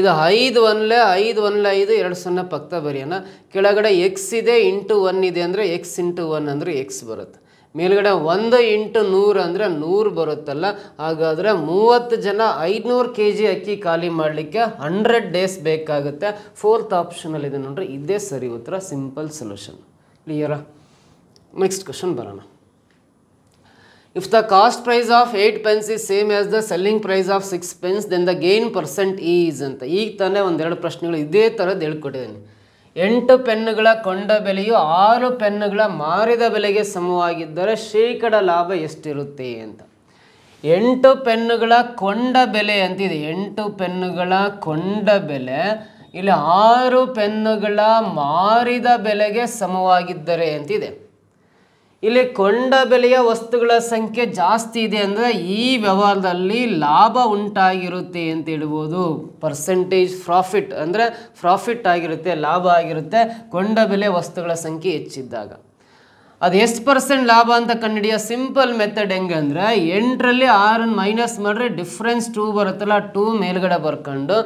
ಇದು ಐದು ಒನ್ಲೆ ಐದು ಒನ್ಲೆ ಐದು ಎರಡು ಸೊನ್ನೆ ಪಕ್ಕ ಬರೆಯೋಣ ಕೆಳಗಡೆ ಎಕ್ಸ್ ಇದೆ ಇಂಟು ಒನ್ ಇದೆ ಅಂದರೆ ಎಕ್ಸ್ ಇಂಟು ಒನ್ ಅಂದರೆ ಎಕ್ಸ್ ಬರುತ್ತೆ ಮೇಲ್ಗಡೆ ಒಂದು ಇಂಟು ನೂರು ಅಂದರೆ ನೂರು ಬರುತ್ತಲ್ಲ ಹಾಗಾದರೆ ಮೂವತ್ತು ಜನ ಐದುನೂರು ಕೆ ಜಿ ಅಕ್ಕಿ ಖಾಲಿ ಮಾಡಲಿಕ್ಕೆ ಹಂಡ್ರೆಡ್ ಡೇಸ್ ಬೇಕಾಗುತ್ತೆ ಫೋರ್ತ್ ಆಪ್ಷನಲ್ಲಿ ಇದೆ ನೋಡ್ರಿ ಇದೇ ಸರಿ ಉತ್ತರ ಸಿಂಪಲ್ ಸೊಲ್ಯೂಷನ್ ಕ್ಲಿಯರಾ ನೆಕ್ಸ್ಟ್ ಕ್ವಶನ್ ಬರೋಣ if the cost price of eight pens is same as the selling price of six pens then the gain percent is ಅಂತ ಈಗ ತಾನೇ ಒಂದೆರಡು ಪ್ರಶ್ನೆಗಳು ಇದೇ ಥರದ್ದು ಹೇಳ್ಕೊಟ್ಟಿದ್ದೀನಿ ಎಂಟು ಪೆನ್ನುಗಳ ಕೊಂಡ ಬೆಲೆಯು ಆರು ಪೆನ್ನುಗಳ ಮಾರಿದ ಬೆಲೆಗೆ ಸಮವಾಗಿದ್ದರೆ ಶೇಕಡ ಲಾಭ ಎಷ್ಟಿರುತ್ತೆ ಅಂತ ಎಂಟು ಪೆನ್ನುಗಳ ಕೊಂಡ ಬೆಲೆ ಅಂತಿದೆ ಎಂಟು ಪೆನ್ನುಗಳ ಕೊಂಡ ಬೆಲೆ ಇಲ್ಲಿ ಆರು ಪೆನ್ನುಗಳ ಮಾರಿದ ಬೆಲೆಗೆ ಸಮವಾಗಿದ್ದರೆ ಅಂತಿದೆ ಇಲ್ಲಿ ಕೊಂಡ ಬೆಲೆಯ ವಸ್ತುಗಳ ಸಂಖ್ಯೆ ಜಾಸ್ತಿ ಇದೆ ಅಂದರೆ ಈ ವ್ಯವಹಾರದಲ್ಲಿ ಲಾಭ ಉಂಟಾಗಿರುತ್ತೆ ಅಂತ ಹೇಳ್ಬೋದು ಪರ್ಸೆಂಟೇಜ್ ಪ್ರಾಫಿಟ್ ಅಂದರೆ ಪ್ರಾಫಿಟ್ ಆಗಿರುತ್ತೆ ಲಾಭ ಆಗಿರುತ್ತೆ ಕೊಂಡ ಬೆಲೆ ವಸ್ತುಗಳ ಸಂಖ್ಯೆ ಹೆಚ್ಚಿದ್ದಾಗ ಅದು ಎಷ್ಟು ಪರ್ಸೆಂಟ್ ಲಾಭ ಅಂತ ಕಂಡುಹಿಡಿಯೋ ಸಿಂಪಲ್ ಮೆಥಡ್ ಹೆಂಗೆ ಅಂದರೆ ಎಂಟರಲ್ಲಿ ಆರನ್ನು ಮೈನಸ್ ಮಾಡಿದ್ರೆ ಡಿಫ್ರೆನ್ಸ್ ಟೂ ಬರುತ್ತಲ್ಲ ಟೂ ಮೇಲ್ಗಡೆ ಬರ್ಕೊಂಡು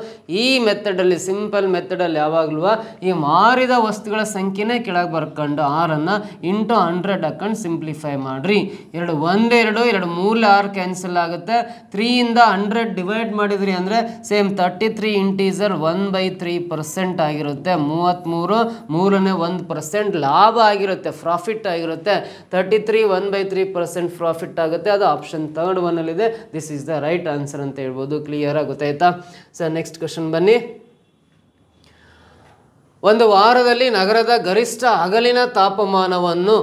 ಈ ಮೆಥಡಲ್ಲಿ ಸಿಂಪಲ್ ಮೆಥಡಲ್ಲಿ ಯಾವಾಗಲೂ ಈ ಮಾರಿದ ವಸ್ತುಗಳ ಸಂಖ್ಯೆನೇ ಕೆಳಗೆ ಬರ್ಕೊಂಡು ಆರನ್ನು ಇಂಟು ಹಂಡ್ರೆಡ್ ಹಾಕೊಂಡು ಸಿಂಪ್ಲಿಫೈ ಮಾಡಿರಿ ಎರಡು ಒಂದು ಎರಡು ಎರಡು ಮೂರಲ್ಲಿ ಆರು ಕ್ಯಾನ್ಸಲ್ ಆಗುತ್ತೆ ತ್ರೀಯಿಂದ ಹಂಡ್ರೆಡ್ ಡಿವೈಡ್ ಮಾಡಿದ್ರಿ ಅಂದರೆ same thirty three integer one by three percent ಆಗಿರುತ್ತೆ ಮೂವತ್ತ್ಮೂರು ಮೂರನೇ ಒಂದು ಪರ್ಸೆಂಟ್ ಲಾಭ ಆಗಿರುತ್ತೆ ಪ್ರಾಫಿಟ್ ಆಗಿರುತ್ತೆ ಆಗಿರುತ್ತೆ thirty three one by three percent profit ಆಗುತ್ತೆ ಅದು ಆಪ್ಷನ್ ತರ್ಡ್ ಒನ್ನಲ್ಲಿದೆ this is the right answer ಅಂತ ಹೇಳ್ಬೋದು ಕ್ಲಿಯರ್ ಗೊತ್ತಾಯ್ತಾ ಸರ್ ನೆಕ್ಸ್ಟ್ ಕ್ವಶನ್ ಬನ್ನಿ ಒಂದು ವಾರದಲ್ಲಿ ನಗರದ ಗರಿಷ್ಠ ಹಗಲಿನ ತಾಪಮಾನವನ್ನು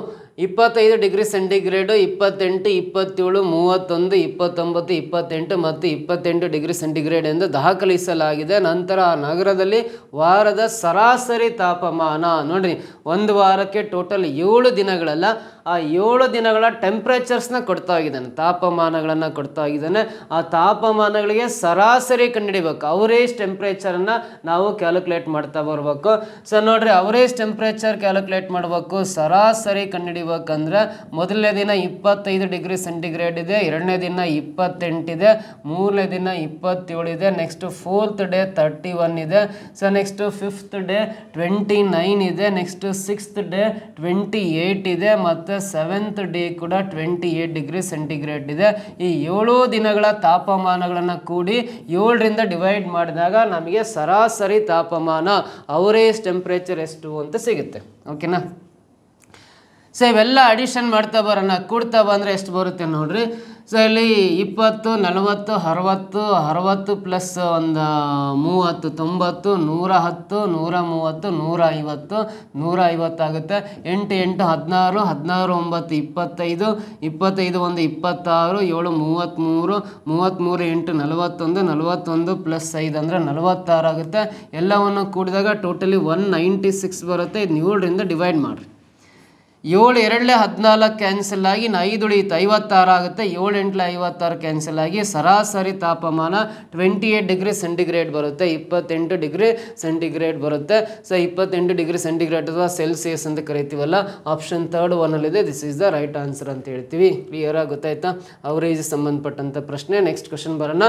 ಇಪ್ಪತ್ತೈದು ಡಿಗ್ರಿ ಸೆಂಟಿಗ್ರೇಡು ಇಪ್ಪತ್ತೆಂಟು ಇಪ್ಪತ್ತೇಳು ಮೂವತ್ತೊಂದು ಇಪ್ಪತ್ತೊಂಬತ್ತು ಇಪ್ಪತ್ತೆಂಟು ಮತ್ತು ಇಪ್ಪತ್ತೆಂಟು ಡಿಗ್ರಿ ಸೆಂಟಿಗ್ರೇಡ್ ಎಂದು ದಾಖಲಿಸಲಾಗಿದೆ ನಂತರ ಆ ನಗರದಲ್ಲಿ ವಾರದ ಸರಾಸರಿ ತಾಪಮಾನ ನೋಡಿರಿ ಒಂದು ವಾರಕ್ಕೆ ಟೋಟಲ್ ಏಳು ದಿನಗಳಲ್ಲ ಆ ಏಳು ದಿನಗಳ ಟೆಂಪ್ರೇಚರ್ಸ್ನ ಕೊಡ್ತಾ ಹೋಗಿದ್ದಾನೆ ತಾಪಮಾನಗಳನ್ನು ಕೊಡ್ತಾ ಹೋಗಿದ್ದಾನೆ ಆ ತಾಪಮಾನಗಳಿಗೆ ಸರಾಸರಿ ಕಂಡುಹಿಡಿಬೇಕು ಅವರೇಜ್ ಟೆಂಪ್ರೇಚರನ್ನು ನಾವು ಕ್ಯಾಲ್ಕುಲೇಟ್ ಮಾಡ್ತಾ ಬರಬೇಕು ಸೊ ನೋಡಿರಿ ಅವರೇಜ್ ಟೆಂಪ್ರೇಚರ್ ಕ್ಯಾಲ್ಕುಲೇಟ್ ಮಾಡಬೇಕು ಸರಾಸರಿ ಕಂಡುಹಿಡಿ ಇವಾಗಂದ್ರೆ ಮೊದಲನೇ ದಿನ ಇಪ್ಪತ್ತೈದು ಡಿಗ್ರಿ ಸೆಂಟಿಗ್ರೇಡ್ ಇದೆ ಎರಡನೇ ದಿನ ಇಪ್ಪತ್ತೆಂಟಿದೆ ಮೂರನೇ ದಿನ ಇದೆ next fourth day thirty one ಇದೆ so next fifth day twenty nine ಇದೆ next sixth day twenty eight ಇದೆ ಮತ್ತು ಸೆವೆಂತ್ ಡೇ ಕೂಡ ಟ್ವೆಂಟಿ ಏಯ್ಟ್ ಡಿಗ್ರಿ ಸೆಂಟಿಗ್ರೇಡ್ ಇದೆ ಈ ಏಳು ದಿನಗಳ ತಾಪಮಾನಗಳನ್ನು ಕೂಡಿ ಏಳರಿಂದ ಡಿವೈಡ್ ಮಾಡಿದಾಗ ನಮಗೆ ಸರಾಸರಿ ತಾಪಮಾನ ಅವರೇಜ್ ಟೆಂಪ್ರೇಚರ್ ಎಷ್ಟು ಅಂತ ಸಿಗುತ್ತೆ ಓಕೆನಾ ಸೊ ಇವೆಲ್ಲ ಅಡಿಷನ್ ಮಾಡ್ತಾ ಬರೋಣ ಕೂಡ್ತಾ ಬಂದರೆ ಎಷ್ಟು ಬರುತ್ತೆ ನೋಡಿರಿ ಸೊ ಇಲ್ಲಿ ಇಪ್ಪತ್ತು ನಲವತ್ತು ಅರವತ್ತು ಅರವತ್ತು ಪ್ಲಸ್ ಒಂದು ಮೂವತ್ತು ತೊಂಬತ್ತು ನೂರ ಹತ್ತು ನೂರ ಮೂವತ್ತು ನೂರ ಐವತ್ತು ನೂರ ಐವತ್ತಾಗುತ್ತೆ ಎಂಟು ಎಂಟು ಹದಿನಾರು ಹದಿನಾರು ಒಂಬತ್ತು ಇಪ್ಪತ್ತೈದು ಇಪ್ಪತ್ತೈದು ಒಂದು ಇಪ್ಪತ್ತಾರು ಏಳು ಮೂವತ್ತ್ಮೂರು ಮೂವತ್ತ್ಮೂರು ಎಂಟು ನಲವತ್ತೊಂದು ನಲವತ್ತೊಂದು ಪ್ಲಸ್ ಐದು ಅಂದರೆ ನಲವತ್ತಾರು ಆಗುತ್ತೆ ಎಲ್ಲವನ್ನು ಕೂಡಿದಾಗ ಟೋಟಲಿ ಒನ್ ನೈಂಟಿ ಸಿಕ್ಸ್ ಬರುತ್ತೆ ಇದು ನೂರರಿಂದ ಡಿವೈಡ್ ಮಾಡಿರಿ ಏಳು ಎರಡಲೇ ಹದಿನಾಲ್ಕು ಕ್ಯಾನ್ಸಲ್ ಆಗಿ ನಾ ಐದು ಉಳಿಯುತ್ತೆ ಐವತ್ತಾರು ಆಗುತ್ತೆ ಏಳು ಎಂಟ್ಲೆ ಐವತ್ತಾರು ಕ್ಯಾನ್ಸಲ್ ಆಗಿ ಸರಾಸರಿ ತಾಪಮಾನ ಟ್ವೆಂಟಿ ಏಟ್ ಡಿಗ್ರಿ ಸೆಂಟಿಗ್ರೇಡ್ ಬರುತ್ತೆ ಇಪ್ಪತ್ತೆಂಟು ಡಿಗ್ರಿ ಸೆಂಟಿಗ್ರೇಡ್ ಬರುತ್ತೆ ಸೊ ಇಪ್ಪತ್ತೆಂಟು ಡಿಗ್ರಿ ಸೆಂಟಿಗ್ರೇಡ್ ಅಥವಾ ಸೆಲ್ಸಿಯಸ್ ಅಂತ ಕರಿತೀವಲ್ಲ ಆಪ್ಷನ್ ತರ್ಡ್ ಒನ್ನಲ್ಲಿದೆ this is the right answer ಅಂತ ಹೇಳ್ತೀವಿ ಕ್ಲಿಯರ್ ಗೊತ್ತಾಯ್ತಾ ಅವರೇಜ್ ಸಂಬಂಧಪಟ್ಟಂಥ ಪ್ರಶ್ನೆ ನೆಕ್ಸ್ಟ್ ಕ್ವಶನ್ ಬರೋಣ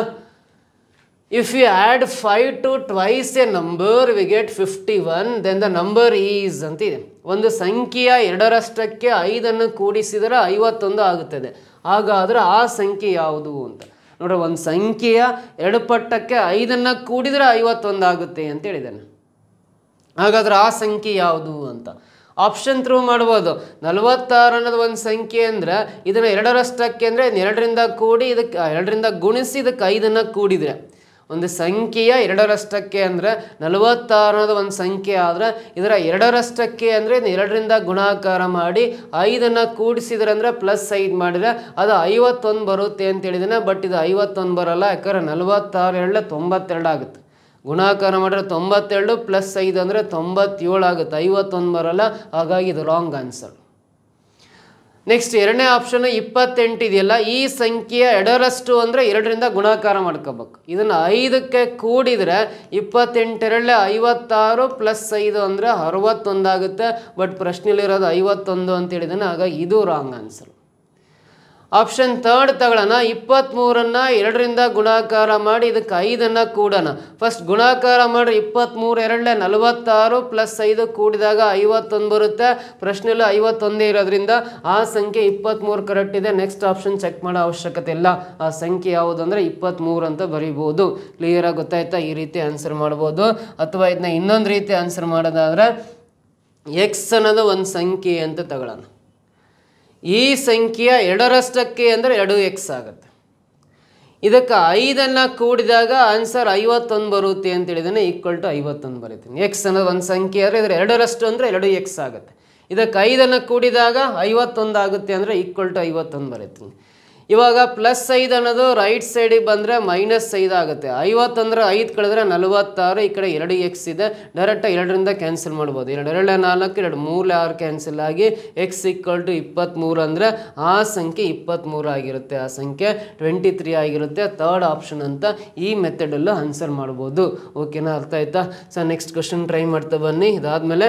if you add five to twice a number we get fifty one then the number is ಅಂತ ಇದೆ ಒಂದು ಸಂಖ್ಯೆಯ ಎರಡರಷ್ಟಕ್ಕೆ ಐದನ್ನು ಕೂಡಿಸಿದರೆ ಐವತ್ತೊಂದು ಆಗುತ್ತದೆ ಹಾಗಾದರೆ ಆ ಸಂಖ್ಯೆ ಯಾವುದು ಅಂತ ನೋಡ್ರಿ ಒಂದು ಸಂಖ್ಯೆಯ ಎರಡು ಪಟ್ಟಕ್ಕೆ ಐದನ್ನು ಕೂಡಿದರೆ ಐವತ್ತೊಂದು ಆಗುತ್ತೆ ಅಂತ ಹೇಳಿದ್ದಾನೆ ಹಾಗಾದರೆ ಆ ಸಂಖ್ಯೆ ಯಾವುದು ಅಂತ ಆಪ್ಷನ್ ಥ್ರೂ ಮಾಡ್ಬೋದು ನಲವತ್ತಾರು ಅನ್ನೋದು ಒಂದು ಸಂಖ್ಯೆ ಅಂದರೆ ಇದನ್ನು ಎರಡರಷ್ಟಕ್ಕೆ ಅಂದರೆ ಎರಡರಿಂದ ಕೂಡಿ ಇದಕ್ಕೆ ಎರಡರಿಂದ ಗುಣಿಸಿ ಇದಕ್ಕೆ ಐದನ್ನು ಕೂಡಿದರೆ ಒಂದು ಸಂಖ್ಯೆಯ ಎರಡರಷ್ಟಕ್ಕೆ ಅಂದರೆ ನಲವತ್ತಾರು ಒಂದು ಸಂಖ್ಯೆ ಆದರೆ ಇದರ ಎರಡರಷ್ಟಕ್ಕೆ ಅಂದರೆ ಎರಡರಿಂದ ಗುಣಾಕಾರ ಮಾಡಿ ಐದನ್ನು ಕೂಡಿಸಿದ್ರೆ ಅಂದರೆ ಪ್ಲಸ್ ಐದು ಮಾಡಿದರೆ ಅದು ಐವತ್ತೊಂದು ಬರುತ್ತೆ ಅಂತ ಹೇಳಿದ್ದೀನಿ ಬಟ್ ಇದು ಐವತ್ತೊಂದು ಬರಲ್ಲ ಯಾಕಂದರೆ ನಲವತ್ತಾರು ಎರಡು ತೊಂಬತ್ತೆರಡು ಆಗುತ್ತೆ ಗುಣಾಕಾರ ಮಾಡಿದ್ರೆ ತೊಂಬತ್ತೆರಡು ಪ್ಲಸ್ ಐದು ಅಂದರೆ ತೊಂಬತ್ತೇಳು ಆಗುತ್ತೆ ಐವತ್ತೊಂದು ಬರಲ್ಲ ಹಾಗಾಗಿ ಇದು ರಾಂಗ್ ಆನ್ಸರ್ ನೆಕ್ಸ್ಟ್ ಎರಡನೇ ಆಪ್ಷನ್ ಇಪ್ಪತ್ತೆಂಟು ಇದೆಯಲ್ಲ ಈ ಸಂಖ್ಯೆಯ ಎರಡರಷ್ಟು ಅಂದರೆ ಎರಡರಿಂದ ಗುಣಾಕಾರ ಮಾಡ್ಕೋಬೇಕು ಇದನ್ನು ಐದಕ್ಕೆ ಕೂಡಿದರೆ ಇಪ್ಪತ್ತೆಂಟೆರಡಲೆ ಐವತ್ತಾರು ಪ್ಲಸ್ ಐದು ಅಂದರೆ ಅರವತ್ತೊಂದಾಗುತ್ತೆ ಬಟ್ ಪ್ರಶ್ನೆಲಿರೋದು ಐವತ್ತೊಂದು ಅಂತೇಳಿದನ ಆಗ ಇದು ರಾಂಗ್ ಆನ್ಸರ್ ಆಪ್ಷನ್ ತರ್ಡ್ ತಗೊಳ್ಳೋಣ ಇಪ್ಪತ್ತ್ಮೂರನ್ನು ಎರಡರಿಂದ ಗುಣಾಕಾರ ಮಾಡಿ ಇದಕ್ಕೆ ಐದನ್ನು ಕೂಡೋಣ ಫಸ್ಟ್ ಗುಣಾಕಾರ ಮಾಡಿ ಇಪ್ಪತ್ತ್ಮೂರು ಎರಡನೇ ನಲವತ್ತಾರು ಪ್ಲಸ್ ಐದು ಕೂಡಿದಾಗ ಐವತ್ತೊಂದು ಬರುತ್ತೆ ಪ್ರಶ್ನೆಯಲ್ಲಿ ಐವತ್ತೊಂದೇ ಇರೋದ್ರಿಂದ ಆ ಸಂಖ್ಯೆ ಇಪ್ಪತ್ತ್ಮೂರು ಕರೆಕ್ಟ್ ಇದೆ ನೆಕ್ಸ್ಟ್ ಆಪ್ಷನ್ ಚೆಕ್ ಮಾಡೋ ಅವಶ್ಯಕತೆ ಇಲ್ಲ ಆ ಸಂಖ್ಯೆ ಯಾವುದು ಅಂದರೆ ಇಪ್ಪತ್ತ್ಮೂರು ಅಂತ ಬರೀಬೋದು ಕ್ಲಿಯರಾಗಿ ಗೊತ್ತಾಯ್ತಾ ಈ ರೀತಿ ಆನ್ಸರ್ ಮಾಡ್ಬೋದು ಅಥವಾ ಇದನ್ನ ಇನ್ನೊಂದು ರೀತಿ ಆನ್ಸರ್ ಮಾಡೋದಾದರೆ ಎಕ್ಸ್ ಅನ್ನೋದು ಒಂದು ಸಂಖ್ಯೆ ಅಂತ ತಗೊಳ್ಳೋಣ ಈ ಸಂಖ್ಯೆಯ ಎರಡರಷ್ಟಕ್ಕೆ ಅಂದರೆ ಎರಡು ಎಕ್ಸ್ ಆಗುತ್ತೆ ಇದಕ್ಕೆ ಐದನ್ನು ಕೂಡಿದಾಗ ಆನ್ಸರ್ ಐವತ್ತೊಂದು ಬರುತ್ತೆ ಅಂತ ಹೇಳಿದರೆ ಈಕ್ವಲ್ ಟು ಐವತ್ತೊಂದು ಬರೀತೀನಿ ಎಕ್ಸ್ ಅನ್ನೋದು ಒಂದು ಸಂಖ್ಯೆ ಆದರೆ ಇದರ ಎರಡರಷ್ಟು ಅಂದರೆ ಎರಡು ಎಕ್ಸ್ ಆಗುತ್ತೆ ಇದಕ್ಕೆ ಐದನ್ನು ಕೂಡಿದಾಗ ಐವತ್ತೊಂದು ಆಗುತ್ತೆ ಅಂದರೆ ಈಕ್ವಲ್ ಟು ಐವತ್ತೊಂದು ಬರೀತೀನಿ ಇವಾಗ ಪ್ಲಸ್ ಐದು ಅನ್ನೋದು ರೈಟ್ ಸೈಡಿಗೆ ಬಂದರೆ ಮೈನಸ್ ಐದು ಆಗುತ್ತೆ ಐವತ್ತು ಅಂದರೆ ಐದು ಕಳೆದ್ರೆ ನಲವತ್ತಾರು ಈ ಕಡೆ ಎರಡು ಎಕ್ಸ್ ಇದೆ ಡೈರೆಕ್ಟಾಗಿ ಎರಡರಿಂದ ಕ್ಯಾನ್ಸಲ್ ಮಾಡ್ಬೋದು ಎರಡು ಎರಡೇ ನಾಲ್ಕು ಎರಡು ಮೂರು ಆರು ಕ್ಯಾನ್ಸಲ್ ಆಗಿ ಎಕ್ಸ್ ಈಕ್ವಲ್ ಟು ಇಪ್ಪತ್ತ್ಮೂರು ಅಂದರೆ ಆ ಸಂಖ್ಯೆ ಇಪ್ಪತ್ತ್ಮೂರು ಆಗಿರುತ್ತೆ ಆ ಸಂಖ್ಯೆ ಟ್ವೆಂಟಿ ತ್ರೀ ಆಗಿರುತ್ತೆ ತರ್ಡ್ ಆಪ್ಷನ್ ಅಂತ ಈ ಮೆಥಡಲ್ಲೂ ಆನ್ಸರ್ ಮಾಡ್ಬೋದು ಓಕೆನಾ ಅರ್ಥ ಆಯ್ತಾ ಸರ್ ನೆಕ್ಸ್ಟ್ ಕ್ವಶನ್ ಟ್ರೈ ಮಾಡ್ತಾ ಬನ್ನಿ ಇದಾದಮೇಲೆ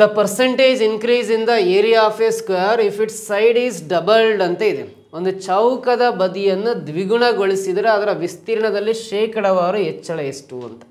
the percentage increase in the area of a square if its side is doubled ಅಂತ ಇದೆ ಒಂದು ಚೌಕದ ಬದಿಯನ್ನು ದ್ವಿಗುಣಗೊಳಿಸಿದರೆ ಅದರ ವಿಸ್ತೀರ್ಣದಲ್ಲಿ ಶೇಕಡಾವಾರು ಹೆಚ್ಚಳ ಎಷ್ಟು ಅಂತ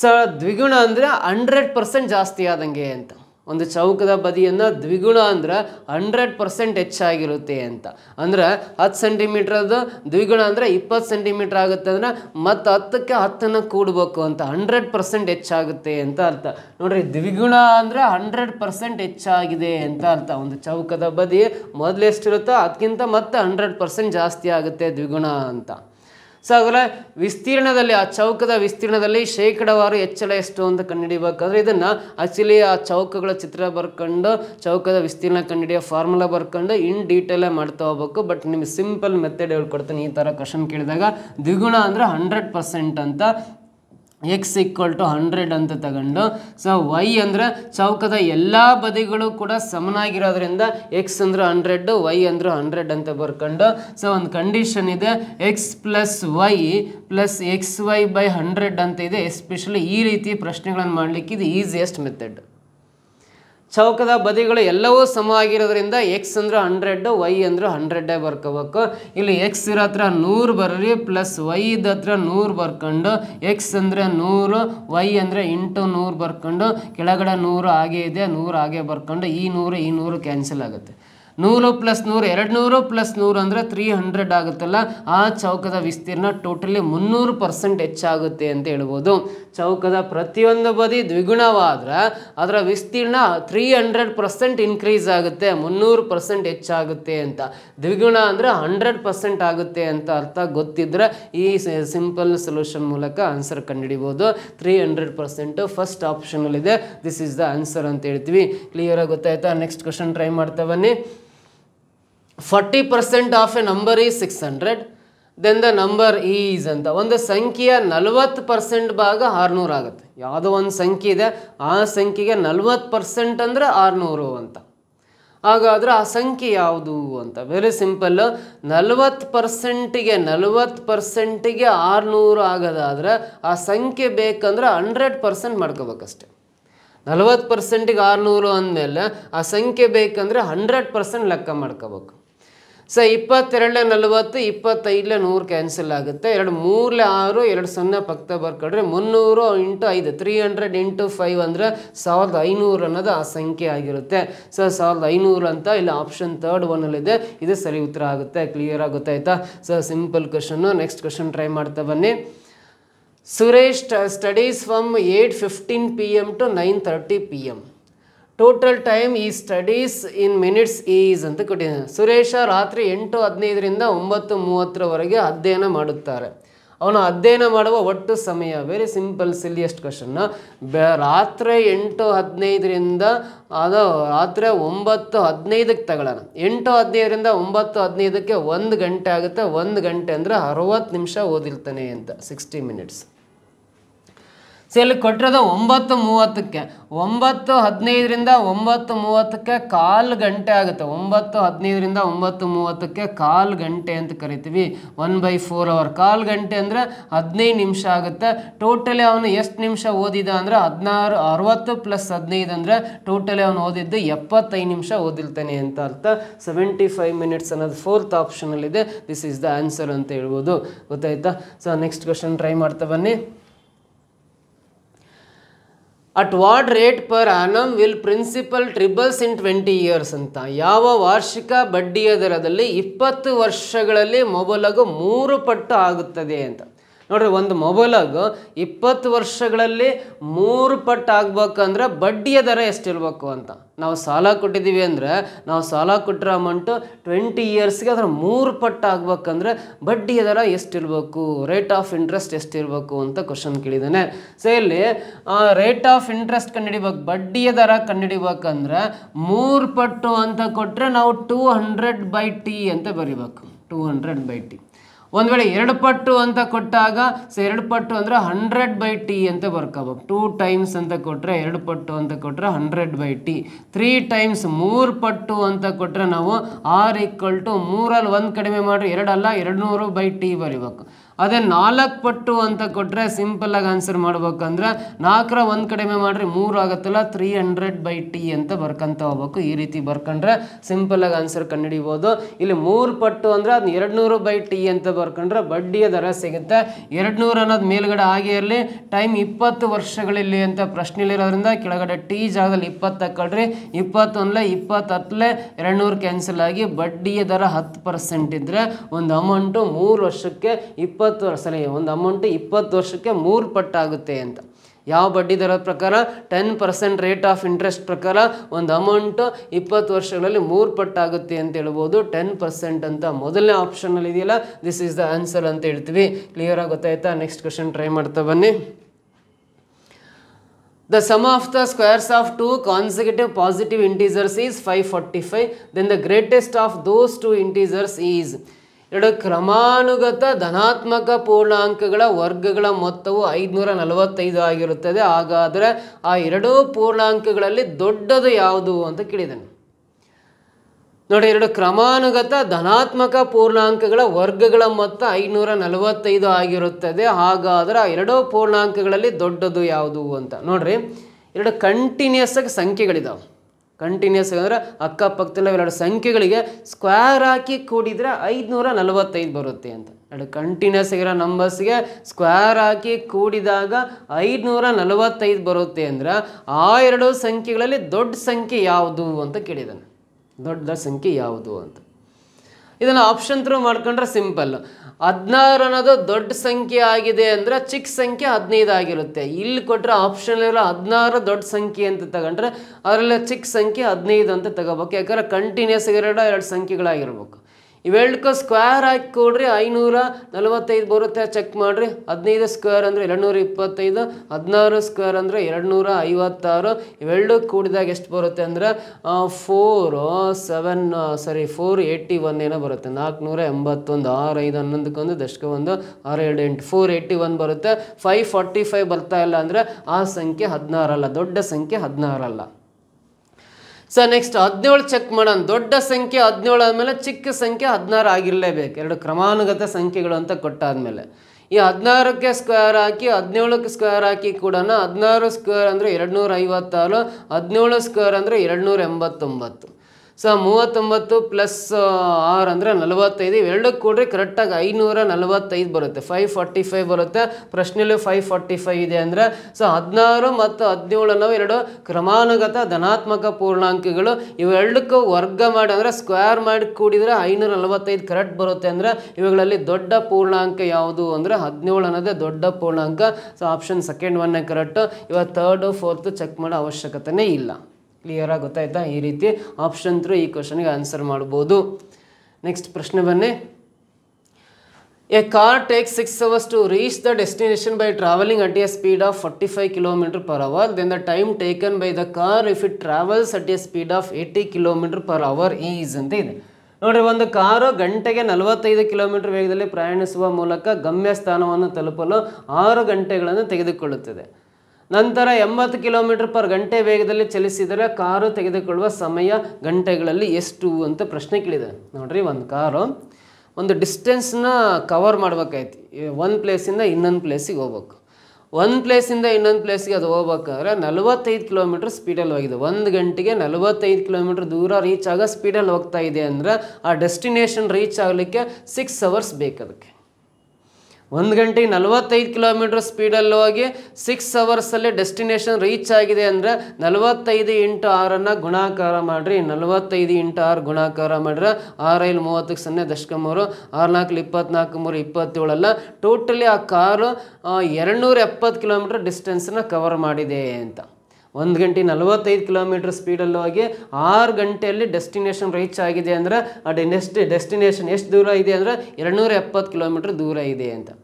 ಸೊ ದ್ವಿಗುಣ ಅಂದರೆ ಹಂಡ್ರೆಡ್ ಪರ್ಸೆಂಟ್ ಜಾಸ್ತಿ ಆದಂಗೆ ಅಂತ ಒಂದು ಚೌಕದ ಬದಿಯನ್ನು ದ್ವಿಗುಣ ಅಂದ್ರೆ ಹಂಡ್ರೆಡ್ ಪರ್ಸೆಂಟ್ ಹೆಚ್ಚಾಗಿರುತ್ತೆ ಅಂತ ಅಂದರೆ ಹತ್ತು ಸೆಂಟಿಮೀಟ್ರದ್ದು ದ್ವಿಗುಣ ಅಂದರೆ ಇಪ್ಪತ್ತು ಸೆಂಟಿಮೀಟ್ರ್ ಆಗುತ್ತೆ ಅಂದರೆ ಮತ್ತು ಹತ್ತಕ್ಕೆ ಹತ್ತನ್ನು ಕೂಡಬೇಕು ಅಂತ ಹಂಡ್ರೆಡ್ ಪರ್ಸೆಂಟ್ ಹೆಚ್ಚಾಗುತ್ತೆ ಅಂತ ಅರ್ಥ ನೋಡ್ರಿ ದ್ವಿಗುಣ ಅಂದರೆ ಹಂಡ್ರೆಡ್ ಪರ್ಸೆಂಟ್ ಹೆಚ್ಚಾಗಿದೆ ಅಂತ ಅರ್ಥ ಒಂದು ಚೌಕದ ಬದಿ ಮೊದಲು ಎಷ್ಟಿರುತ್ತೋ ಅದಕ್ಕಿಂತ ಮತ್ತೆ ಹಂಡ್ರೆಡ್ ಪರ್ಸೆಂಟ್ ಜಾಸ್ತಿ ಆಗುತ್ತೆ ದ್ವಿಗುಣ ಅಂತ ಸೊ ಅದರ ವಿಸ್ತೀರ್ಣದಲ್ಲಿ ಆ ಚೌಕದ ವಿಸ್ತೀರ್ಣದಲ್ಲಿ ಶೇಕಡವಾರು ಹೆಚ್ಚಳ ಎಷ್ಟು ಅಂತ ಕಂಡುಹಿಡಿಯಬೇಕಂದ್ರೆ ಇದನ್ನು ಆ್ಯಕ್ಚುಲಿ ಆ ಚೌಕಗಳ ಚಿತ್ರ ಬರ್ಕೊಂಡು ಚೌಕದ ವಿಸ್ತೀರ್ಣ ಕಂಡುಹಿಡಿಯೋ ಫಾರ್ಮುಲಾ ಬರ್ಕೊಂಡು ಇನ್ ಡೀಟೇಲೇ ಮಾಡ್ತಾ ಹೋಗ್ಬೇಕು ಬಟ್ ನಿಮ್ಗೆ ಸಿಂಪಲ್ ಮೆಥಡ್ ಹೇಳ್ಕೊಡ್ತೀನಿ ಈ ಥರ ಕ್ವಶನ್ ಕೇಳಿದಾಗ ದ್ವಿಗುಣ ಅಂದರೆ ಹಂಡ್ರೆಡ್ ಪರ್ಸೆಂಟ್ ಅಂತ ಎಕ್ಸ್ ಈಕ್ವಲ್ ಟು ಹಂಡ್ರೆಡ್ ಅಂತ ತಗೊಂಡು ಸೊ ವೈ ಅಂದರೆ ಚೌಕದ ಎಲ್ಲ ಬದಿಗಳು ಕೂಡ ಸಮನಾಗಿರೋದ್ರಿಂದ ಎಕ್ಸ್ ಅಂದರೆ ಹಂಡ್ರೆಡ್ ವೈ ಅಂದರೆ ಹಂಡ್ರೆಡ್ ಅಂತ ಬರ್ಕೊಂಡು ಸೊ ಒಂದು ಕಂಡೀಷನ್ ಇದೆ x plus y plus x y by hundred ಅಂತ ಇದೆ ಎಸ್ಪೆಷಲಿ ಈ ರೀತಿ ಪ್ರಶ್ನೆಗಳನ್ನು ಮಾಡಲಿಕ್ಕೆ ಇದು ಈಸಿಯೆಸ್ಟ್ ಮೆಥಡ್ ಚೌಕದ ಬದಿಗಳು ಎಲ್ಲವೂ ಸಮವಾಗಿರೋದ್ರಿಂದ ಎಕ್ಸ್ ಅಂದ್ರೆ ಹಂಡ್ರೆಡ್ ವೈ ಅಂದ್ರೆ ಹಂಡ್ರೆಡ್ಡೇ ಬರ್ಕೋಬೇಕು ಇಲ್ಲಿ ಎಕ್ಸ್ ಇರೋ ಹತ್ರ ನೂರು ಬರ್ರಿ ಪ್ಲಸ್ ವೈದ ಹತ್ರ ನೂರು ಬರ್ಕೊಂಡು ಎಕ್ಸ್ ಅಂದರೆ ನೂರು ವೈ ಅಂದರೆ ಇಂಟು ನೂರು ಬರ್ಕೊಂಡು ಕೆಳಗಡೆ ನೂರು ಹಾಗೆ ಇದೆ ನೂರು ಹಾಗೆ ಬರ್ಕೊಂಡು ಈ ನೂರು ಈ ನೂರು ಕ್ಯಾನ್ಸಲ್ ಆಗುತ್ತೆ ನೂರು ಪ್ಲಸ್ ನೂರು ಎರಡು ನೂರು ಪ್ಲಸ್ ನೂರು ಅಂದರೆ ತ್ರೀ ಹಂಡ್ರೆಡ್ ಆಗುತ್ತಲ್ಲ ಆ ಚೌಕದ ವಿಸ್ತೀರ್ಣ ಟೋಟಲಿ ಮುನ್ನೂರು ಪರ್ಸೆಂಟ್ ಹೆಚ್ಚಾಗುತ್ತೆ ಅಂತ ಹೇಳ್ಬೋದು ಚೌಕದ ಪ್ರತಿಯೊಂದು ಬದಿ ದ್ವಿಗುಣವಾದ್ರೆ ಅದರ ವಿಸ್ತೀರ್ಣ ತ್ರೀ ಹಂಡ್ರೆಡ್ ಪರ್ಸೆಂಟ್ ಇನ್ಕ್ರೀಸ್ ಆಗುತ್ತೆ ಮುನ್ನೂರು ಪರ್ಸೆಂಟ್ ಹೆಚ್ಚಾಗುತ್ತೆ ಅಂತ ದ್ವಿಗುಣ ಅಂದರೆ ಹಂಡ್ರೆಡ್ ಪರ್ಸೆಂಟ್ ಆಗುತ್ತೆ ಅಂತ ಅರ್ಥ ಗೊತ್ತಿದ್ದರೆ ಈ ಸಿಂಪಲ್ ಸೊಲ್ಯೂಷನ್ ಮೂಲಕ ಆನ್ಸರ್ ಕಂಡುಹಿಡಿಬೋದು ತ್ರೀ ಹಂಡ್ರೆಡ್ ಪರ್ಸೆಂಟು ಫಸ್ಟ್ ಆಪ್ಷನಲ್ಲಿದೆ ದಿಸ್ ಈಸ್ ದ ಆನ್ಸರ್ ಅಂತ ಹೇಳ್ತೀವಿ ಕ್ಲಿಯರಾಗಿ ಗೊತ್ತಾಯ್ತಾ ನೆಕ್ಸ್ಟ್ ಕ್ವಶನ್ ಟ್ರೈ ಮಾಡ್ತಾ ಬನ್ನಿ forty percent of a number is six hundred then the number is ಅಂತ ಒಂದು ಸಂಖ್ಯೆಯ ನಲ್ವತ್ತು ಪರ್ಸೆಂಟ್ ಭಾಗ ಆರುನೂರು ಆಗುತ್ತೆ ಯಾವುದೋ ಒಂದು ಸಂಖ್ಯೆ ಇದೆ ಆ ಸಂಖ್ಯೆಗೆ ನಲ್ವತ್ತು ಪರ್ಸೆಂಟ್ ಅಂದರೆ ಆರುನೂರು ಅಂತ ಹಾಗಾದರೆ ಆ ಸಂಖ್ಯೆ ಯಾವುದು ಅಂತ ವೆರಿ ಸಿಂಪಲ್ ನಲ್ವತ್ತು ಪರ್ಸೆಂಟಿಗೆ ನಲ್ವತ್ತು ಪರ್ಸೆಂಟಿಗೆ ಆರುನೂರು ಆಗೋದಾದರೆ ಆ ಸಂಖ್ಯೆ ಬೇಕಂದ್ರೆ ಹಂಡ್ರೆಡ್ ಪರ್ಸೆಂಟ್ ಮಾಡ್ಕೋಬೇಕಷ್ಟೆ ನಲ್ವತ್ತು ಪರ್ಸೆಂಟಿಗೆ ಆರುನೂರು ಅಂದಮೇಲೆ ಆ ಸಂಖ್ಯೆ ಬೇಕಂದರೆ ಹಂಡ್ರೆಡ್ ಪರ್ಸೆಂಟ್ ಲೆಕ್ಕ ಮಾಡ್ಕೋಬೇಕು ಸೊ ಇಪ್ಪತ್ತೆರಡನೇ ನಲವತ್ತು ಇಪ್ಪತ್ತೈದಲೆ ನೂರು ಕ್ಯಾನ್ಸಲ್ ಆಗುತ್ತೆ ಎರಡು ಮೂರಲೆ ಆರು ಎರಡು ಸೊನ್ನೆ ಪಕ್ಕ ಬರ್ಕೊಂಡ್ರೆ ಮುನ್ನೂರು ಇಂಟು ಐದು ತ್ರೀ ಹಂಡ್ರೆಡ್ ಇಂಟು ಫೈವ್ ಅಂದರೆ ಸಾವಿರದ ಐನೂರು ಅನ್ನೋದು ಆ ಸಂಖ್ಯೆ ಆಗಿರುತ್ತೆ ಸೊ ಸಾವಿರದ ಐನೂರು ಅಂತ ಇಲ್ಲಿ ಆಪ್ಷನ್ ತರ್ಡ್ ಒನ್ನಲ್ಲಿದೆ ಇದು ಸರಿ ಉತ್ತರ ಆಗುತ್ತೆ ಕ್ಲಿಯರ್ ಆಗುತ್ತೆ ಆಯಿತಾ ಸೊ ಸಿಂಪಲ್ ಕ್ವಶನ್ನು ನೆಕ್ಸ್ಟ್ ಕ್ವಶನ್ ಟ್ರೈ ಮಾಡ್ತಾ ಬನ್ನಿ Suresh studies from eight fifteen p m to nine thirty p m total time he studies in minutes is ಅಂತ ಕೊಟ್ಟಿದ್ದಾನೆ ಸುರೇಶ ರಾತ್ರಿ ಎಂಟು ಹದಿನೈದರಿಂದ ಒಂಬತ್ತು ಮೂವತ್ತರವರೆಗೆ ಅಧ್ಯಯನ ಮಾಡುತ್ತಾರೆ ಅವನು ಅಧ್ಯಯನ ಮಾಡುವ ಒಟ್ಟು ಸಮಯ ವೆರಿ ಸಿಂಪಲ್ ಸಿಲಿಯಸ್ಟ್ ಕ್ವಶನ್ನ ಬೆ ರಾತ್ರಿ ಎಂಟು ಹದಿನೈದರಿಂದ ಅದು ರಾತ್ರಿ ಒಂಬತ್ತು ಹದಿನೈದಕ್ಕೆ ತಗೊಳ್ಳೋಣ ಎಂಟು ಹದಿನೈದರಿಂದ ಒಂಬತ್ತು ಹದಿನೈದಕ್ಕೆ ಒಂದು ಗಂಟೆ ಆಗುತ್ತೆ ಒಂದು ಗಂಟೆ ಅಂದರೆ ಅರುವತ್ತು ನಿಮಿಷ ಓದಿರ್ತಾನೆ ಅಂತ ಸಿಕ್ಸ್ಟಿ ಮಿನಿಟ್ಸ್ ಸೊ ಇಲ್ಲಿ ಕೊಟ್ಟಿರೋದು ಒಂಬತ್ತು ಮೂವತ್ತಕ್ಕೆ ಒಂಬತ್ತು ಹದಿನೈದರಿಂದ ಒಂಬತ್ತು ಮೂವತ್ತಕ್ಕೆ ಕಾಲು ಗಂಟೆ ಆಗುತ್ತೆ ಒಂಬತ್ತು ಹದಿನೈದರಿಂದ ಒಂಬತ್ತು ಮೂವತ್ತಕ್ಕೆ ಕಾಲು ಗಂಟೆ ಅಂತ ಕರಿತೀವಿ ಒನ್ ಬೈ ಫೋರ್ ಅವರ್ ಕಾಲು ಗಂಟೆ ಅಂದರೆ ಹದಿನೈದು ನಿಮಿಷ ಆಗುತ್ತೆ ಟೋಟಲಿ ಅವನು ಎಷ್ಟು ನಿಮಿಷ ಓದಿದ ಅಂದರೆ ಹದಿನಾರು ಅರವತ್ತು ಪ್ಲಸ್ ಹದಿನೈದು ಅಂದರೆ ಟೋಟಲಿ ಅವನು ಓದಿದ್ದು ಎಪ್ಪತ್ತೈದು ನಿಮಿಷ ಓದಿಲ್ತಾನೆ ಅಂತ ಅರ್ಥ ಸೆವೆಂಟಿ ಫೈವ್ ಮಿನಿಟ್ಸ್ ಅನ್ನೋದು ಫೋರ್ತ್ ಆಪ್ಷನಲ್ಲಿದೆ ದಿಸ್ ಈಸ್ ದ ಆನ್ಸರ್ ಅಂತ ಹೇಳ್ಬೋದು ಗೊತ್ತಾಯ್ತಾ ಸೊ ನೆಕ್ಸ್ಟ್ ಕ್ವಶನ್ ಟ್ರೈ ಮಾಡ್ತಾ ಬನ್ನಿ at what rate per annum will principal trebles in twenty years ಅಂತ ಯಾವ ವಾರ್ಷಿಕ ಬಡ್ಡಿಯ ದರದಲ್ಲಿ ಇಪ್ಪತ್ತು ವರ್ಷಗಳಲ್ಲಿ ಮೊಬಲಗು ಮೂರು ಪಟ್ಟು ಆಗುತ್ತದೆ ಅಂತ ನೋಡ್ರಿ ಒಂದು ಮೊಬೈಲಾಗು ಇಪ್ಪತ್ತು ವರ್ಷಗಳಲ್ಲಿ ಮೂರು ಪಟ್ಟು ಆಗ್ಬೇಕಂದ್ರೆ ಬಡ್ಡಿಯ ದರ ಎಷ್ಟಿರ್ಬೇಕು ಅಂತ ನಾವು ಸಾಲ ಕೊಟ್ಟಿದ್ದೀವಿ ಅಂದರೆ ನಾವು ಸಾಲ ಕೊಟ್ಟಿರೋ ಅಮೌಂಟು ಟ್ವೆಂಟಿ ಇಯರ್ಸ್ಗೆ ಅದರ ಮೂರು ಪಟ್ಟು ಆಗ್ಬೇಕಂದ್ರೆ ಬಡ್ಡಿಯ ದರ ಎಷ್ಟಿರಬೇಕು ರೇಟ್ ಆಫ್ ಇಂಟ್ರೆಸ್ಟ್ ಎಷ್ಟಿರಬೇಕು ಅಂತ ಕ್ವಶನ್ ಕೇಳಿದ್ದಾನೆ ಸೊ ಇಲ್ಲಿ ರೇಟ್ ಆಫ್ ಇಂಟ್ರೆಸ್ಟ್ ಕಂಡುಹಿಡಿಬೇಕು ಬಡ್ಡಿಯ ದರ ಕಂಡುಹಿಡಿಬೇಕಂದ್ರೆ ಮೂರು ಪಟ್ಟು ಅಂತ ಕೊಟ್ಟರೆ ನಾವು ಟೂ ಹಂಡ್ರೆಡ್ ಬೈ ಟಿ ಅಂತ ಬರಿಬೇಕು ಟೂ ಹಂಡ್ರೆಡ್ ಬೈ ಟಿ ಒಂದು ವೇಳೆ ಎರಡು ಪಟ್ಟು ಅಂತ ಕೊಟ್ಟಾಗ ಸೊ ಎರಡು ಪಟ್ಟು ಅಂದರೆ ಹಂಡ್ರೆಡ್ ಬೈ ಟಿ ಅಂತ ಬರ್ಕೋಬೇಕು ಟೂ ಟೈಮ್ಸ್ ಅಂತ ಕೊಟ್ಟರೆ ಎರಡು ಪಟ್ಟು ಅಂತ ಕೊಟ್ಟರೆ hundred by t three times ಮೂರು ಪಟ್ಟು ಅಂತ ಕೊಟ್ಟರೆ ನಾವು ಆರ್ ಈಕ್ವಲ್ ಟು ಮೂರಲ್ಲಿ ಒಂದು ಕಡಿಮೆ ಮಾಡಿ ಎರಡಲ್ಲ ಎರಡು ನೂರು ಬೈ ಟಿ ಬರಿಬೇಕು ಅದೇ ನಾಲ್ಕು ಪಟ್ಟು ಅಂತ ಕೊಟ್ಟರೆ ಸಿಂಪಲ್ಲಾಗಿ ಆನ್ಸರ್ ಮಾಡ್ಬೇಕಂದ್ರೆ ನಾಲ್ಕರ ಒಂದು ಕಡಿಮೆ ಮಾಡಿರಿ ಮೂರು ಆಗುತ್ತಲ್ಲ ತ್ರೀ ಹಂಡ್ರೆಡ್ ಬೈ ಟಿ ಅಂತ ಬರ್ಕೊಂತ ಹೋಗ್ಬೇಕು ಈ ರೀತಿ ಬರ್ಕೊಂಡ್ರೆ ಸಿಂಪಲ್ಲಾಗಿ ಆನ್ಸರ್ ಕಂಡುಹಿಡಿಬೋದು ಇಲ್ಲಿ ಮೂರು ಪಟ್ಟು ಅಂದರೆ ಅದನ್ನ ಎರಡು ಬೈ ಟಿ ಅಂತ ಬರ್ಕೊಂಡ್ರೆ ಬಡ್ಡಿಯ ದರ ಸಿಗುತ್ತೆ ಎರಡು ನೂರು ಅನ್ನೋದು ಮೇಲುಗಡೆ ಆಗೇ ಇರಲಿ ಟೈಮ್ ಇಪ್ಪತ್ತು ವರ್ಷಗಳಲ್ಲಿ ಅಂತ ಪ್ರಶ್ನೆಲಿರೋದ್ರಿಂದ ಕೆಳಗಡೆ ಟಿ ಜಾಗದಲ್ಲಿ ಇಪ್ಪತ್ತು ಹಾಕೊಳ್ರಿ ಇಪ್ಪತ್ತೊಂದಲೇ ಇಪ್ಪತ್ತತ್ತಲೇ ಎರಡು ನೂರು ಕ್ಯಾನ್ಸಲ್ ಆಗಿ ಬಡ್ಡಿಯ ದರ ಹತ್ತು ಪರ್ಸೆಂಟ್ ಇದ್ದರೆ ಒಂದು ಅಮೌಂಟು ಮೂರು ವರ್ಷಕ್ಕೆ ಇಪ್ಪತ್ತು ಇಪ್ಪತ್ತು ವರ್ಷ ಸರಿ ಒಂದು ಅಮೌಂಟ್ ಇಪ್ಪತ್ತು ವರ್ಷಕ್ಕೆ ಮೂರು ಪಟ್ಟಾಗುತ್ತೆ ಅಂತ ಯಾವ ಬಡ್ಡಿ ದರದ ಪ್ರಕಾರ ten percent rate of interest ಪ್ರಕಾರ ಒಂದು ಅಮೌಂಟು ಇಪ್ಪತ್ತು ವರ್ಷಗಳಲ್ಲಿ ಮೂರು ಪಟ್ಟಾಗುತ್ತೆ ಅಂತ ಹೇಳ್ಬೋದು ಟೆನ್ ಪರ್ಸೆಂಟ್ ಅಂತ ಮೊದಲನೇ ಆಪ್ಷನಲ್ಲಿ ಇದೆಯಲ್ಲ ದಿಸ್ ಈಸ್ ದ ಆನ್ಸರ್ ಅಂತ ಹೇಳ್ತೀವಿ ಕ್ಲಿಯರಾಗಿ ಗೊತ್ತಾಯ್ತಾ ನೆಕ್ಸ್ಟ್ ಕ್ವಶನ್ ಟ್ರೈ ಮಾಡ್ತಾ ಬನ್ನಿ the sum of the squares of two consecutive positive integers is five forty five then the greatest of those two integers is ಎರಡು ಕ್ರಮಾನುಗತ ಧನಾತ್ಮಕ ಪೂರ್ಣಾಂಕಗಳ ವರ್ಗಗಳ ಮೊತ್ತವು ಐದುನೂರ ನಲವತ್ತೈದು ಆಗಿರುತ್ತದೆ ಹಾಗಾದರೆ ಆ ಎರಡೂ ಪೂರ್ಣಾಂಕಗಳಲ್ಲಿ ದೊಡ್ಡದು ಯಾವುದು ಅಂತ ಕೇಳಿದ್ದಾನೆ ನೋಡಿ ಎರಡು ಕ್ರಮಾನುಗತ ಧನಾತ್ಮಕ ಪೂರ್ಣಾಂಕಗಳ ವರ್ಗಗಳ ಮೊತ್ತ ಐನೂರ ನಲವತ್ತೈದು ಆಗಿರುತ್ತದೆ ಹಾಗಾದರೆ ಆ ಎರಡೂ ಪೂರ್ಣಾಂಕಗಳಲ್ಲಿ ದೊಡ್ಡದು ಯಾವುದು ಅಂತ ನೋಡ್ರಿ ಎರಡು ಕಂಟಿನ್ಯೂಸ್ ಆಗಿ ಸಂಖ್ಯೆಗಳಿದಾವೆ ಕಂಟಿನ್ಯೂಸ್ ಅಂದರೆ ಅಕ್ಕಪಕ್ಕದಲ್ಲಿ ಎರಡು ಸಂಖ್ಯೆಗಳಿಗೆ ಸ್ಕ್ವೇರ್ ಹಾಕಿ ಕೂಡಿದರೆ ಐದುನೂರ ನಲವತ್ತೈದು ಬರುತ್ತೆ ಅಂತ ಎರಡು ಕಂಟಿನ್ಯೂಸ್ ಆಗಿರೋ ನಂಬರ್ಸ್ಗೆ ಸ್ಕ್ವೇರ್ ಹಾಕಿ ಕೂಡಿದಾಗ ಐದುನೂರ ನಲವತ್ತೈದು ಬರುತ್ತೆ ಅಂದರೆ ಆ ಎರಡು ಸಂಖ್ಯೆಗಳಲ್ಲಿ ದೊಡ್ಡ ಸಂಖ್ಯೆ ಯಾವುದು ಅಂತ ಕೇಳಿದ್ದಾನೆ ದೊಡ್ಡ ಸಂಖ್ಯೆ ಯಾವುದು ಅಂತ ಇದನ್ನು ಆಪ್ಷನ್ ಥ್ರೂ ಮಾಡ್ಕೊಂಡ್ರೆ ಸಿಂಪಲ್ ಹದಿನಾರು ಅನ್ನೋದು ದೊಡ್ಡ ಸಂಖ್ಯೆ ಆಗಿದೆ ಅಂದರೆ ಚಿಕ್ಕ ಸಂಖ್ಯೆ ಹದಿನೈದು ಆಗಿರುತ್ತೆ ಇಲ್ಲಿ ಕೊಟ್ಟರೆ ಎಲ್ಲ ಹದಿನಾರು ದೊಡ್ಡ ಸಂಖ್ಯೆ ಅಂತ ತಗೊಂಡ್ರೆ ಅದರಲ್ಲಿ ಚಿಕ್ಕ ಸಂಖ್ಯೆ ಹದಿನೈದು ಅಂತ ತಗೋಬೇಕು ಯಾಕಂದರೆ ಕಂಟಿನ್ಯೂಸ್ ಎರಡು ಎರಡು ಸಂಖ್ಯೆಗಳಾಗಿರ್ಬೇಕು ಇವೆರಡಕ್ಕೂ ಸ್ಕ್ವೇರ್ ಹಾಕಿ ಕೊಡ್ರಿ ಐನೂರ ನಲವತ್ತೈದು ಬರುತ್ತೆ ಚೆಕ್ ಮಾಡಿರಿ ಹದಿನೈದು ಸ್ಕ್ವೇರ್ ಅಂದರೆ ಎರಡುನೂರ ಇಪ್ಪತ್ತೈದು ಹದಿನಾರು ಸ್ಕ್ವೇರ್ ಅಂದರೆ ಎರಡುನೂರ ಐವತ್ತಾರು ಇವೆರಡು ಕೂಡಿದಾಗ ಎಷ್ಟು ಬರುತ್ತೆ ಅಂದರೆ four seven sorry four eighty one ಏನೋ ಬರುತ್ತೆ ನಾಲ್ಕುನೂರ ಎಂಬತ್ತೊಂದು ಆರು ಐದು ಹನ್ನೊಂದಕ್ಕೊಂದು ದಶಕ ಒಂದು ಆರು ಎರಡು ಎಂಟು ಫೋರ್ ಏಯ್ಟಿ ಒನ್ ಬರುತ್ತೆ ಫೈವ್ ಫಾರ್ಟಿ ಫೈವ್ ಬರ್ತಾ ಇಲ್ಲ ಅಂದರೆ ಆ ಸಂಖ್ಯೆ ಹದಿನಾರಲ್ಲ ದೊಡ್ಡ ಸಂಖ್ಯೆ ಹದಿನಾರಲ್ಲ ಸೊ ನೆಕ್ಸ್ಟ್ ಹದಿನೇಳು ಚೆಕ್ ಮಾಡೋಣ ದೊಡ್ಡ ಸಂಖ್ಯೆ ಹದಿನೇಳು ಆದಮೇಲೆ ಚಿಕ್ಕ ಸಂಖ್ಯೆ ಹದಿನಾರು ಆಗಿರಲೇಬೇಕು ಎರಡು ಕ್ರಮಾನುಗತ ಸಂಖ್ಯೆಗಳು ಅಂತ ಕೊಟ್ಟಾದಮೇಲೆ ಈ ಹದಿನಾರಕ್ಕೆ ಸ್ಕ್ವೇರ್ ಹಾಕಿ ಹದಿನೇಳಕ್ಕೆ ಸ್ಕ್ವೇರ್ ಹಾಕಿ ಕೂಡ ಹದಿನಾರು ಸ್ಕ್ವೇರ್ ಅಂದರೆ ಎರಡು ನೂರ ಐವತ್ತಾರು ಹದಿನೇಳು ಸ್ಕ್ವೇರ್ ಅಂದರೆ ಎರಡುನೂರ ಎಂಬತ್ತೊಂಬತ್ತು ಸೊ ಮೂವತ್ತೊಂಬತ್ತು ಪ್ಲಸ್ ಆರು ಅಂದರೆ ನಲವತ್ತೈದು ಇವೆರಡಕ್ಕೆ ಕೂಡ್ರೆ ಕರೆಕ್ಟಾಗಿ ಐನೂರ ನಲವತ್ತೈದು ಬರುತ್ತೆ ಫೈವ್ ಫಾರ್ಟಿ ಫೈವ್ ಬರುತ್ತೆ ಪ್ರಶ್ನೆಯಲ್ಲಿ ಫೈವ್ ಫಾರ್ಟಿ ಫೈವ್ ಇದೆ ಅಂದರೆ ಸೊ ಹದಿನಾರು ಮತ್ತು ಹದಿನೇಳು ಅನ್ನೋ ಎರಡು ಕ್ರಮಾನುಗತ ಧನಾತ್ಮಕ ಪೂರ್ಣಾಂಕಗಳು ಇವೆರಡಕ್ಕೂ ವರ್ಗ ಮಾಡಿ ಅಂದರೆ ಸ್ಕ್ವೇರ್ ಮಾಡಿ ಕೂಡಿದರೆ ಐನೂರ ನಲವತ್ತೈದು ಕರೆಕ್ಟ್ ಬರುತ್ತೆ ಅಂದರೆ ಇವುಗಳಲ್ಲಿ ದೊಡ್ಡ ಪೂರ್ಣಾಂಕ ಯಾವುದು ಅಂದರೆ ಹದಿನೇಳು ಅನ್ನೋದೇ ದೊಡ್ಡ ಪೂರ್ಣಾಂಕ ಸೊ ಆಪ್ಷನ್ ಸೆಕೆಂಡ್ ಒನ್ನೇ ಕರೆಕ್ಟು ಇವಾಗ ತರ್ಡು ಫೋರ್ತು ಚೆಕ್ ಮಾಡೋ ಅವಶ್ಯಕತೆಯೇ ಇಲ್ಲ ಕ್ಲಿಯರಾಗಿ ಗೊತ್ತಾಯ್ತಾ ಈ ರೀತಿ ಆಪ್ಷನ್ ತ್ರೂ ಈ ಕ್ವಶನ್ಗೆ ಆನ್ಸರ್ ಮಾಡ್ಬೋದು ನೆಕ್ಸ್ಟ್ ಪ್ರಶ್ನೆ ಬನ್ನಿ a car take six hours to reach the destination by travelling at a speed of forty five kilometre per hour then the time taken by the car if it travels at a speed of eighty kilometre per hour is ಅಂತ ಇದೆ ನೋಡಿರಿ ಒಂದು car ಗಂಟೆಗೆ ನಲವತ್ತೈದು kilometre ವೇಗದಲ್ಲಿ ಪ್ರಯಾಣಿಸುವ ಮೂಲಕ ಗಮ್ಯ ಸ್ಥಾನವನ್ನು ತಲುಪಲು ಆರು ಗಂಟೆಗಳನ್ನು ತೆಗೆದುಕೊಳ್ಳುತ್ತದೆ ನಂತರ ಎಂಬತ್ತು ಕಿಲೋಮೀಟರ್ ಪರ್ ಗಂಟೆ ವೇಗದಲ್ಲಿ ಚಲಿಸಿದರೆ ಕಾರು ತೆಗೆದುಕೊಳ್ಳುವ ಸಮಯ ಗಂಟೆಗಳಲ್ಲಿ ಎಷ್ಟು ಅಂತ ಪ್ರಶ್ನೆ ಕೇಳಿದೆ ನೋಡ್ರಿ ಒಂದು ಕಾರು ಒಂದು ಡಿಸ್ಟೆನ್ಸ್ನ ಕವರ್ ಮಾಡ್ಬೇಕಾಯ್ತು ಒಂದು ಪ್ಲೇಸಿಂದ ಇನ್ನೊಂದು ಪ್ಲೇಸಿಗೆ ಹೋಗ್ಬೇಕು ಒಂದು ಪ್ಲೇಸಿಂದ ಇನ್ನೊಂದು ಪ್ಲೇಸಿಗೆ ಅದು ಹೋಗ್ಬೇಕಾದ್ರೆ ನಲವತ್ತೈದು ಕಿಲೋಮೀಟ್ರ್ ಸ್ಪೀಡಲ್ಲಿ ಹೋಗಿದೆ ಒಂದು ಗಂಟೆಗೆ ನಲವತ್ತೈದು ಕಿಲೋಮೀಟ್ರ್ ದೂರ ರೀಚ್ ಆಗೋ ಸ್ಪೀಡಲ್ಲಿ ಹೋಗ್ತಾ ಇದೆ ಅಂದರೆ ಆ ಡೆಸ್ಟಿನೇಷನ್ ರೀಚ್ ಆಗಲಿಕ್ಕೆ ಸಿಕ್ಸ್ ಅವರ್ಸ್ ಬೇಕು ಅದಕ್ಕೆ ಒಂದು ಗಂಟೆ ನಲವತ್ತೈದು ಕಿಲೋಮೀಟ್ರ್ ಸ್ಪೀಡಲ್ಲಿ ಹೋಗಿ ಸಿಕ್ಸ್ ಅವರ್ಸಲ್ಲಿ ಡೆಸ್ಟಿನೇಷನ್ ರೀಚ್ ಆಗಿದೆ ಅಂದರೆ ನಲವತ್ತೈದು ಇಂಟು ಆರನ್ನು ಗುಣಾಕಾರ ಮಾಡಿರಿ ನಲವತ್ತೈದು ಇಂಟು ಆರು ಗುಣಾಕಾರ ಆರು ಆರೈಲ್ ಮೂವತ್ತಕ್ಕೆ ಸೊನ್ನೆ ದಶಕ ಮೂರು ಆರು ನಾಲ್ಕು ಇಪ್ಪತ್ನಾಲ್ಕು ಮೂರು ಇಪ್ಪತ್ತೇಳಲ್ಲ ಟೋಟಲಿ ಆ ಕಾರು ಎರಡುನೂರ ಎಪ್ಪತ್ತು ಕಿಲೋಮೀಟ್ರ್ ಡಿಸ್ಟೆನ್ಸನ್ನ ಕವರ್ ಮಾಡಿದೆ ಅಂತ ಒಂದು ಗಂಟೆ ನಲವತ್ತೈದು ಕಿಲೋಮೀಟ್ರ್ ಸ್ಪೀಡಲ್ಲಿ ಹೋಗಿ ಆರು ಗಂಟೆಯಲ್ಲಿ ಡೆಸ್ಟಿನೇಷನ್ ರೀಚ್ ಆಗಿದೆ ಅಂದರೆ ಆ ಡೆಸ್ಟ್ ಡೆಸ್ಟಿನೇಷನ್ ಎಷ್ಟು ದೂರ ಇದೆ ಅಂದರೆ ಎರಡುನೂರ ಎಪ್ಪತ್ತು ಕಿಲೋಮೀಟ್ರ್ ದೂರ ಇದೆ ಅಂತ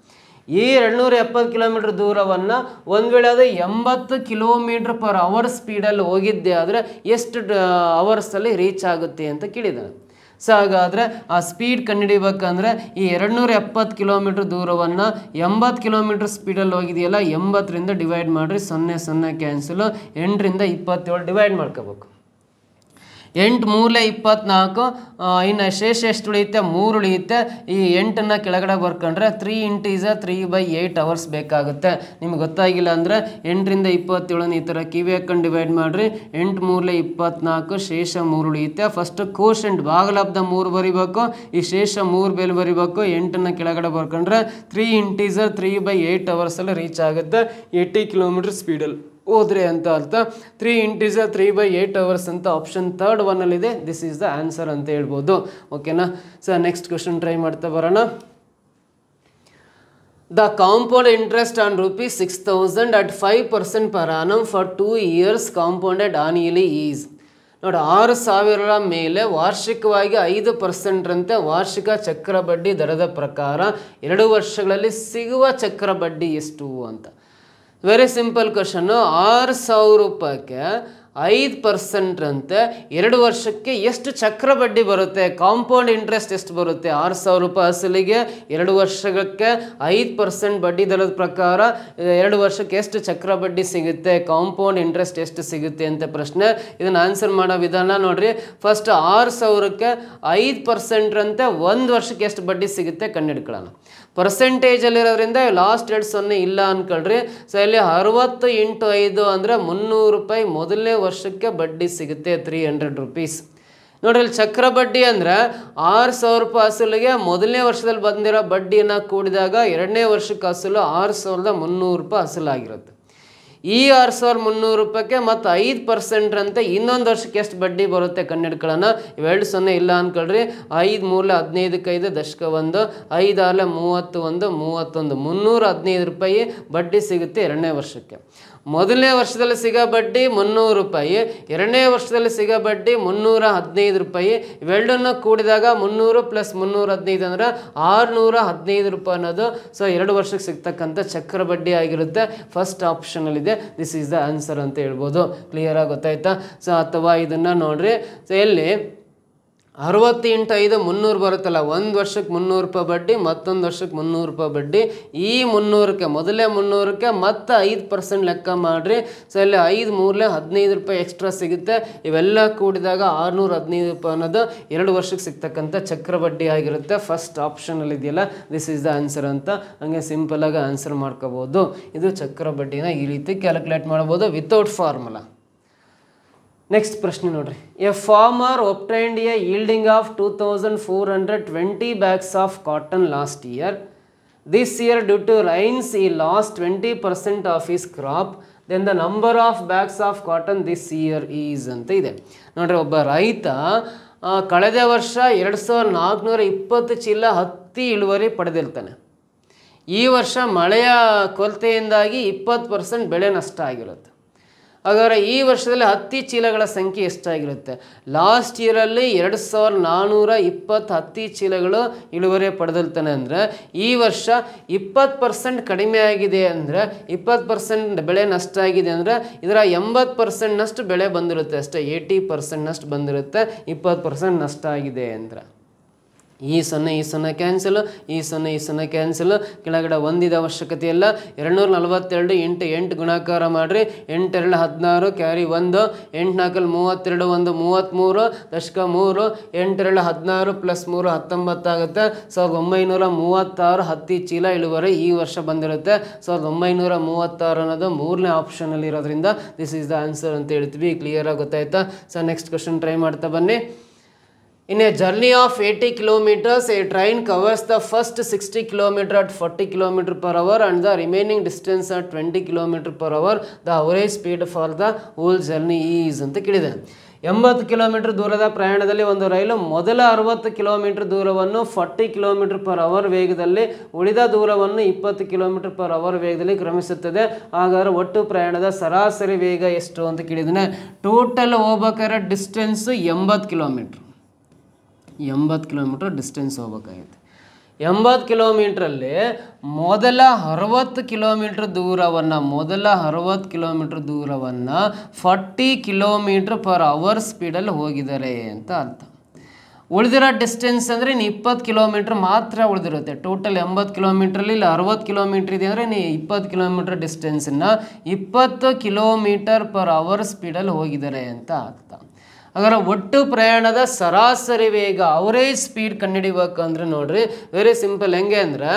ಈ ಎರಡುನೂರ ಎಪ್ಪತ್ತು ಕಿಲೋಮೀಟ್ರ್ ದೂರವನ್ನು ಒಂದು ವೇಳೆ ಅದು ಎಂಬತ್ತು ಕಿಲೋಮೀಟ್ರ್ ಪರ್ ಅವರ್ ಸ್ಪೀಡಲ್ಲಿ ಹೋಗಿದ್ದೆ ಆದರೆ ಎಷ್ಟು ಅವರ್ಸಲ್ಲಿ ರೀಚ್ ಆಗುತ್ತೆ ಅಂತ ಕೇಳಿದ್ದಾರೆ ಸೊ ಹಾಗಾದರೆ ಆ ಸ್ಪೀಡ್ ಕಂಡುಹಿಡಿಬೇಕಂದ್ರೆ ಈ ಎರಡುನೂರ ಎಪ್ಪತ್ತು ಕಿಲೋಮೀಟ್ರ್ ದೂರವನ್ನು ಎಂಬತ್ತು ಕಿಲೋಮೀಟ್ರ್ ಸ್ಪೀಡಲ್ಲಿ ಹೋಗಿದೆಯಲ್ಲ ಎಂಬತ್ತರಿಂದ ಡಿವೈಡ್ ಮಾಡಿರಿ ಸೊನ್ನೆ ಸೊನ್ನೆ ಕ್ಯಾನ್ಸಲು ಎಂಟರಿಂದ ಇಪ್ಪತ್ತೇಳು ಡಿವೈಡ್ ಮಾಡ್ಕೋಬೇಕು ಎಂಟು ಮೂಲೆ ಇಪ್ಪತ್ನಾಲ್ಕು ಇನ್ನು ಶೇಷ ಎಷ್ಟು ಉಳಿಯುತ್ತೆ ಮೂರು ಉಳಿಯುತ್ತೆ ಈ ಎಂಟನ್ನು ಕೆಳಗಡೆ ಬರ್ಕೊಂಡ್ರೆ three into is three by eight hours ಬೇಕಾಗುತ್ತೆ ನಿಮ್ಗೆ ಗೊತ್ತಾಗಿಲ್ಲ ಅಂದರೆ ಎಂಟರಿಂದ ಇಪ್ಪತ್ತೇಳನ್ನ ಈ ಥರ ಕಿವಿ ಹಾಕೊಂಡು ಡಿವೈಡ್ ಮಾಡಿರಿ ಎಂಟು ಮೂರಲೆ ಇಪ್ಪತ್ನಾಲ್ಕು ಶೇಷ ಮೂರು ಉಳಿಯುತ್ತೆ ಫಸ್ಟು ಕೋಶೆಂಟ್ ಬಾಗಲಬ್ಧ ಮೂರು ಬರಿಬೇಕು ಈ ಶೇಷ ಮೂರು ಬೆಲೆ ಬರಿಬೇಕು ಎಂಟನ್ನು ಕೆಳಗಡೆ ಬರ್ಕೊಂಡ್ರೆ three integer three by eight ಅವರ್ಸಲ್ಲಿ ರೀಚ್ ಆಗುತ್ತೆ ಏಯ್ಟಿ ಕಿಲೋಮೀಟ್ರ್ ಸ್ಪೀಡಲ್ಲಿ ಹೋದ್ರೆ ಅಂತ ಅರ್ಥ three integer three by eight hours ಅಂತ ಆಪ್ಷನ್ ತರ್ಡ್ ಒನ್ನಲ್ಲಿದೆ ದಿಸ್ ಈಸ್ ದ ಆನ್ಸರ್ ಅಂತ ಹೇಳ್ಬೋದು ಓಕೆನಾ ಸರ್ ನೆಕ್ಸ್ಟ್ ಕ್ವೆಶನ್ ಟ್ರೈ ಮಾಡ್ತಾ ಬರೋಣ the compound interest on rupees six thousand at five percent per annum for two years compounded annually ಇಲಿ is ನೋಡಿ ಆರು ಸಾವಿರ ಮೇಲೆ ವಾರ್ಷಿಕವಾಗಿ ಐದು ಪರ್ಸೆಂಟ್ರಂತೆ ವಾರ್ಷಿಕ ಚಕ್ರ ಬಡ್ಡಿ ದರದ ಪ್ರಕಾರ ಎರಡು ವರ್ಷಗಳಲ್ಲಿ ಸಿಗುವ ಚಕ್ರ ಬಡ್ಡಿ ಎಷ್ಟು ಅಂತ ವೆರಿ ಸಿಂಪಲ್ ಕ್ವಶನ್ನು ಆರು ಸಾವಿರ ರೂಪಾಯಿಗೆ ಐದು ಪರ್ಸೆಂಟ್ರಂತೆ ಎರಡು ವರ್ಷಕ್ಕೆ ಎಷ್ಟು ಚಕ್ರ ಬಡ್ಡಿ ಬರುತ್ತೆ ಕಾಂಪೌಂಡ್ ಇಂಟ್ರೆಸ್ಟ್ ಎಷ್ಟು ಬರುತ್ತೆ ಆರು ಸಾವಿರ ರೂಪಾಯಿ ಅಸಲಿಗೆ ಎರಡು ವರ್ಷಕ್ಕೆ ಐದು ಪರ್ಸೆಂಟ್ ಬಡ್ಡಿ ದರದ ಪ್ರಕಾರ ಎರಡು ವರ್ಷಕ್ಕೆ ಎಷ್ಟು ಚಕ್ರ ಬಡ್ಡಿ ಸಿಗುತ್ತೆ ಕಾಂಪೌಂಡ್ ಇಂಟ್ರೆಸ್ಟ್ ಎಷ್ಟು ಸಿಗುತ್ತೆ ಅಂತ ಪ್ರಶ್ನೆ ಇದನ್ನು ಆನ್ಸರ್ ಮಾಡೋ ವಿಧಾನ ನೋಡಿರಿ ಫಸ್ಟ್ ಆರು ಸಾವಿರಕ್ಕೆ ಐದು ಪರ್ಸೆಂಟ್ರಂತೆ ಒಂದು ವರ್ಷಕ್ಕೆ ಎಷ್ಟು ಬಡ್ಡಿ ಸಿಗುತ್ತೆ ಕಂಡುಹಿಡ್ಕೊಳ್ಳೋಣ ಪರ್ಸೆಂಟೇಜಲ್ಲಿರೋದ್ರಿಂದ ಲಾಸ್ಟ್ ಎರಡು ಸೊನ್ನೆ ಇಲ್ಲ ಅಂದ್ಕೊಳ್ರಿ ಸೊ ಇಲ್ಲಿ ಅರುವತ್ತು ಇಂಟು ಐದು ಅಂದರೆ ಮುನ್ನೂರು ರೂಪಾಯಿ ಮೊದಲನೇ ವರ್ಷಕ್ಕೆ ಬಡ್ಡಿ ಸಿಗುತ್ತೆ ತ್ರೀ ಹಂಡ್ರೆಡ್ ರುಪೀಸ್ ನೋಡ್ರಿ ಚಕ್ರ ಬಡ್ಡಿ ಅಂದರೆ ಆರು ಸಾವಿರ ರೂಪಾಯಿ ಅಸಲಿಗೆ ಮೊದಲನೇ ವರ್ಷದಲ್ಲಿ ಬಂದಿರೋ ಬಡ್ಡಿನ ಕೂಡಿದಾಗ ಎರಡನೇ ವರ್ಷಕ್ಕೆ ಅಸಲು ಆರು ಸಾವಿರದ ಮುನ್ನೂರು ರೂಪಾಯಿ ಅಸಲಾಗಿರುತ್ತೆ ಈ ಆರು ಸಾವಿರ ಮುನ್ನೂರು ರೂಪಾಯಿಗೆ ಮತ್ತು ಐದು ಪರ್ಸೆಂಟ್ ಅಂತೆ ಇನ್ನೊಂದು ವರ್ಷಕ್ಕೆ ಎಷ್ಟು ಬಡ್ಡಿ ಬರುತ್ತೆ ಕನ್ನಡಗಳನ್ನು ಇವೆರಡು ಸೊನ್ನೆ ಇಲ್ಲ ಅಂದ್ಕೊಳ್ರಿ ಐದು ಮೂಲ ಹದಿನೈದಕ್ಕೆ ಐದು ದಶಕ ಒಂದು ಐದಾಲ ಮೂವತ್ತು ಒಂದು ಮೂವತ್ತೊಂದು ಮುನ್ನೂರ ಹದಿನೈದು ರೂಪಾಯಿ ಬಡ್ಡಿ ಸಿಗುತ್ತೆ ಎರಡನೇ ವರ್ಷಕ್ಕೆ ಮೊದಲನೇ ವರ್ಷದಲ್ಲಿ ಸಿಗೋ ಬಡ್ಡಿ ಮುನ್ನೂರು ರೂಪಾಯಿ ಎರಡನೇ ವರ್ಷದಲ್ಲಿ ಸಿಗೋ ಬಡ್ಡಿ ಮುನ್ನೂರ ಹದಿನೈದು ರೂಪಾಯಿ ಇವೆರಡನ್ನು ಕೂಡಿದಾಗ ಮುನ್ನೂರು ಪ್ಲಸ್ ಮುನ್ನೂರ ಹದಿನೈದು ಅಂದರೆ ಆರುನೂರ ಹದಿನೈದು ರೂಪಾಯಿ ಅನ್ನೋದು ಸೊ ಎರಡು ವರ್ಷಕ್ಕೆ ಸಿಗ್ತಕ್ಕಂಥ ಚಕ್ರ ಬಡ್ಡಿ ಆಗಿರುತ್ತೆ ಫಸ್ಟ್ ಆಪ್ಷನಲ್ಲಿದೆ ದಿಸ್ ಈಸ್ ದ ಆನ್ಸರ್ ಅಂತ ಹೇಳ್ಬೋದು ಕ್ಲಿಯರಾಗಿ ಗೊತ್ತಾಯ್ತಾ ಸೊ ಅಥವಾ ಇದನ್ನು ನೋಡಿರಿ ಸೊ ಎಲ್ಲಿ ಐದು ಮುನ್ನೂರು ಬರುತ್ತಲ್ಲ ಒಂದು ವರ್ಷಕ್ಕೆ ಮುನ್ನೂರು ರೂಪಾಯಿ ಬಡ್ಡಿ ಮತ್ತೊಂದು ವರ್ಷಕ್ಕೆ ಮುನ್ನೂರು ರೂಪಾಯಿ ಬಡ್ಡಿ ಈ ಮುನ್ನೂರಕ್ಕೆ ಮೊದಲೇ ಮುನ್ನೂರಕ್ಕೆ ಮತ್ತೆ ಐದು ಪರ್ಸೆಂಟ್ ಲೆಕ್ಕ ಮಾಡಿರಿ ಸೊ ಇಲ್ಲಿ ಐದು ಮೂರಲೆ ಹದಿನೈದು ರೂಪಾಯಿ ಎಕ್ಸ್ಟ್ರಾ ಸಿಗುತ್ತೆ ಇವೆಲ್ಲ ಕೂಡಿದಾಗ ಆರುನೂರ ಹದಿನೈದು ರೂಪಾಯಿ ಅನ್ನೋದು ಎರಡು ವರ್ಷಕ್ಕೆ ಸಿಗ್ತಕ್ಕಂಥ ಚಕ್ರ ಬಡ್ಡಿ ಆಗಿರುತ್ತೆ ಫಸ್ಟ್ ಆಪ್ಷನಲ್ಲಿ ಇದೆಯಲ್ಲ ದಿಸ್ ಈಸ್ ದ ಆನ್ಸರ್ ಅಂತ ಹಂಗೆ ಸಿಂಪಲಾಗಿ ಆನ್ಸರ್ ಮಾಡ್ಕೋಬೋದು ಇದು ಚಕ್ರ ಬಡ್ಡಿನ ಈ ರೀತಿ ಕ್ಯಾಲ್ಕುಲೇಟ್ ಮಾಡ್ಬೋದು ವಿತೌಟ್ ಫಾರ್ಮುಲಾ ನೆಕ್ಸ್ಟ್ ಪ್ರಶ್ನೆ ನೋಡ್ರಿ a farmer obtained a yielding of two thousand four hundred twenty bags of cotton last year this year due to rains he lost twenty percent of his crop then the number of bags of cotton this year is ಅಂತ ಇದೆ ನೋಡ್ರಿ ಒಬ್ಬ ರೈತ ಕಳೆದ ವರ್ಷ ಎರಡು ಸಾವಿರದ ನಾಲ್ಕುನೂರ ಇಪ್ಪತ್ತು ಚೀಲ ಹತ್ತಿ ಇಳುವರಿ ಪಡೆದಿರ್ತಾನೆ ಈ ವರ್ಷ ಮಳೆಯ ಕೊರತೆಯಿಂದಾಗಿ ಇಪ್ಪತ್ತು ಪರ್ಸೆಂಟ್ ಬೆಳೆ ನಷ್ಟ ಆಗಿರುತ್ತೆ ಹಾಗಾದರೆ ಈ ವರ್ಷದಲ್ಲಿ ಹತ್ತಿ ಚೀಲಗಳ ಸಂಖ್ಯೆ ಎಷ್ಟಾಗಿರುತ್ತೆ ಲಾಸ್ಟ್ ಇಯರಲ್ಲಿ ಎರಡು ಸಾವಿರದ ನಾನ್ನೂರ ಇಪ್ಪತ್ತು ಹತ್ತಿ ಚೀಲಗಳು ಇಳುವರಿ ಪಡೆದಿರ್ತಾನೆ ಅಂದರೆ ಈ ವರ್ಷ ಇಪ್ಪತ್ತು ಪರ್ಸೆಂಟ್ ಕಡಿಮೆ ಆಗಿದೆ ಅಂದರೆ ಇಪ್ಪತ್ತು ಪರ್ಸೆಂಟ್ ಬೆಳೆ ನಷ್ಟ ಆಗಿದೆ ಅಂದರೆ ಇದರ ಎಂಬತ್ತು ಪರ್ಸೆಂಟ್ನಷ್ಟು ಬೆಳೆ ಬಂದಿರುತ್ತೆ ಅಷ್ಟೇ ಏಯ್ಟಿ ಪರ್ಸೆಂಟ್ನಷ್ಟು ಬಂದಿರುತ್ತೆ ಇಪ್ಪತ್ತು ಪರ್ಸೆಂಟ್ ನಷ್ಟ ಆಗಿದೆ ಅಂದರೆ ಈ ಸೊನ್ನೆ ಈ ಸೊನ್ನೆ ಕ್ಯಾನ್ಸಲ್ ಈ ಸೊನ್ನೆ ಈ ಸೊನ್ನೆ ಕ್ಯಾನ್ಸಲ್ ಕೆಳಗಡೆ ಒಂದಿದ ಅವಶ್ಯಕತೆ ಇಲ್ಲ ಎರಡುನೂರ ನಲವತ್ತೆರಡು ಎಂಟು ಎಂಟು ಗುಣಾಕಾರ ಮಾಡಿರಿ ಎಂಟೆರಡು ಹದಿನಾರು ಕ್ಯಾರಿ ಒಂದು ಎಂಟು ನಾಲ್ಕಲ್ಲಿ ಮೂವತ್ತೆರಡು ಒಂದು ಮೂವತ್ತ್ಮೂರು ದಶಕ ಮೂರು ಎಂಟೆರಡು ಹದಿನಾರು ಪ್ಲಸ್ ಮೂರು ಹತ್ತೊಂಬತ್ತಾಗುತ್ತೆ ಸಾವಿರದ ಒಂಬೈನೂರ ಮೂವತ್ತಾರು ಹತ್ತಿ ಚೀಲ ಇಳುವರಿ ಈ ವರ್ಷ ಬಂದಿರುತ್ತೆ ಸಾವಿರದ ಒಂಬೈನೂರ ಮೂವತ್ತಾರು ಅನ್ನೋದು ಮೂರನೇ ಆಪ್ಷನಲ್ಲಿರೋದ್ರಿಂದ ದಿಸ್ ಈಸ್ ದ ಆನ್ಸರ್ ಅಂತ ಹೇಳ್ತೀವಿ ಕ್ಲಿಯರಾಗಿ ಗೊತ್ತಾಯ್ತಾ ಸೊ ನೆಕ್ಸ್ಟ್ ಕ್ವಶನ್ ಟ್ರೈ ಮಾಡ್ತಾ ಬನ್ನಿ In a journey of 80 kilometres a train covers the first 60 kilometre at 40 km per hour and the remaining distance at 20 km per hour The average speed for the whole journey is ಅಂತ ಕೇಳಿದೆ ಎಂಬತ್ತು kilometre ದೂರದ ಪ್ರಯಾಣದಲ್ಲಿ ಒಂದು ರೈಲು ಮೊದಲ ಅರವತ್ತು kilometre ದೂರವನ್ನು forty kilometre per hour ವೇಗದಲ್ಲಿ ಉಳಿದ ದೂರವನ್ನು ಇಪ್ಪತ್ತು ಕಿಲೋಮೀಟರ್ ಪರ್ ಅವರ್ ವೇಗದಲ್ಲಿ ಕ್ರಮಿಸುತ್ತದೆ ಹಾಗಾದ್ರೆ ಒಟ್ಟು ಪ್ರಯಾಣದ ಸರಾಸರಿ ವೇಗ ಎಷ್ಟು ಅಂತ ಕೇಳಿದ್ದೀನಿ ಟೋಟಲ್ ಹೋಗ್ಬೇಕಾದ್ರೆ ಡಿಸ್ಟೆನ್ಸು ಎಂಬತ್ತು ಕಿಲೋಮೀಟ್ರ್ ಎಂಬತ್ತು ಕಿಲೋಮೀಟ್ರ್ ಡಿಸ್ಟೆನ್ಸ್ ಹೋಗ್ಬೇಕಾಗಿತ್ತು ಎಂಬತ್ತು ಕಿಲೋಮೀಟ್ರಲ್ಲಿ ಮೊದಲ ಅರವತ್ತು ಕಿಲೋಮೀಟ್ರ್ ದೂರವನ್ನು ಮೊದಲ ಅರವತ್ತು ಕಿಲೋಮೀಟ್ರ್ ದೂರವನ್ನು ಫಾರ್ಟಿ ಕಿಲೋಮೀಟ್ರ್ ಪರ್ ಅವರ್ ಸ್ಪೀಡಲ್ಲಿ ಹೋಗಿದ್ದಾರೆ ಅಂತ ಅರ್ಥ ಉಳಿದಿರೋ ಡಿಸ್ಟೆನ್ಸ್ ಅಂದರೆ ನೀನು ಇಪ್ಪತ್ತು ಕಿಲೋಮೀಟ್ರ್ ಮಾತ್ರ ಉಳಿದಿರುತ್ತೆ ಟೋಟಲ್ ಎಂಬತ್ತು ಕಿಲೋಮೀಟ್ರಲ್ಲಿ ಇಲ್ಲ ಅರವತ್ತು ಕಿಲೋಮೀಟ್ರ್ ಇದೆ ಅಂದರೆ ನೀ ಇಪ್ಪತ್ತು ಕಿಲೋಮೀಟ್ರ್ ಡಿಸ್ಟೆನ್ಸನ್ನು ಇಪ್ಪತ್ತು ಕಿಲೋಮೀಟರ್ ಪರ್ ಅವರ್ ಸ್ಪೀಡಲ್ಲಿ ಹೋಗಿದ್ದಾರೆ ಅಂತ ಅರ್ಥ ಅದರ ಒಟ್ಟು ಪ್ರಯಾಣದ ಸರಾಸರಿ ವೇಗ ಅವರೇಜ್ ಸ್ಪೀಡ್ ಅಂದರೆ ನೋಡ್ರಿ ವೆರಿ ಸಿಂಪಲ್ ಹೆಂಗೆ ಅಂದ್ರೆ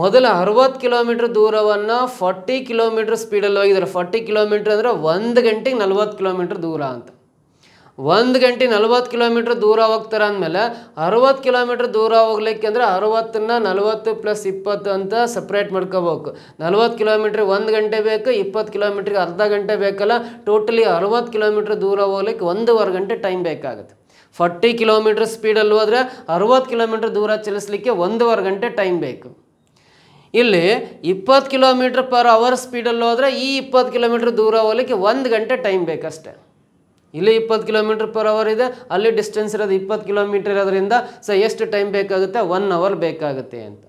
ಮೊದಲ ಅರವತ್ತು ಕಿಲೋಮೀಟ್ರ್ ದೂರವನ್ನು ಫಾರ್ಟಿ ಕಿಲೋಮೀಟ್ರ್ ಸ್ಪೀಡಲ್ಲಿ ಹೋಗಿದ್ದಾರೆ ಫಾರ್ಟಿ ಕಿಲೋಮೀಟ್ರ್ ಅಂದರೆ ಒಂದು ಗಂಟೆಗೆ ನಲ್ವತ್ತು ಕಿಲೋಮೀಟ್ರ್ ದೂರ ಅಂತ ಒಂದು ಗಂಟೆ ನಲವತ್ತು ಕಿಲೋಮೀಟ್ರ್ ದೂರ ಹೋಗ್ತಾರೆ ಅಂದಮೇಲೆ ಅರುವತ್ತು ಕಿಲೋಮೀಟ್ರ್ ದೂರ ಹೋಗ್ಲಿಕ್ಕೆ ಅಂದರೆ ಅರುವತ್ತನ್ನ ನಲ್ವತ್ತು ಪ್ಲಸ್ ಇಪ್ಪತ್ತು ಅಂತ ಸಪ್ರೇಟ್ ಮಾಡ್ಕೋಬೇಕು ನಲ್ವತ್ತು ಕಿಲೋಮೀಟ್ರ್ ಒಂದು ಗಂಟೆ ಬೇಕು ಇಪ್ಪತ್ತು ಕಿಲೋಮೀಟ್ರಿಗೆ ಅರ್ಧ ಗಂಟೆ ಬೇಕಲ್ಲ ಟೋಟಲಿ ಅರುವತ್ತು ಕಿಲೋಮೀಟ್ರ್ ದೂರ ಹೋಗ್ಲಿಕ್ಕೆ ಒಂದೂವರೆ ಗಂಟೆ ಟೈಮ್ ಬೇಕಾಗುತ್ತೆ ಫಾರ್ಟಿ ಕಿಲೋಮೀಟ್ರ್ ಸ್ಪೀಡಲ್ಲಿ ಹೋದರೆ ಅರುವತ್ತು ಕಿಲೋಮೀಟ್ರ್ ದೂರ ಚಲಿಸಲಿಕ್ಕೆ ಒಂದೂವರೆ ಗಂಟೆ ಟೈಮ್ ಬೇಕು ಇಲ್ಲಿ ಇಪ್ಪತ್ತು ಕಿಲೋಮೀಟ್ರ್ ಪರ್ ಅವರ್ ಸ್ಪೀಡಲ್ಲಿ ಹೋದರೆ ಈ ಇಪ್ಪತ್ತು ಕಿಲೋಮೀಟ್ರ್ ದೂರ ಹೋಗ್ಲಿಕ್ಕೆ ಒಂದು ಗಂಟೆ ಟೈಮ್ ಬೇಕಷ್ಟೆ ಇಲ್ಲಿ ಇಪ್ಪತ್ತು ಕಿಲೋಮೀಟ್ರ್ ಪರ್ ಅವರ್ ಇದೆ ಅಲ್ಲಿ ಡಿಸ್ಟೆನ್ಸ್ ಇರೋದು ಇಪ್ಪತ್ತು ಕಿಲೋಮೀಟ್ರ್ ಇರೋದ್ರಿಂದ ಸೊ ಎಷ್ಟು ಟೈಮ್ ಬೇಕಾಗುತ್ತೆ ಒನ್ ಅವರ್ ಬೇಕಾಗುತ್ತೆ ಅಂತ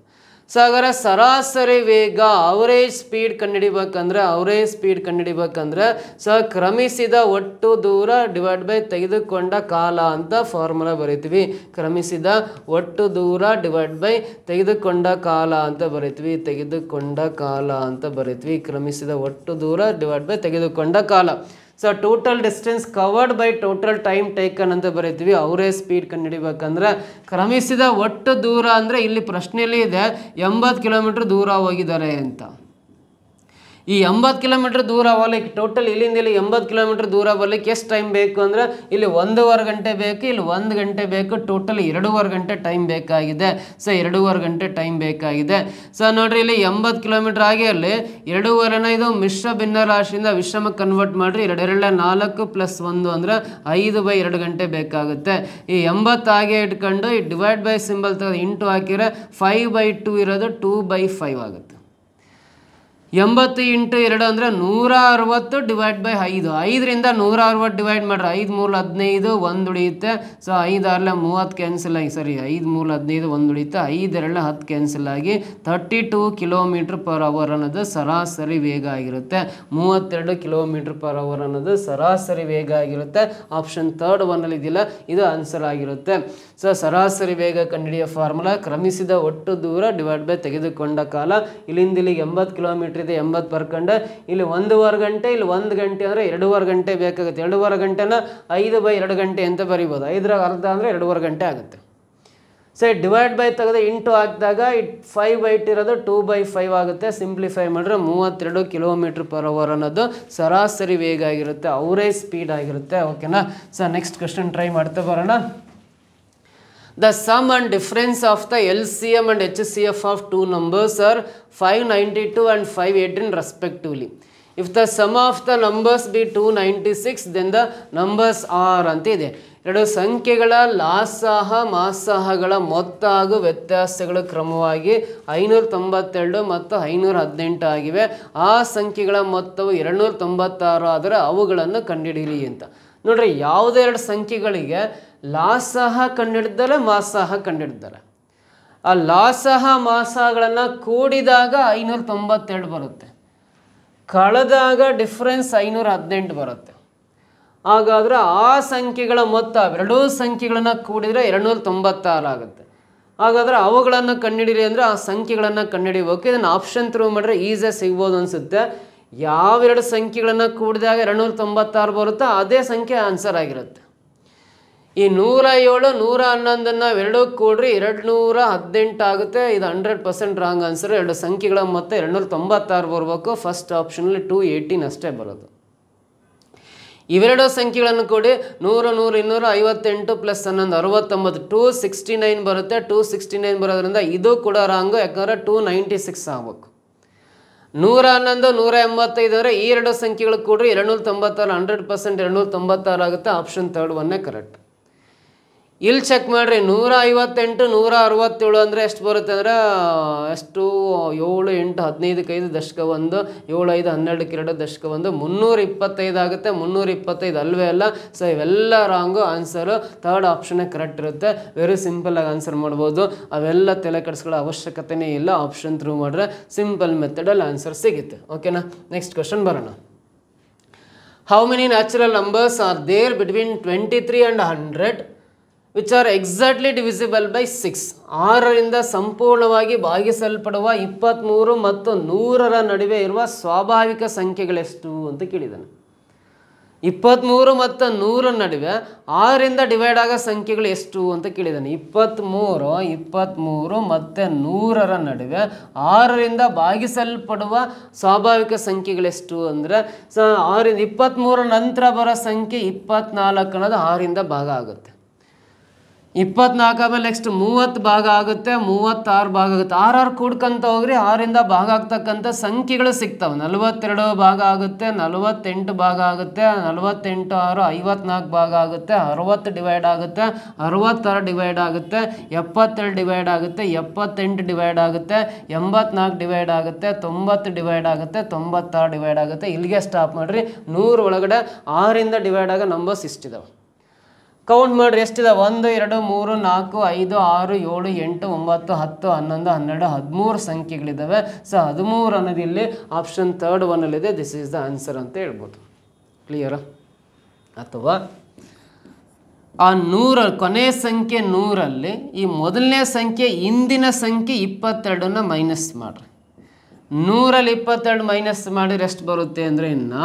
ಸೊ ಹಾಗಾದ್ರೆ ಸರಾಸರಿ ವೇಗ ಅವರೇಜ್ ಸ್ಪೀಡ್ ಕಂಡುಹಿಡಿಬೇಕಂದ್ರೆ ಅವರೇಜ್ ಸ್ಪೀಡ್ ಕಂಡುಹಿಡಿಬೇಕಂದ್ರೆ ಸೊ ಕ್ರಮಿಸಿದ ಒಟ್ಟು ದೂರ ಡಿವೈಡ್ ಬೈ ತೆಗೆದುಕೊಂಡ ಕಾಲ ಅಂತ ಫಾರ್ಮುಲಾ ಬರೀತೀವಿ ಕ್ರಮಿಸಿದ ಒಟ್ಟು ದೂರ ಡಿವೈಡ್ ಬೈ ತೆಗೆದುಕೊಂಡ ಕಾಲ ಅಂತ ಬರಿತೀವಿ ತೆಗೆದುಕೊಂಡ ಕಾಲ ಅಂತ ಬರಿತೀವಿ ಕ್ರಮಿಸಿದ ಒಟ್ಟು ದೂರ ಡಿವೈಡ್ ಬೈ ತೆಗೆದುಕೊಂಡ ಕಾಲ so total distance covered by total time taken ಅಂತ ಬರೀತೀವಿ ಅವರೇ ಸ್ಪೀಡ್ ಕಂಡುಹಿಡಿಬೇಕಂದ್ರೆ ಕ್ರಮಿಸಿದ ಒಟ್ಟು ದೂರ ಅಂದರೆ ಇಲ್ಲಿ ಪ್ರಶ್ನೆಯಲ್ಲಿ ಇದೆ ಎಂಬತ್ತು ಕಿಲೋಮೀಟ್ರ್ ದೂರ ಹೋಗಿದ್ದಾರೆ ಅಂತ ಈ ಎಂಬತ್ತು ಕಿಲೋಮೀಟ್ರ್ ದೂರ ಹೋಗ್ಲಿಕ್ಕೆ ಟೋಟಲ್ ಇಲ್ಲಿಂದ ಇಲ್ಲಿ ಎಂಬತ್ತು ಕಿಲೋಮೀಟ್ರ್ ದೂರ ಬರ್ಲಿಕ್ಕೆ ಎಷ್ಟು ಟೈಮ್ ಬೇಕು ಅಂದರೆ ಇಲ್ಲಿ ಒಂದೂವರೆ ಗಂಟೆ ಬೇಕು ಇಲ್ಲಿ ಒಂದು ಗಂಟೆ ಬೇಕು ಟೋಟಲ್ ಎರಡೂವರೆ ಗಂಟೆ ಟೈಮ್ ಬೇಕಾಗಿದೆ ಸೊ ಎರಡೂವರೆ ಗಂಟೆ ಟೈಮ್ ಬೇಕಾಗಿದೆ ಸೊ ನೋಡಿರಿ ಇಲ್ಲಿ ಎಂಬತ್ತು ಕಿಲೋಮೀಟ್ರ್ ಆಗಿ ಅಲ್ಲಿ ಎರಡೂವರೆನ ಇದು ಮಿಶ್ರ ರಾಶಿಯಿಂದ ವಿಶ್ರಮಕ್ಕೆ ಕನ್ವರ್ಟ್ ಮಾಡಿರಿ ಎರಡೆರಡ ನಾಲ್ಕು ಪ್ಲಸ್ ಒಂದು ಅಂದರೆ ಐದು ಬೈ ಎರಡು ಗಂಟೆ ಬೇಕಾಗುತ್ತೆ ಈ ಎಂಬತ್ತು ಹಾಗೆ ಇಟ್ಕೊಂಡು ಈ ಡಿವೈಡ್ ಬೈ ಸಿಂಬಲ್ ತೆಗೆದು ಇಂಟು ಹಾಕಿದರೆ ಫೈವ್ ಬೈ ಟೂ ಇರೋದು ಟೂ ಬೈ ಫೈವ್ ಆಗುತ್ತೆ ಎಂಬತ್ತು ಇಂಟು ಎರಡು ಅಂದರೆ ನೂರ ಅರವತ್ತು ಡಿವೈಡ್ ಬೈ ಐದು ಐದರಿಂದ ನೂರ ಅರವತ್ತು ಡಿವೈಡ್ ಮಾಡ್ರೆ ಐದು ಮೂರು ಹದಿನೈದು ಒಂದು ಉಳಿಯುತ್ತೆ ಸೊ ಐದು ಮೂವತ್ತು ಕ್ಯಾನ್ಸಲ್ ಆಗಿ ಸರಿ ಐದು ಮೂರು ಹದಿನೈದು ಒಂದು ಉಳಿಯುತ್ತೆ ಎರಡು ಹತ್ತು ಕ್ಯಾನ್ಸಲ್ ಆಗಿ thirty two kilometre per hour ಅನ್ನೋದು ಸರಾಸರಿ ವೇಗ ಆಗಿರುತ್ತೆ ಮೂವತ್ತೆರಡು ಕಿಲೋಮೀಟ್ರ್ ಪರ್ ಅವರ್ ಅನ್ನೋದು ಸರಾಸರಿ ವೇಗ ಆಗಿರುತ್ತೆ ಆಪ್ಷನ್ ಥರ್ಡ್ ಒನ್ನಲ್ಲಿ ಇದೆಯಲ್ಲ ಇದು ಆನ್ಸರ್ ಆಗಿರುತ್ತೆ ಸೊ ಸರಾಸರಿ ವೇಗ ಕಂಡುಹಿಡಿಯೋ ಫಾರ್ಮುಲಾ ಕ್ರಮಿಸಿದ ಒಟ್ಟು ದೂರ ಡಿವೈಡ್ ಬೈ ತೆಗೆದುಕೊಂಡ ಕಾಲ ಇಲ್ಲಿಂದ ಇಲ್ಲಿಗೆ ಎಂಬತ್ತು ಕಿಲೋಮೀಟ್ರ್ ಇದೆ ಎಂಬತ್ತು ಬರ್ಕಂಡ ಇಲ್ಲಿ ಒಂದೂವರೆ ಗಂಟೆ ಇಲ್ಲಿ ಒಂದು ಗಂಟೆ ಅಂದರೆ ಎರಡೂವರೆ ಗಂಟೆ ಬೇಕಾಗುತ್ತೆ ಎರಡೂವರೆ ಗಂಟೆನ ಐದು ಬೈ ಎರಡು ಗಂಟೆ ಅಂತ ಬರಿಬೋದು ಐದರ ಅರ್ಧ ಅಂದರೆ ಎರಡೂವರೆ ಗಂಟೆ ಆಗುತ್ತೆ ಸೊ ಡಿವೈಡ್ ಬೈ ತೆಗೆದು ಇಂಟು ಹಾಕಿದಾಗ ಇಟ್ ಫೈವ್ ಬೈ ಇರೋದು ಟೂ ಬೈ ಫೈವ್ ಆಗುತ್ತೆ ಸಿಂಪ್ಲಿಫೈ ಮಾಡಿದ್ರೆ ಮೂವತ್ತೆರಡು ಕಿಲೋಮೀಟ್ರ್ ಪರ್ ಅವರ್ ಅನ್ನೋದು ಸರಾಸರಿ ವೇಗ ಆಗಿರುತ್ತೆ ಅವರೇ ಸ್ಪೀಡ್ ಆಗಿರುತ್ತೆ ಓಕೆನಾ ಸರ್ ನೆಕ್ಸ್ಟ್ ಕ್ವೆಶನ್ ಟ್ರೈ ಮಾಡ್ತಾ ಬರೋಣ The sum and difference of the LCM and HCF of two numbers are 592 and 518 respectively. If the sum of the numbers be 296, then the numbers are ಅಂತ ಇದೆ ಎರಡು ಸಂಖ್ಯೆಗಳ ಲಾಸಾಹ ಮಾಸಾಹಗಳ ಮೊತ್ತ ಹಾಗೂ ವ್ಯತ್ಯಾಸಗಳ ಕ್ರಮವಾಗಿ ಐನೂರ ತೊಂಬತ್ತೆರಡು ಮತ್ತು ಐನೂರ ಹದಿನೆಂಟು ಆಗಿವೆ ಆ ಸಂಖ್ಯೆಗಳ ಮೊತ್ತವು ಎರಡುನೂರ ತೊಂಬತ್ತಾರು ಆದರೆ ಅವುಗಳನ್ನು ಕಂಡುಹಿಡಿಯಿರಿ ಅಂತ ನೋಡ್ರಿ ಯಾವುದೇ ಎರಡು ಸಂಖ್ಯೆಗಳಿಗೆ ಲಾಸಹ ಕಂಡಿಡ್ದರೆ ಮಾಸಹ ಕಂಡಿಡ್ದಲ್ಲ ಆ ಲಾಸಹ ಮಾಸಗಳನ್ನು ಕೂಡಿದಾಗ ಐನೂರ ತೊಂಬತ್ತೆರಡು ಬರುತ್ತೆ ಕಳೆದಾಗ ಡಿಫ್ರೆನ್ಸ್ ಐನೂರ ಹದಿನೆಂಟು ಬರುತ್ತೆ ಹಾಗಾದರೆ ಆ ಸಂಖ್ಯೆಗಳ ಮೊತ್ತ ಎರಡೂ ಸಂಖ್ಯೆಗಳನ್ನು ಕೂಡಿದರೆ ಎರಡುನೂರ ತೊಂಬತ್ತಾರು ಆಗುತ್ತೆ ಹಾಗಾದರೆ ಅವುಗಳನ್ನು ಕಂಡುಹಿಡಿಯಿರಿ ಅಂದರೆ ಆ ಸಂಖ್ಯೆಗಳನ್ನು ಕಂಡುಹಿಡಿಯಬೇಕು ಇದನ್ನು ಆಪ್ಷನ್ ಥ್ರೂ ಮಾಡಿದ್ರೆ ಈಸಿಯಾಗಿ ಸಿಗ್ಬೋದು ಅನಿಸುತ್ತೆ ಯಾವೆರಡು ಸಂಖ್ಯೆಗಳನ್ನು ಕೂಡಿದಾಗ ಎರಡುನೂರ ತೊಂಬತ್ತಾರು ಬರುತ್ತೋ ಅದೇ ಸಂಖ್ಯೆ ಆನ್ಸರ್ ಆಗಿರುತ್ತೆ ಈ ನೂರ ಏಳು ನೂರ ಹನ್ನೊಂದನ್ನು ಎರಡೂ ಕೂಡ್ರಿ ಎರಡು ನೂರ ಹದಿನೆಂಟು ಆಗುತ್ತೆ ಇದು ಹಂಡ್ರೆಡ್ ಪರ್ಸೆಂಟ್ ರಾಂಗ್ ಆನ್ಸರ್ ಎರಡು ಸಂಖ್ಯೆಗಳ ಮತ್ತು ಎರಡು ನೂರ ತೊಂಬತ್ತಾರು ಬರಬೇಕು ಫಸ್ಟ್ ಆಪ್ಷನಲ್ಲಿ ಟೂ ಏಯ್ಟೀನ್ ಅಷ್ಟೇ ಬರೋದು ಇವೆರಡೂ ಸಂಖ್ಯೆಗಳನ್ನು ಕೂಡಿ ನೂರು ನೂರು ಇನ್ನೂರ ಐವತ್ತೆಂಟು ಪ್ಲಸ್ ಹನ್ನೊಂದು ಅರವತ್ತೊಂಬತ್ತು ಟೂ ಸಿಕ್ಸ್ಟಿ ನೈನ್ ಬರುತ್ತೆ ಟೂ ಸಿಕ್ಸ್ಟಿ ನೈನ್ ಬರೋದ್ರಿಂದ ಇದು ಕೂಡ ರಾಂಗು ಯಾಕಂದರೆ ಟೂ ನೈಂಟಿ ಸಿಕ್ಸ್ ಆಗಬೇಕು ನೂರ ಹನ್ನೊಂದು ನೂರ ಎಂಬತ್ತೈದು ಅಂದರೆ ಈ ಎರಡು ಸಂಖ್ಯೆಗಳು ಕೂಡ್ರಿ ಎರಡು ನೂರ ತೊಂಬತ್ತಾರು ಹಂಡ್ರೆಡ್ ಪರ್ಸೆಂಟ್ ಎರಡು ನೂರ ತೊಂಬತ್ತಾರು ಆಗುತ್ತೆ ಆಪ್ಷನ್ ತರ್ಡ್ ಒನ್ನೇ ಕರೆಕ್ಟ್ ಇಲ್ಲಿ ಚೆಕ್ ಮಾಡಿರಿ ನೂರ ಐವತ್ತೆಂಟು ನೂರ ಅರವತ್ತೇಳು ಅಂದರೆ ಎಷ್ಟು ಬರುತ್ತೆ ಅಂದರೆ ಎಷ್ಟು ಏಳು ಎಂಟು ಹದಿನೈದಕ್ಕೆ ಐದು ದಶಕ ಒಂದು ಏಳು ಐದು ಹನ್ನೆರಡಕ್ಕೆ ಎರಡು ದಶಕ ಒಂದು ಮುನ್ನೂರ ಇಪ್ಪತ್ತೈದು ಆಗುತ್ತೆ ಮುನ್ನೂರ ಇಪ್ಪತ್ತೈದು ಅಲ್ವೇ ಅಲ್ಲ ಸೊ ಇವೆಲ್ಲ ರಾಂಗು ಆನ್ಸರು ಥರ್ಡ್ ಆಪ್ಷನ್ನೇ ಕರೆಕ್ಟ್ ಇರುತ್ತೆ ವೆರಿ ಸಿಂಪಲ್ಲಾಗಿ ಆನ್ಸರ್ ಮಾಡ್ಬೋದು ಅವೆಲ್ಲ ತಲೆ ಕೆಡಿಸ್ಕೊಳ್ಳೋ ಅವಶ್ಯಕತೆಯೇ ಇಲ್ಲ ಆಪ್ಷನ್ ಥ್ರೂ ಮಾಡಿದ್ರೆ ಸಿಂಪಲ್ ಮೆಥಡಲ್ಲಿ ಆನ್ಸರ್ ಸಿಗುತ್ತೆ ಓಕೆನಾ ನೆಕ್ಸ್ಟ್ ಕ್ವಶನ್ ಬರೋಣ how many natural numbers are there between twenty three and hundred which are exactly divisible by six ಆರರಿಂದ ಸಂಪೂರ್ಣವಾಗಿ ಭಾಗಿಸಲ್ಪಡುವ ಇಪ್ಪತ್ತ್ಮೂರು ಮತ್ತು ನೂರರ ನಡುವೆ ಇರುವ ಸ್ವಾಭಾವಿಕ ಸಂಖ್ಯೆಗಳೆಷ್ಟು ಅಂತ ಕೇಳಿದ್ದಾನೆ ಇಪ್ಪತ್ತ್ಮೂರು ಮತ್ತು ನೂರ ನಡುವೆ ಆರಿಂದ ಡಿವೈಡ್ ಆಗೋ ಸಂಖ್ಯೆಗಳು ಎಷ್ಟು ಅಂತ ಕೇಳಿದ್ದಾನೆ ಇಪ್ಪತ್ತ್ಮೂರು ಇಪ್ಪತ್ತ್ಮೂರು ಮತ್ತು ನೂರರ ನಡುವೆ ಆರರಿಂದ ಭಾಗಿಸಲ್ಪಡುವ ಸ್ವಾಭಾವಿಕ ಸಂಖ್ಯೆಗಳೆಷ್ಟು ಅಂದರೆ ಸ ಆರಿಂದ ಇಪ್ಪತ್ತ್ಮೂರ ನಂತರ ಬರೋ ಸಂಖ್ಯೆ ಇಪ್ಪತ್ತ್ನಾಲ್ಕು ಅನ್ನೋದು ಆರಿಂದ ಭಾಗ ಆಗುತ್ತೆ ಇಪ್ಪತ್ನಾಲ್ಕು ಆಮೇಲೆ ನೆಕ್ಸ್ಟ್ ಮೂವತ್ತು ಭಾಗ ಆಗುತ್ತೆ ಮೂವತ್ತಾರು ಭಾಗ ಆಗುತ್ತೆ ಆರು ಆರು ಕೂಡ್ಕೊಂತ ಹೋಗ್ರಿ ಆರಿಂದ ಭಾಗ ಆಗ್ತಕ್ಕಂಥ ಸಂಖ್ಯೆಗಳು ಸಿಗ್ತವೆ ನಲವತ್ತೆರಡು ಭಾಗ ಆಗುತ್ತೆ ನಲವತ್ತೆಂಟು ಭಾಗ ಆಗುತ್ತೆ ನಲವತ್ತೆಂಟು ಆರು ಐವತ್ನಾಲ್ಕು ಭಾಗ ಆಗುತ್ತೆ ಅರವತ್ತು ಡಿವೈಡ್ ಆಗುತ್ತೆ ಅರವತ್ತಾರು ಡಿವೈಡ್ ಆಗುತ್ತೆ ಎಪ್ಪತ್ತೆರಡು ಡಿವೈಡ್ ಆಗುತ್ತೆ ಎಪ್ಪತ್ತೆಂಟು ಡಿವೈಡ್ ಆಗುತ್ತೆ ಎಂಬತ್ನಾಲ್ಕು ಡಿವೈಡ್ ಆಗುತ್ತೆ ತೊಂಬತ್ತು ಡಿವೈಡ್ ಆಗುತ್ತೆ ತೊಂಬತ್ತಾರು ಡಿವೈಡ್ ಆಗುತ್ತೆ ಇಲ್ಲಿಗೆ ಸ್ಟಾಪ್ ಮಾಡಿರಿ ನೂರು ಒಳಗಡೆ ಆರಿಂದ ಡಿವೈಡ್ ಆಗೋ ನಂಬರ್ಸ್ ಇಷ್ಟಿದಾವೆ ಕೌಂಟ್ ಮಾಡಿರಿ ಎಷ್ಟಿದೆ ಒಂದು ಎರಡು ಮೂರು ನಾಲ್ಕು ಐದು ಆರು ಏಳು ಎಂಟು ಒಂಬತ್ತು ಹತ್ತು ಹನ್ನೊಂದು ಹನ್ನೆರಡು ಹದಿಮೂರು ಸಂಖ್ಯೆಗಳಿದ್ದಾವೆ ಸೊ ಹದಿಮೂರು ಅನ್ನೋದು ಇಲ್ಲಿ ಆಪ್ಷನ್ ತರ್ಡ್ ಒನ್ನಲ್ಲಿದೆ ದಿಸ್ ಈಸ್ ದ ಆನ್ಸರ್ ಅಂತ ಹೇಳ್ಬೋದು ಕ್ಲಿಯರಾ ಅಥವಾ ಆ ನೂರ ಕೊನೆಯ ಸಂಖ್ಯೆ ನೂರಲ್ಲಿ ಈ ಮೊದಲನೇ ಸಂಖ್ಯೆ ಇಂದಿನ ಸಂಖ್ಯೆ ಇಪ್ಪತ್ತೆರಡನ್ನು ಮೈನಸ್ ಮಾಡಿರಿ ನೂರಲ್ಲಿ ಇಪ್ಪತ್ತೆರಡು ಮೈನಸ್ ಮಾಡಿ ರೆಸ್ಟ್ ಬರುತ್ತೆ ಅಂದರೆ ಇನ್ನು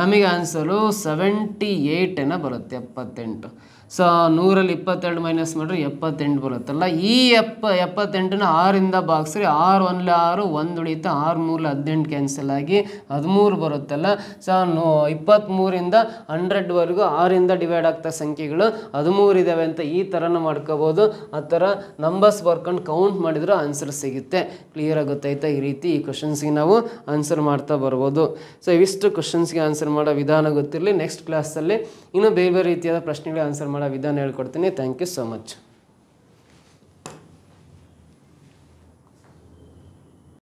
ನಮಗೆ ಆನ್ಸರು ಸೆವೆಂಟಿ ಏಯ್ಟನ್ನು ಬರುತ್ತೆ ಎಪ್ಪತ್ತೆಂಟು ಸೊ ನೂರಲ್ಲಿ ಇಪ್ಪತ್ತೆರಡು ಮೈನಸ್ ಮಾಡಿದ್ರೆ ಎಪ್ಪತ್ತೆಂಟು ಬರುತ್ತಲ್ಲ ಈ ಎಪ್ಪ ಎಪ್ಪತ್ತೆಂಟನ ಆರಿಂದ ಬಾಗಿಸ್ರಿ ಆರು ಒನ್ಲೆ ಆರು ಒಂದು ಉಳಿತ ಆರು ಮೂರಲ್ಲಿ ಹದಿನೆಂಟು ಕ್ಯಾನ್ಸಲ್ ಆಗಿ ಹದಿಮೂರು ಬರುತ್ತಲ್ಲ ಸೊ ನೋ ಇಪ್ಪತ್ತ್ಮೂರಿಂದ ಹಂಡ್ರೆಡ್ವರೆಗೂ ಆರಿಂದ ಡಿವೈಡ್ ಆಗ್ತಾ ಸಂಖ್ಯೆಗಳು ಹದಿಮೂರು ಇದ್ದಾವೆ ಅಂತ ಈ ಥರನೂ ಮಾಡ್ಕೋಬೋದು ಆ ಥರ ನಂಬರ್ಸ್ ಬರ್ಕೊಂಡು ಕೌಂಟ್ ಮಾಡಿದ್ರೆ ಆನ್ಸರ್ ಸಿಗುತ್ತೆ ಕ್ಲಿಯರಾಗಿ ಗೊತ್ತಾಯ್ತಾ ಈ ರೀತಿ ಈ ಕ್ವಶನ್ಸ್ಗೆ ನಾವು ಆನ್ಸರ್ ಮಾಡ್ತಾ ಬರ್ಬೋದು ಸೊ ಇವಿಷ್ಟು ಕ್ವಶನ್ಸ್ಗೆ ಆನ್ಸರ್ ಮಾಡೋ ವಿಧಾನ ಗೊತ್ತಿರಲಿ ನೆಕ್ಸ್ಟ್ ಕ್ಲಾಸಲ್ಲಿ ಇನ್ನೂ ಬೇರೆ ಬೇರೆ ರೀತಿಯಾದ ಪ್ರಶ್ನೆಗಳಿಗೆ ಆನ್ಸರ್ ಮಾಡಿ ವಿಧಾನ ಹೇಳ್ಕೊಡ್ತೀನಿ ಥ್ಯಾಂಕ್ ಯು ಸೊ ಮಚ್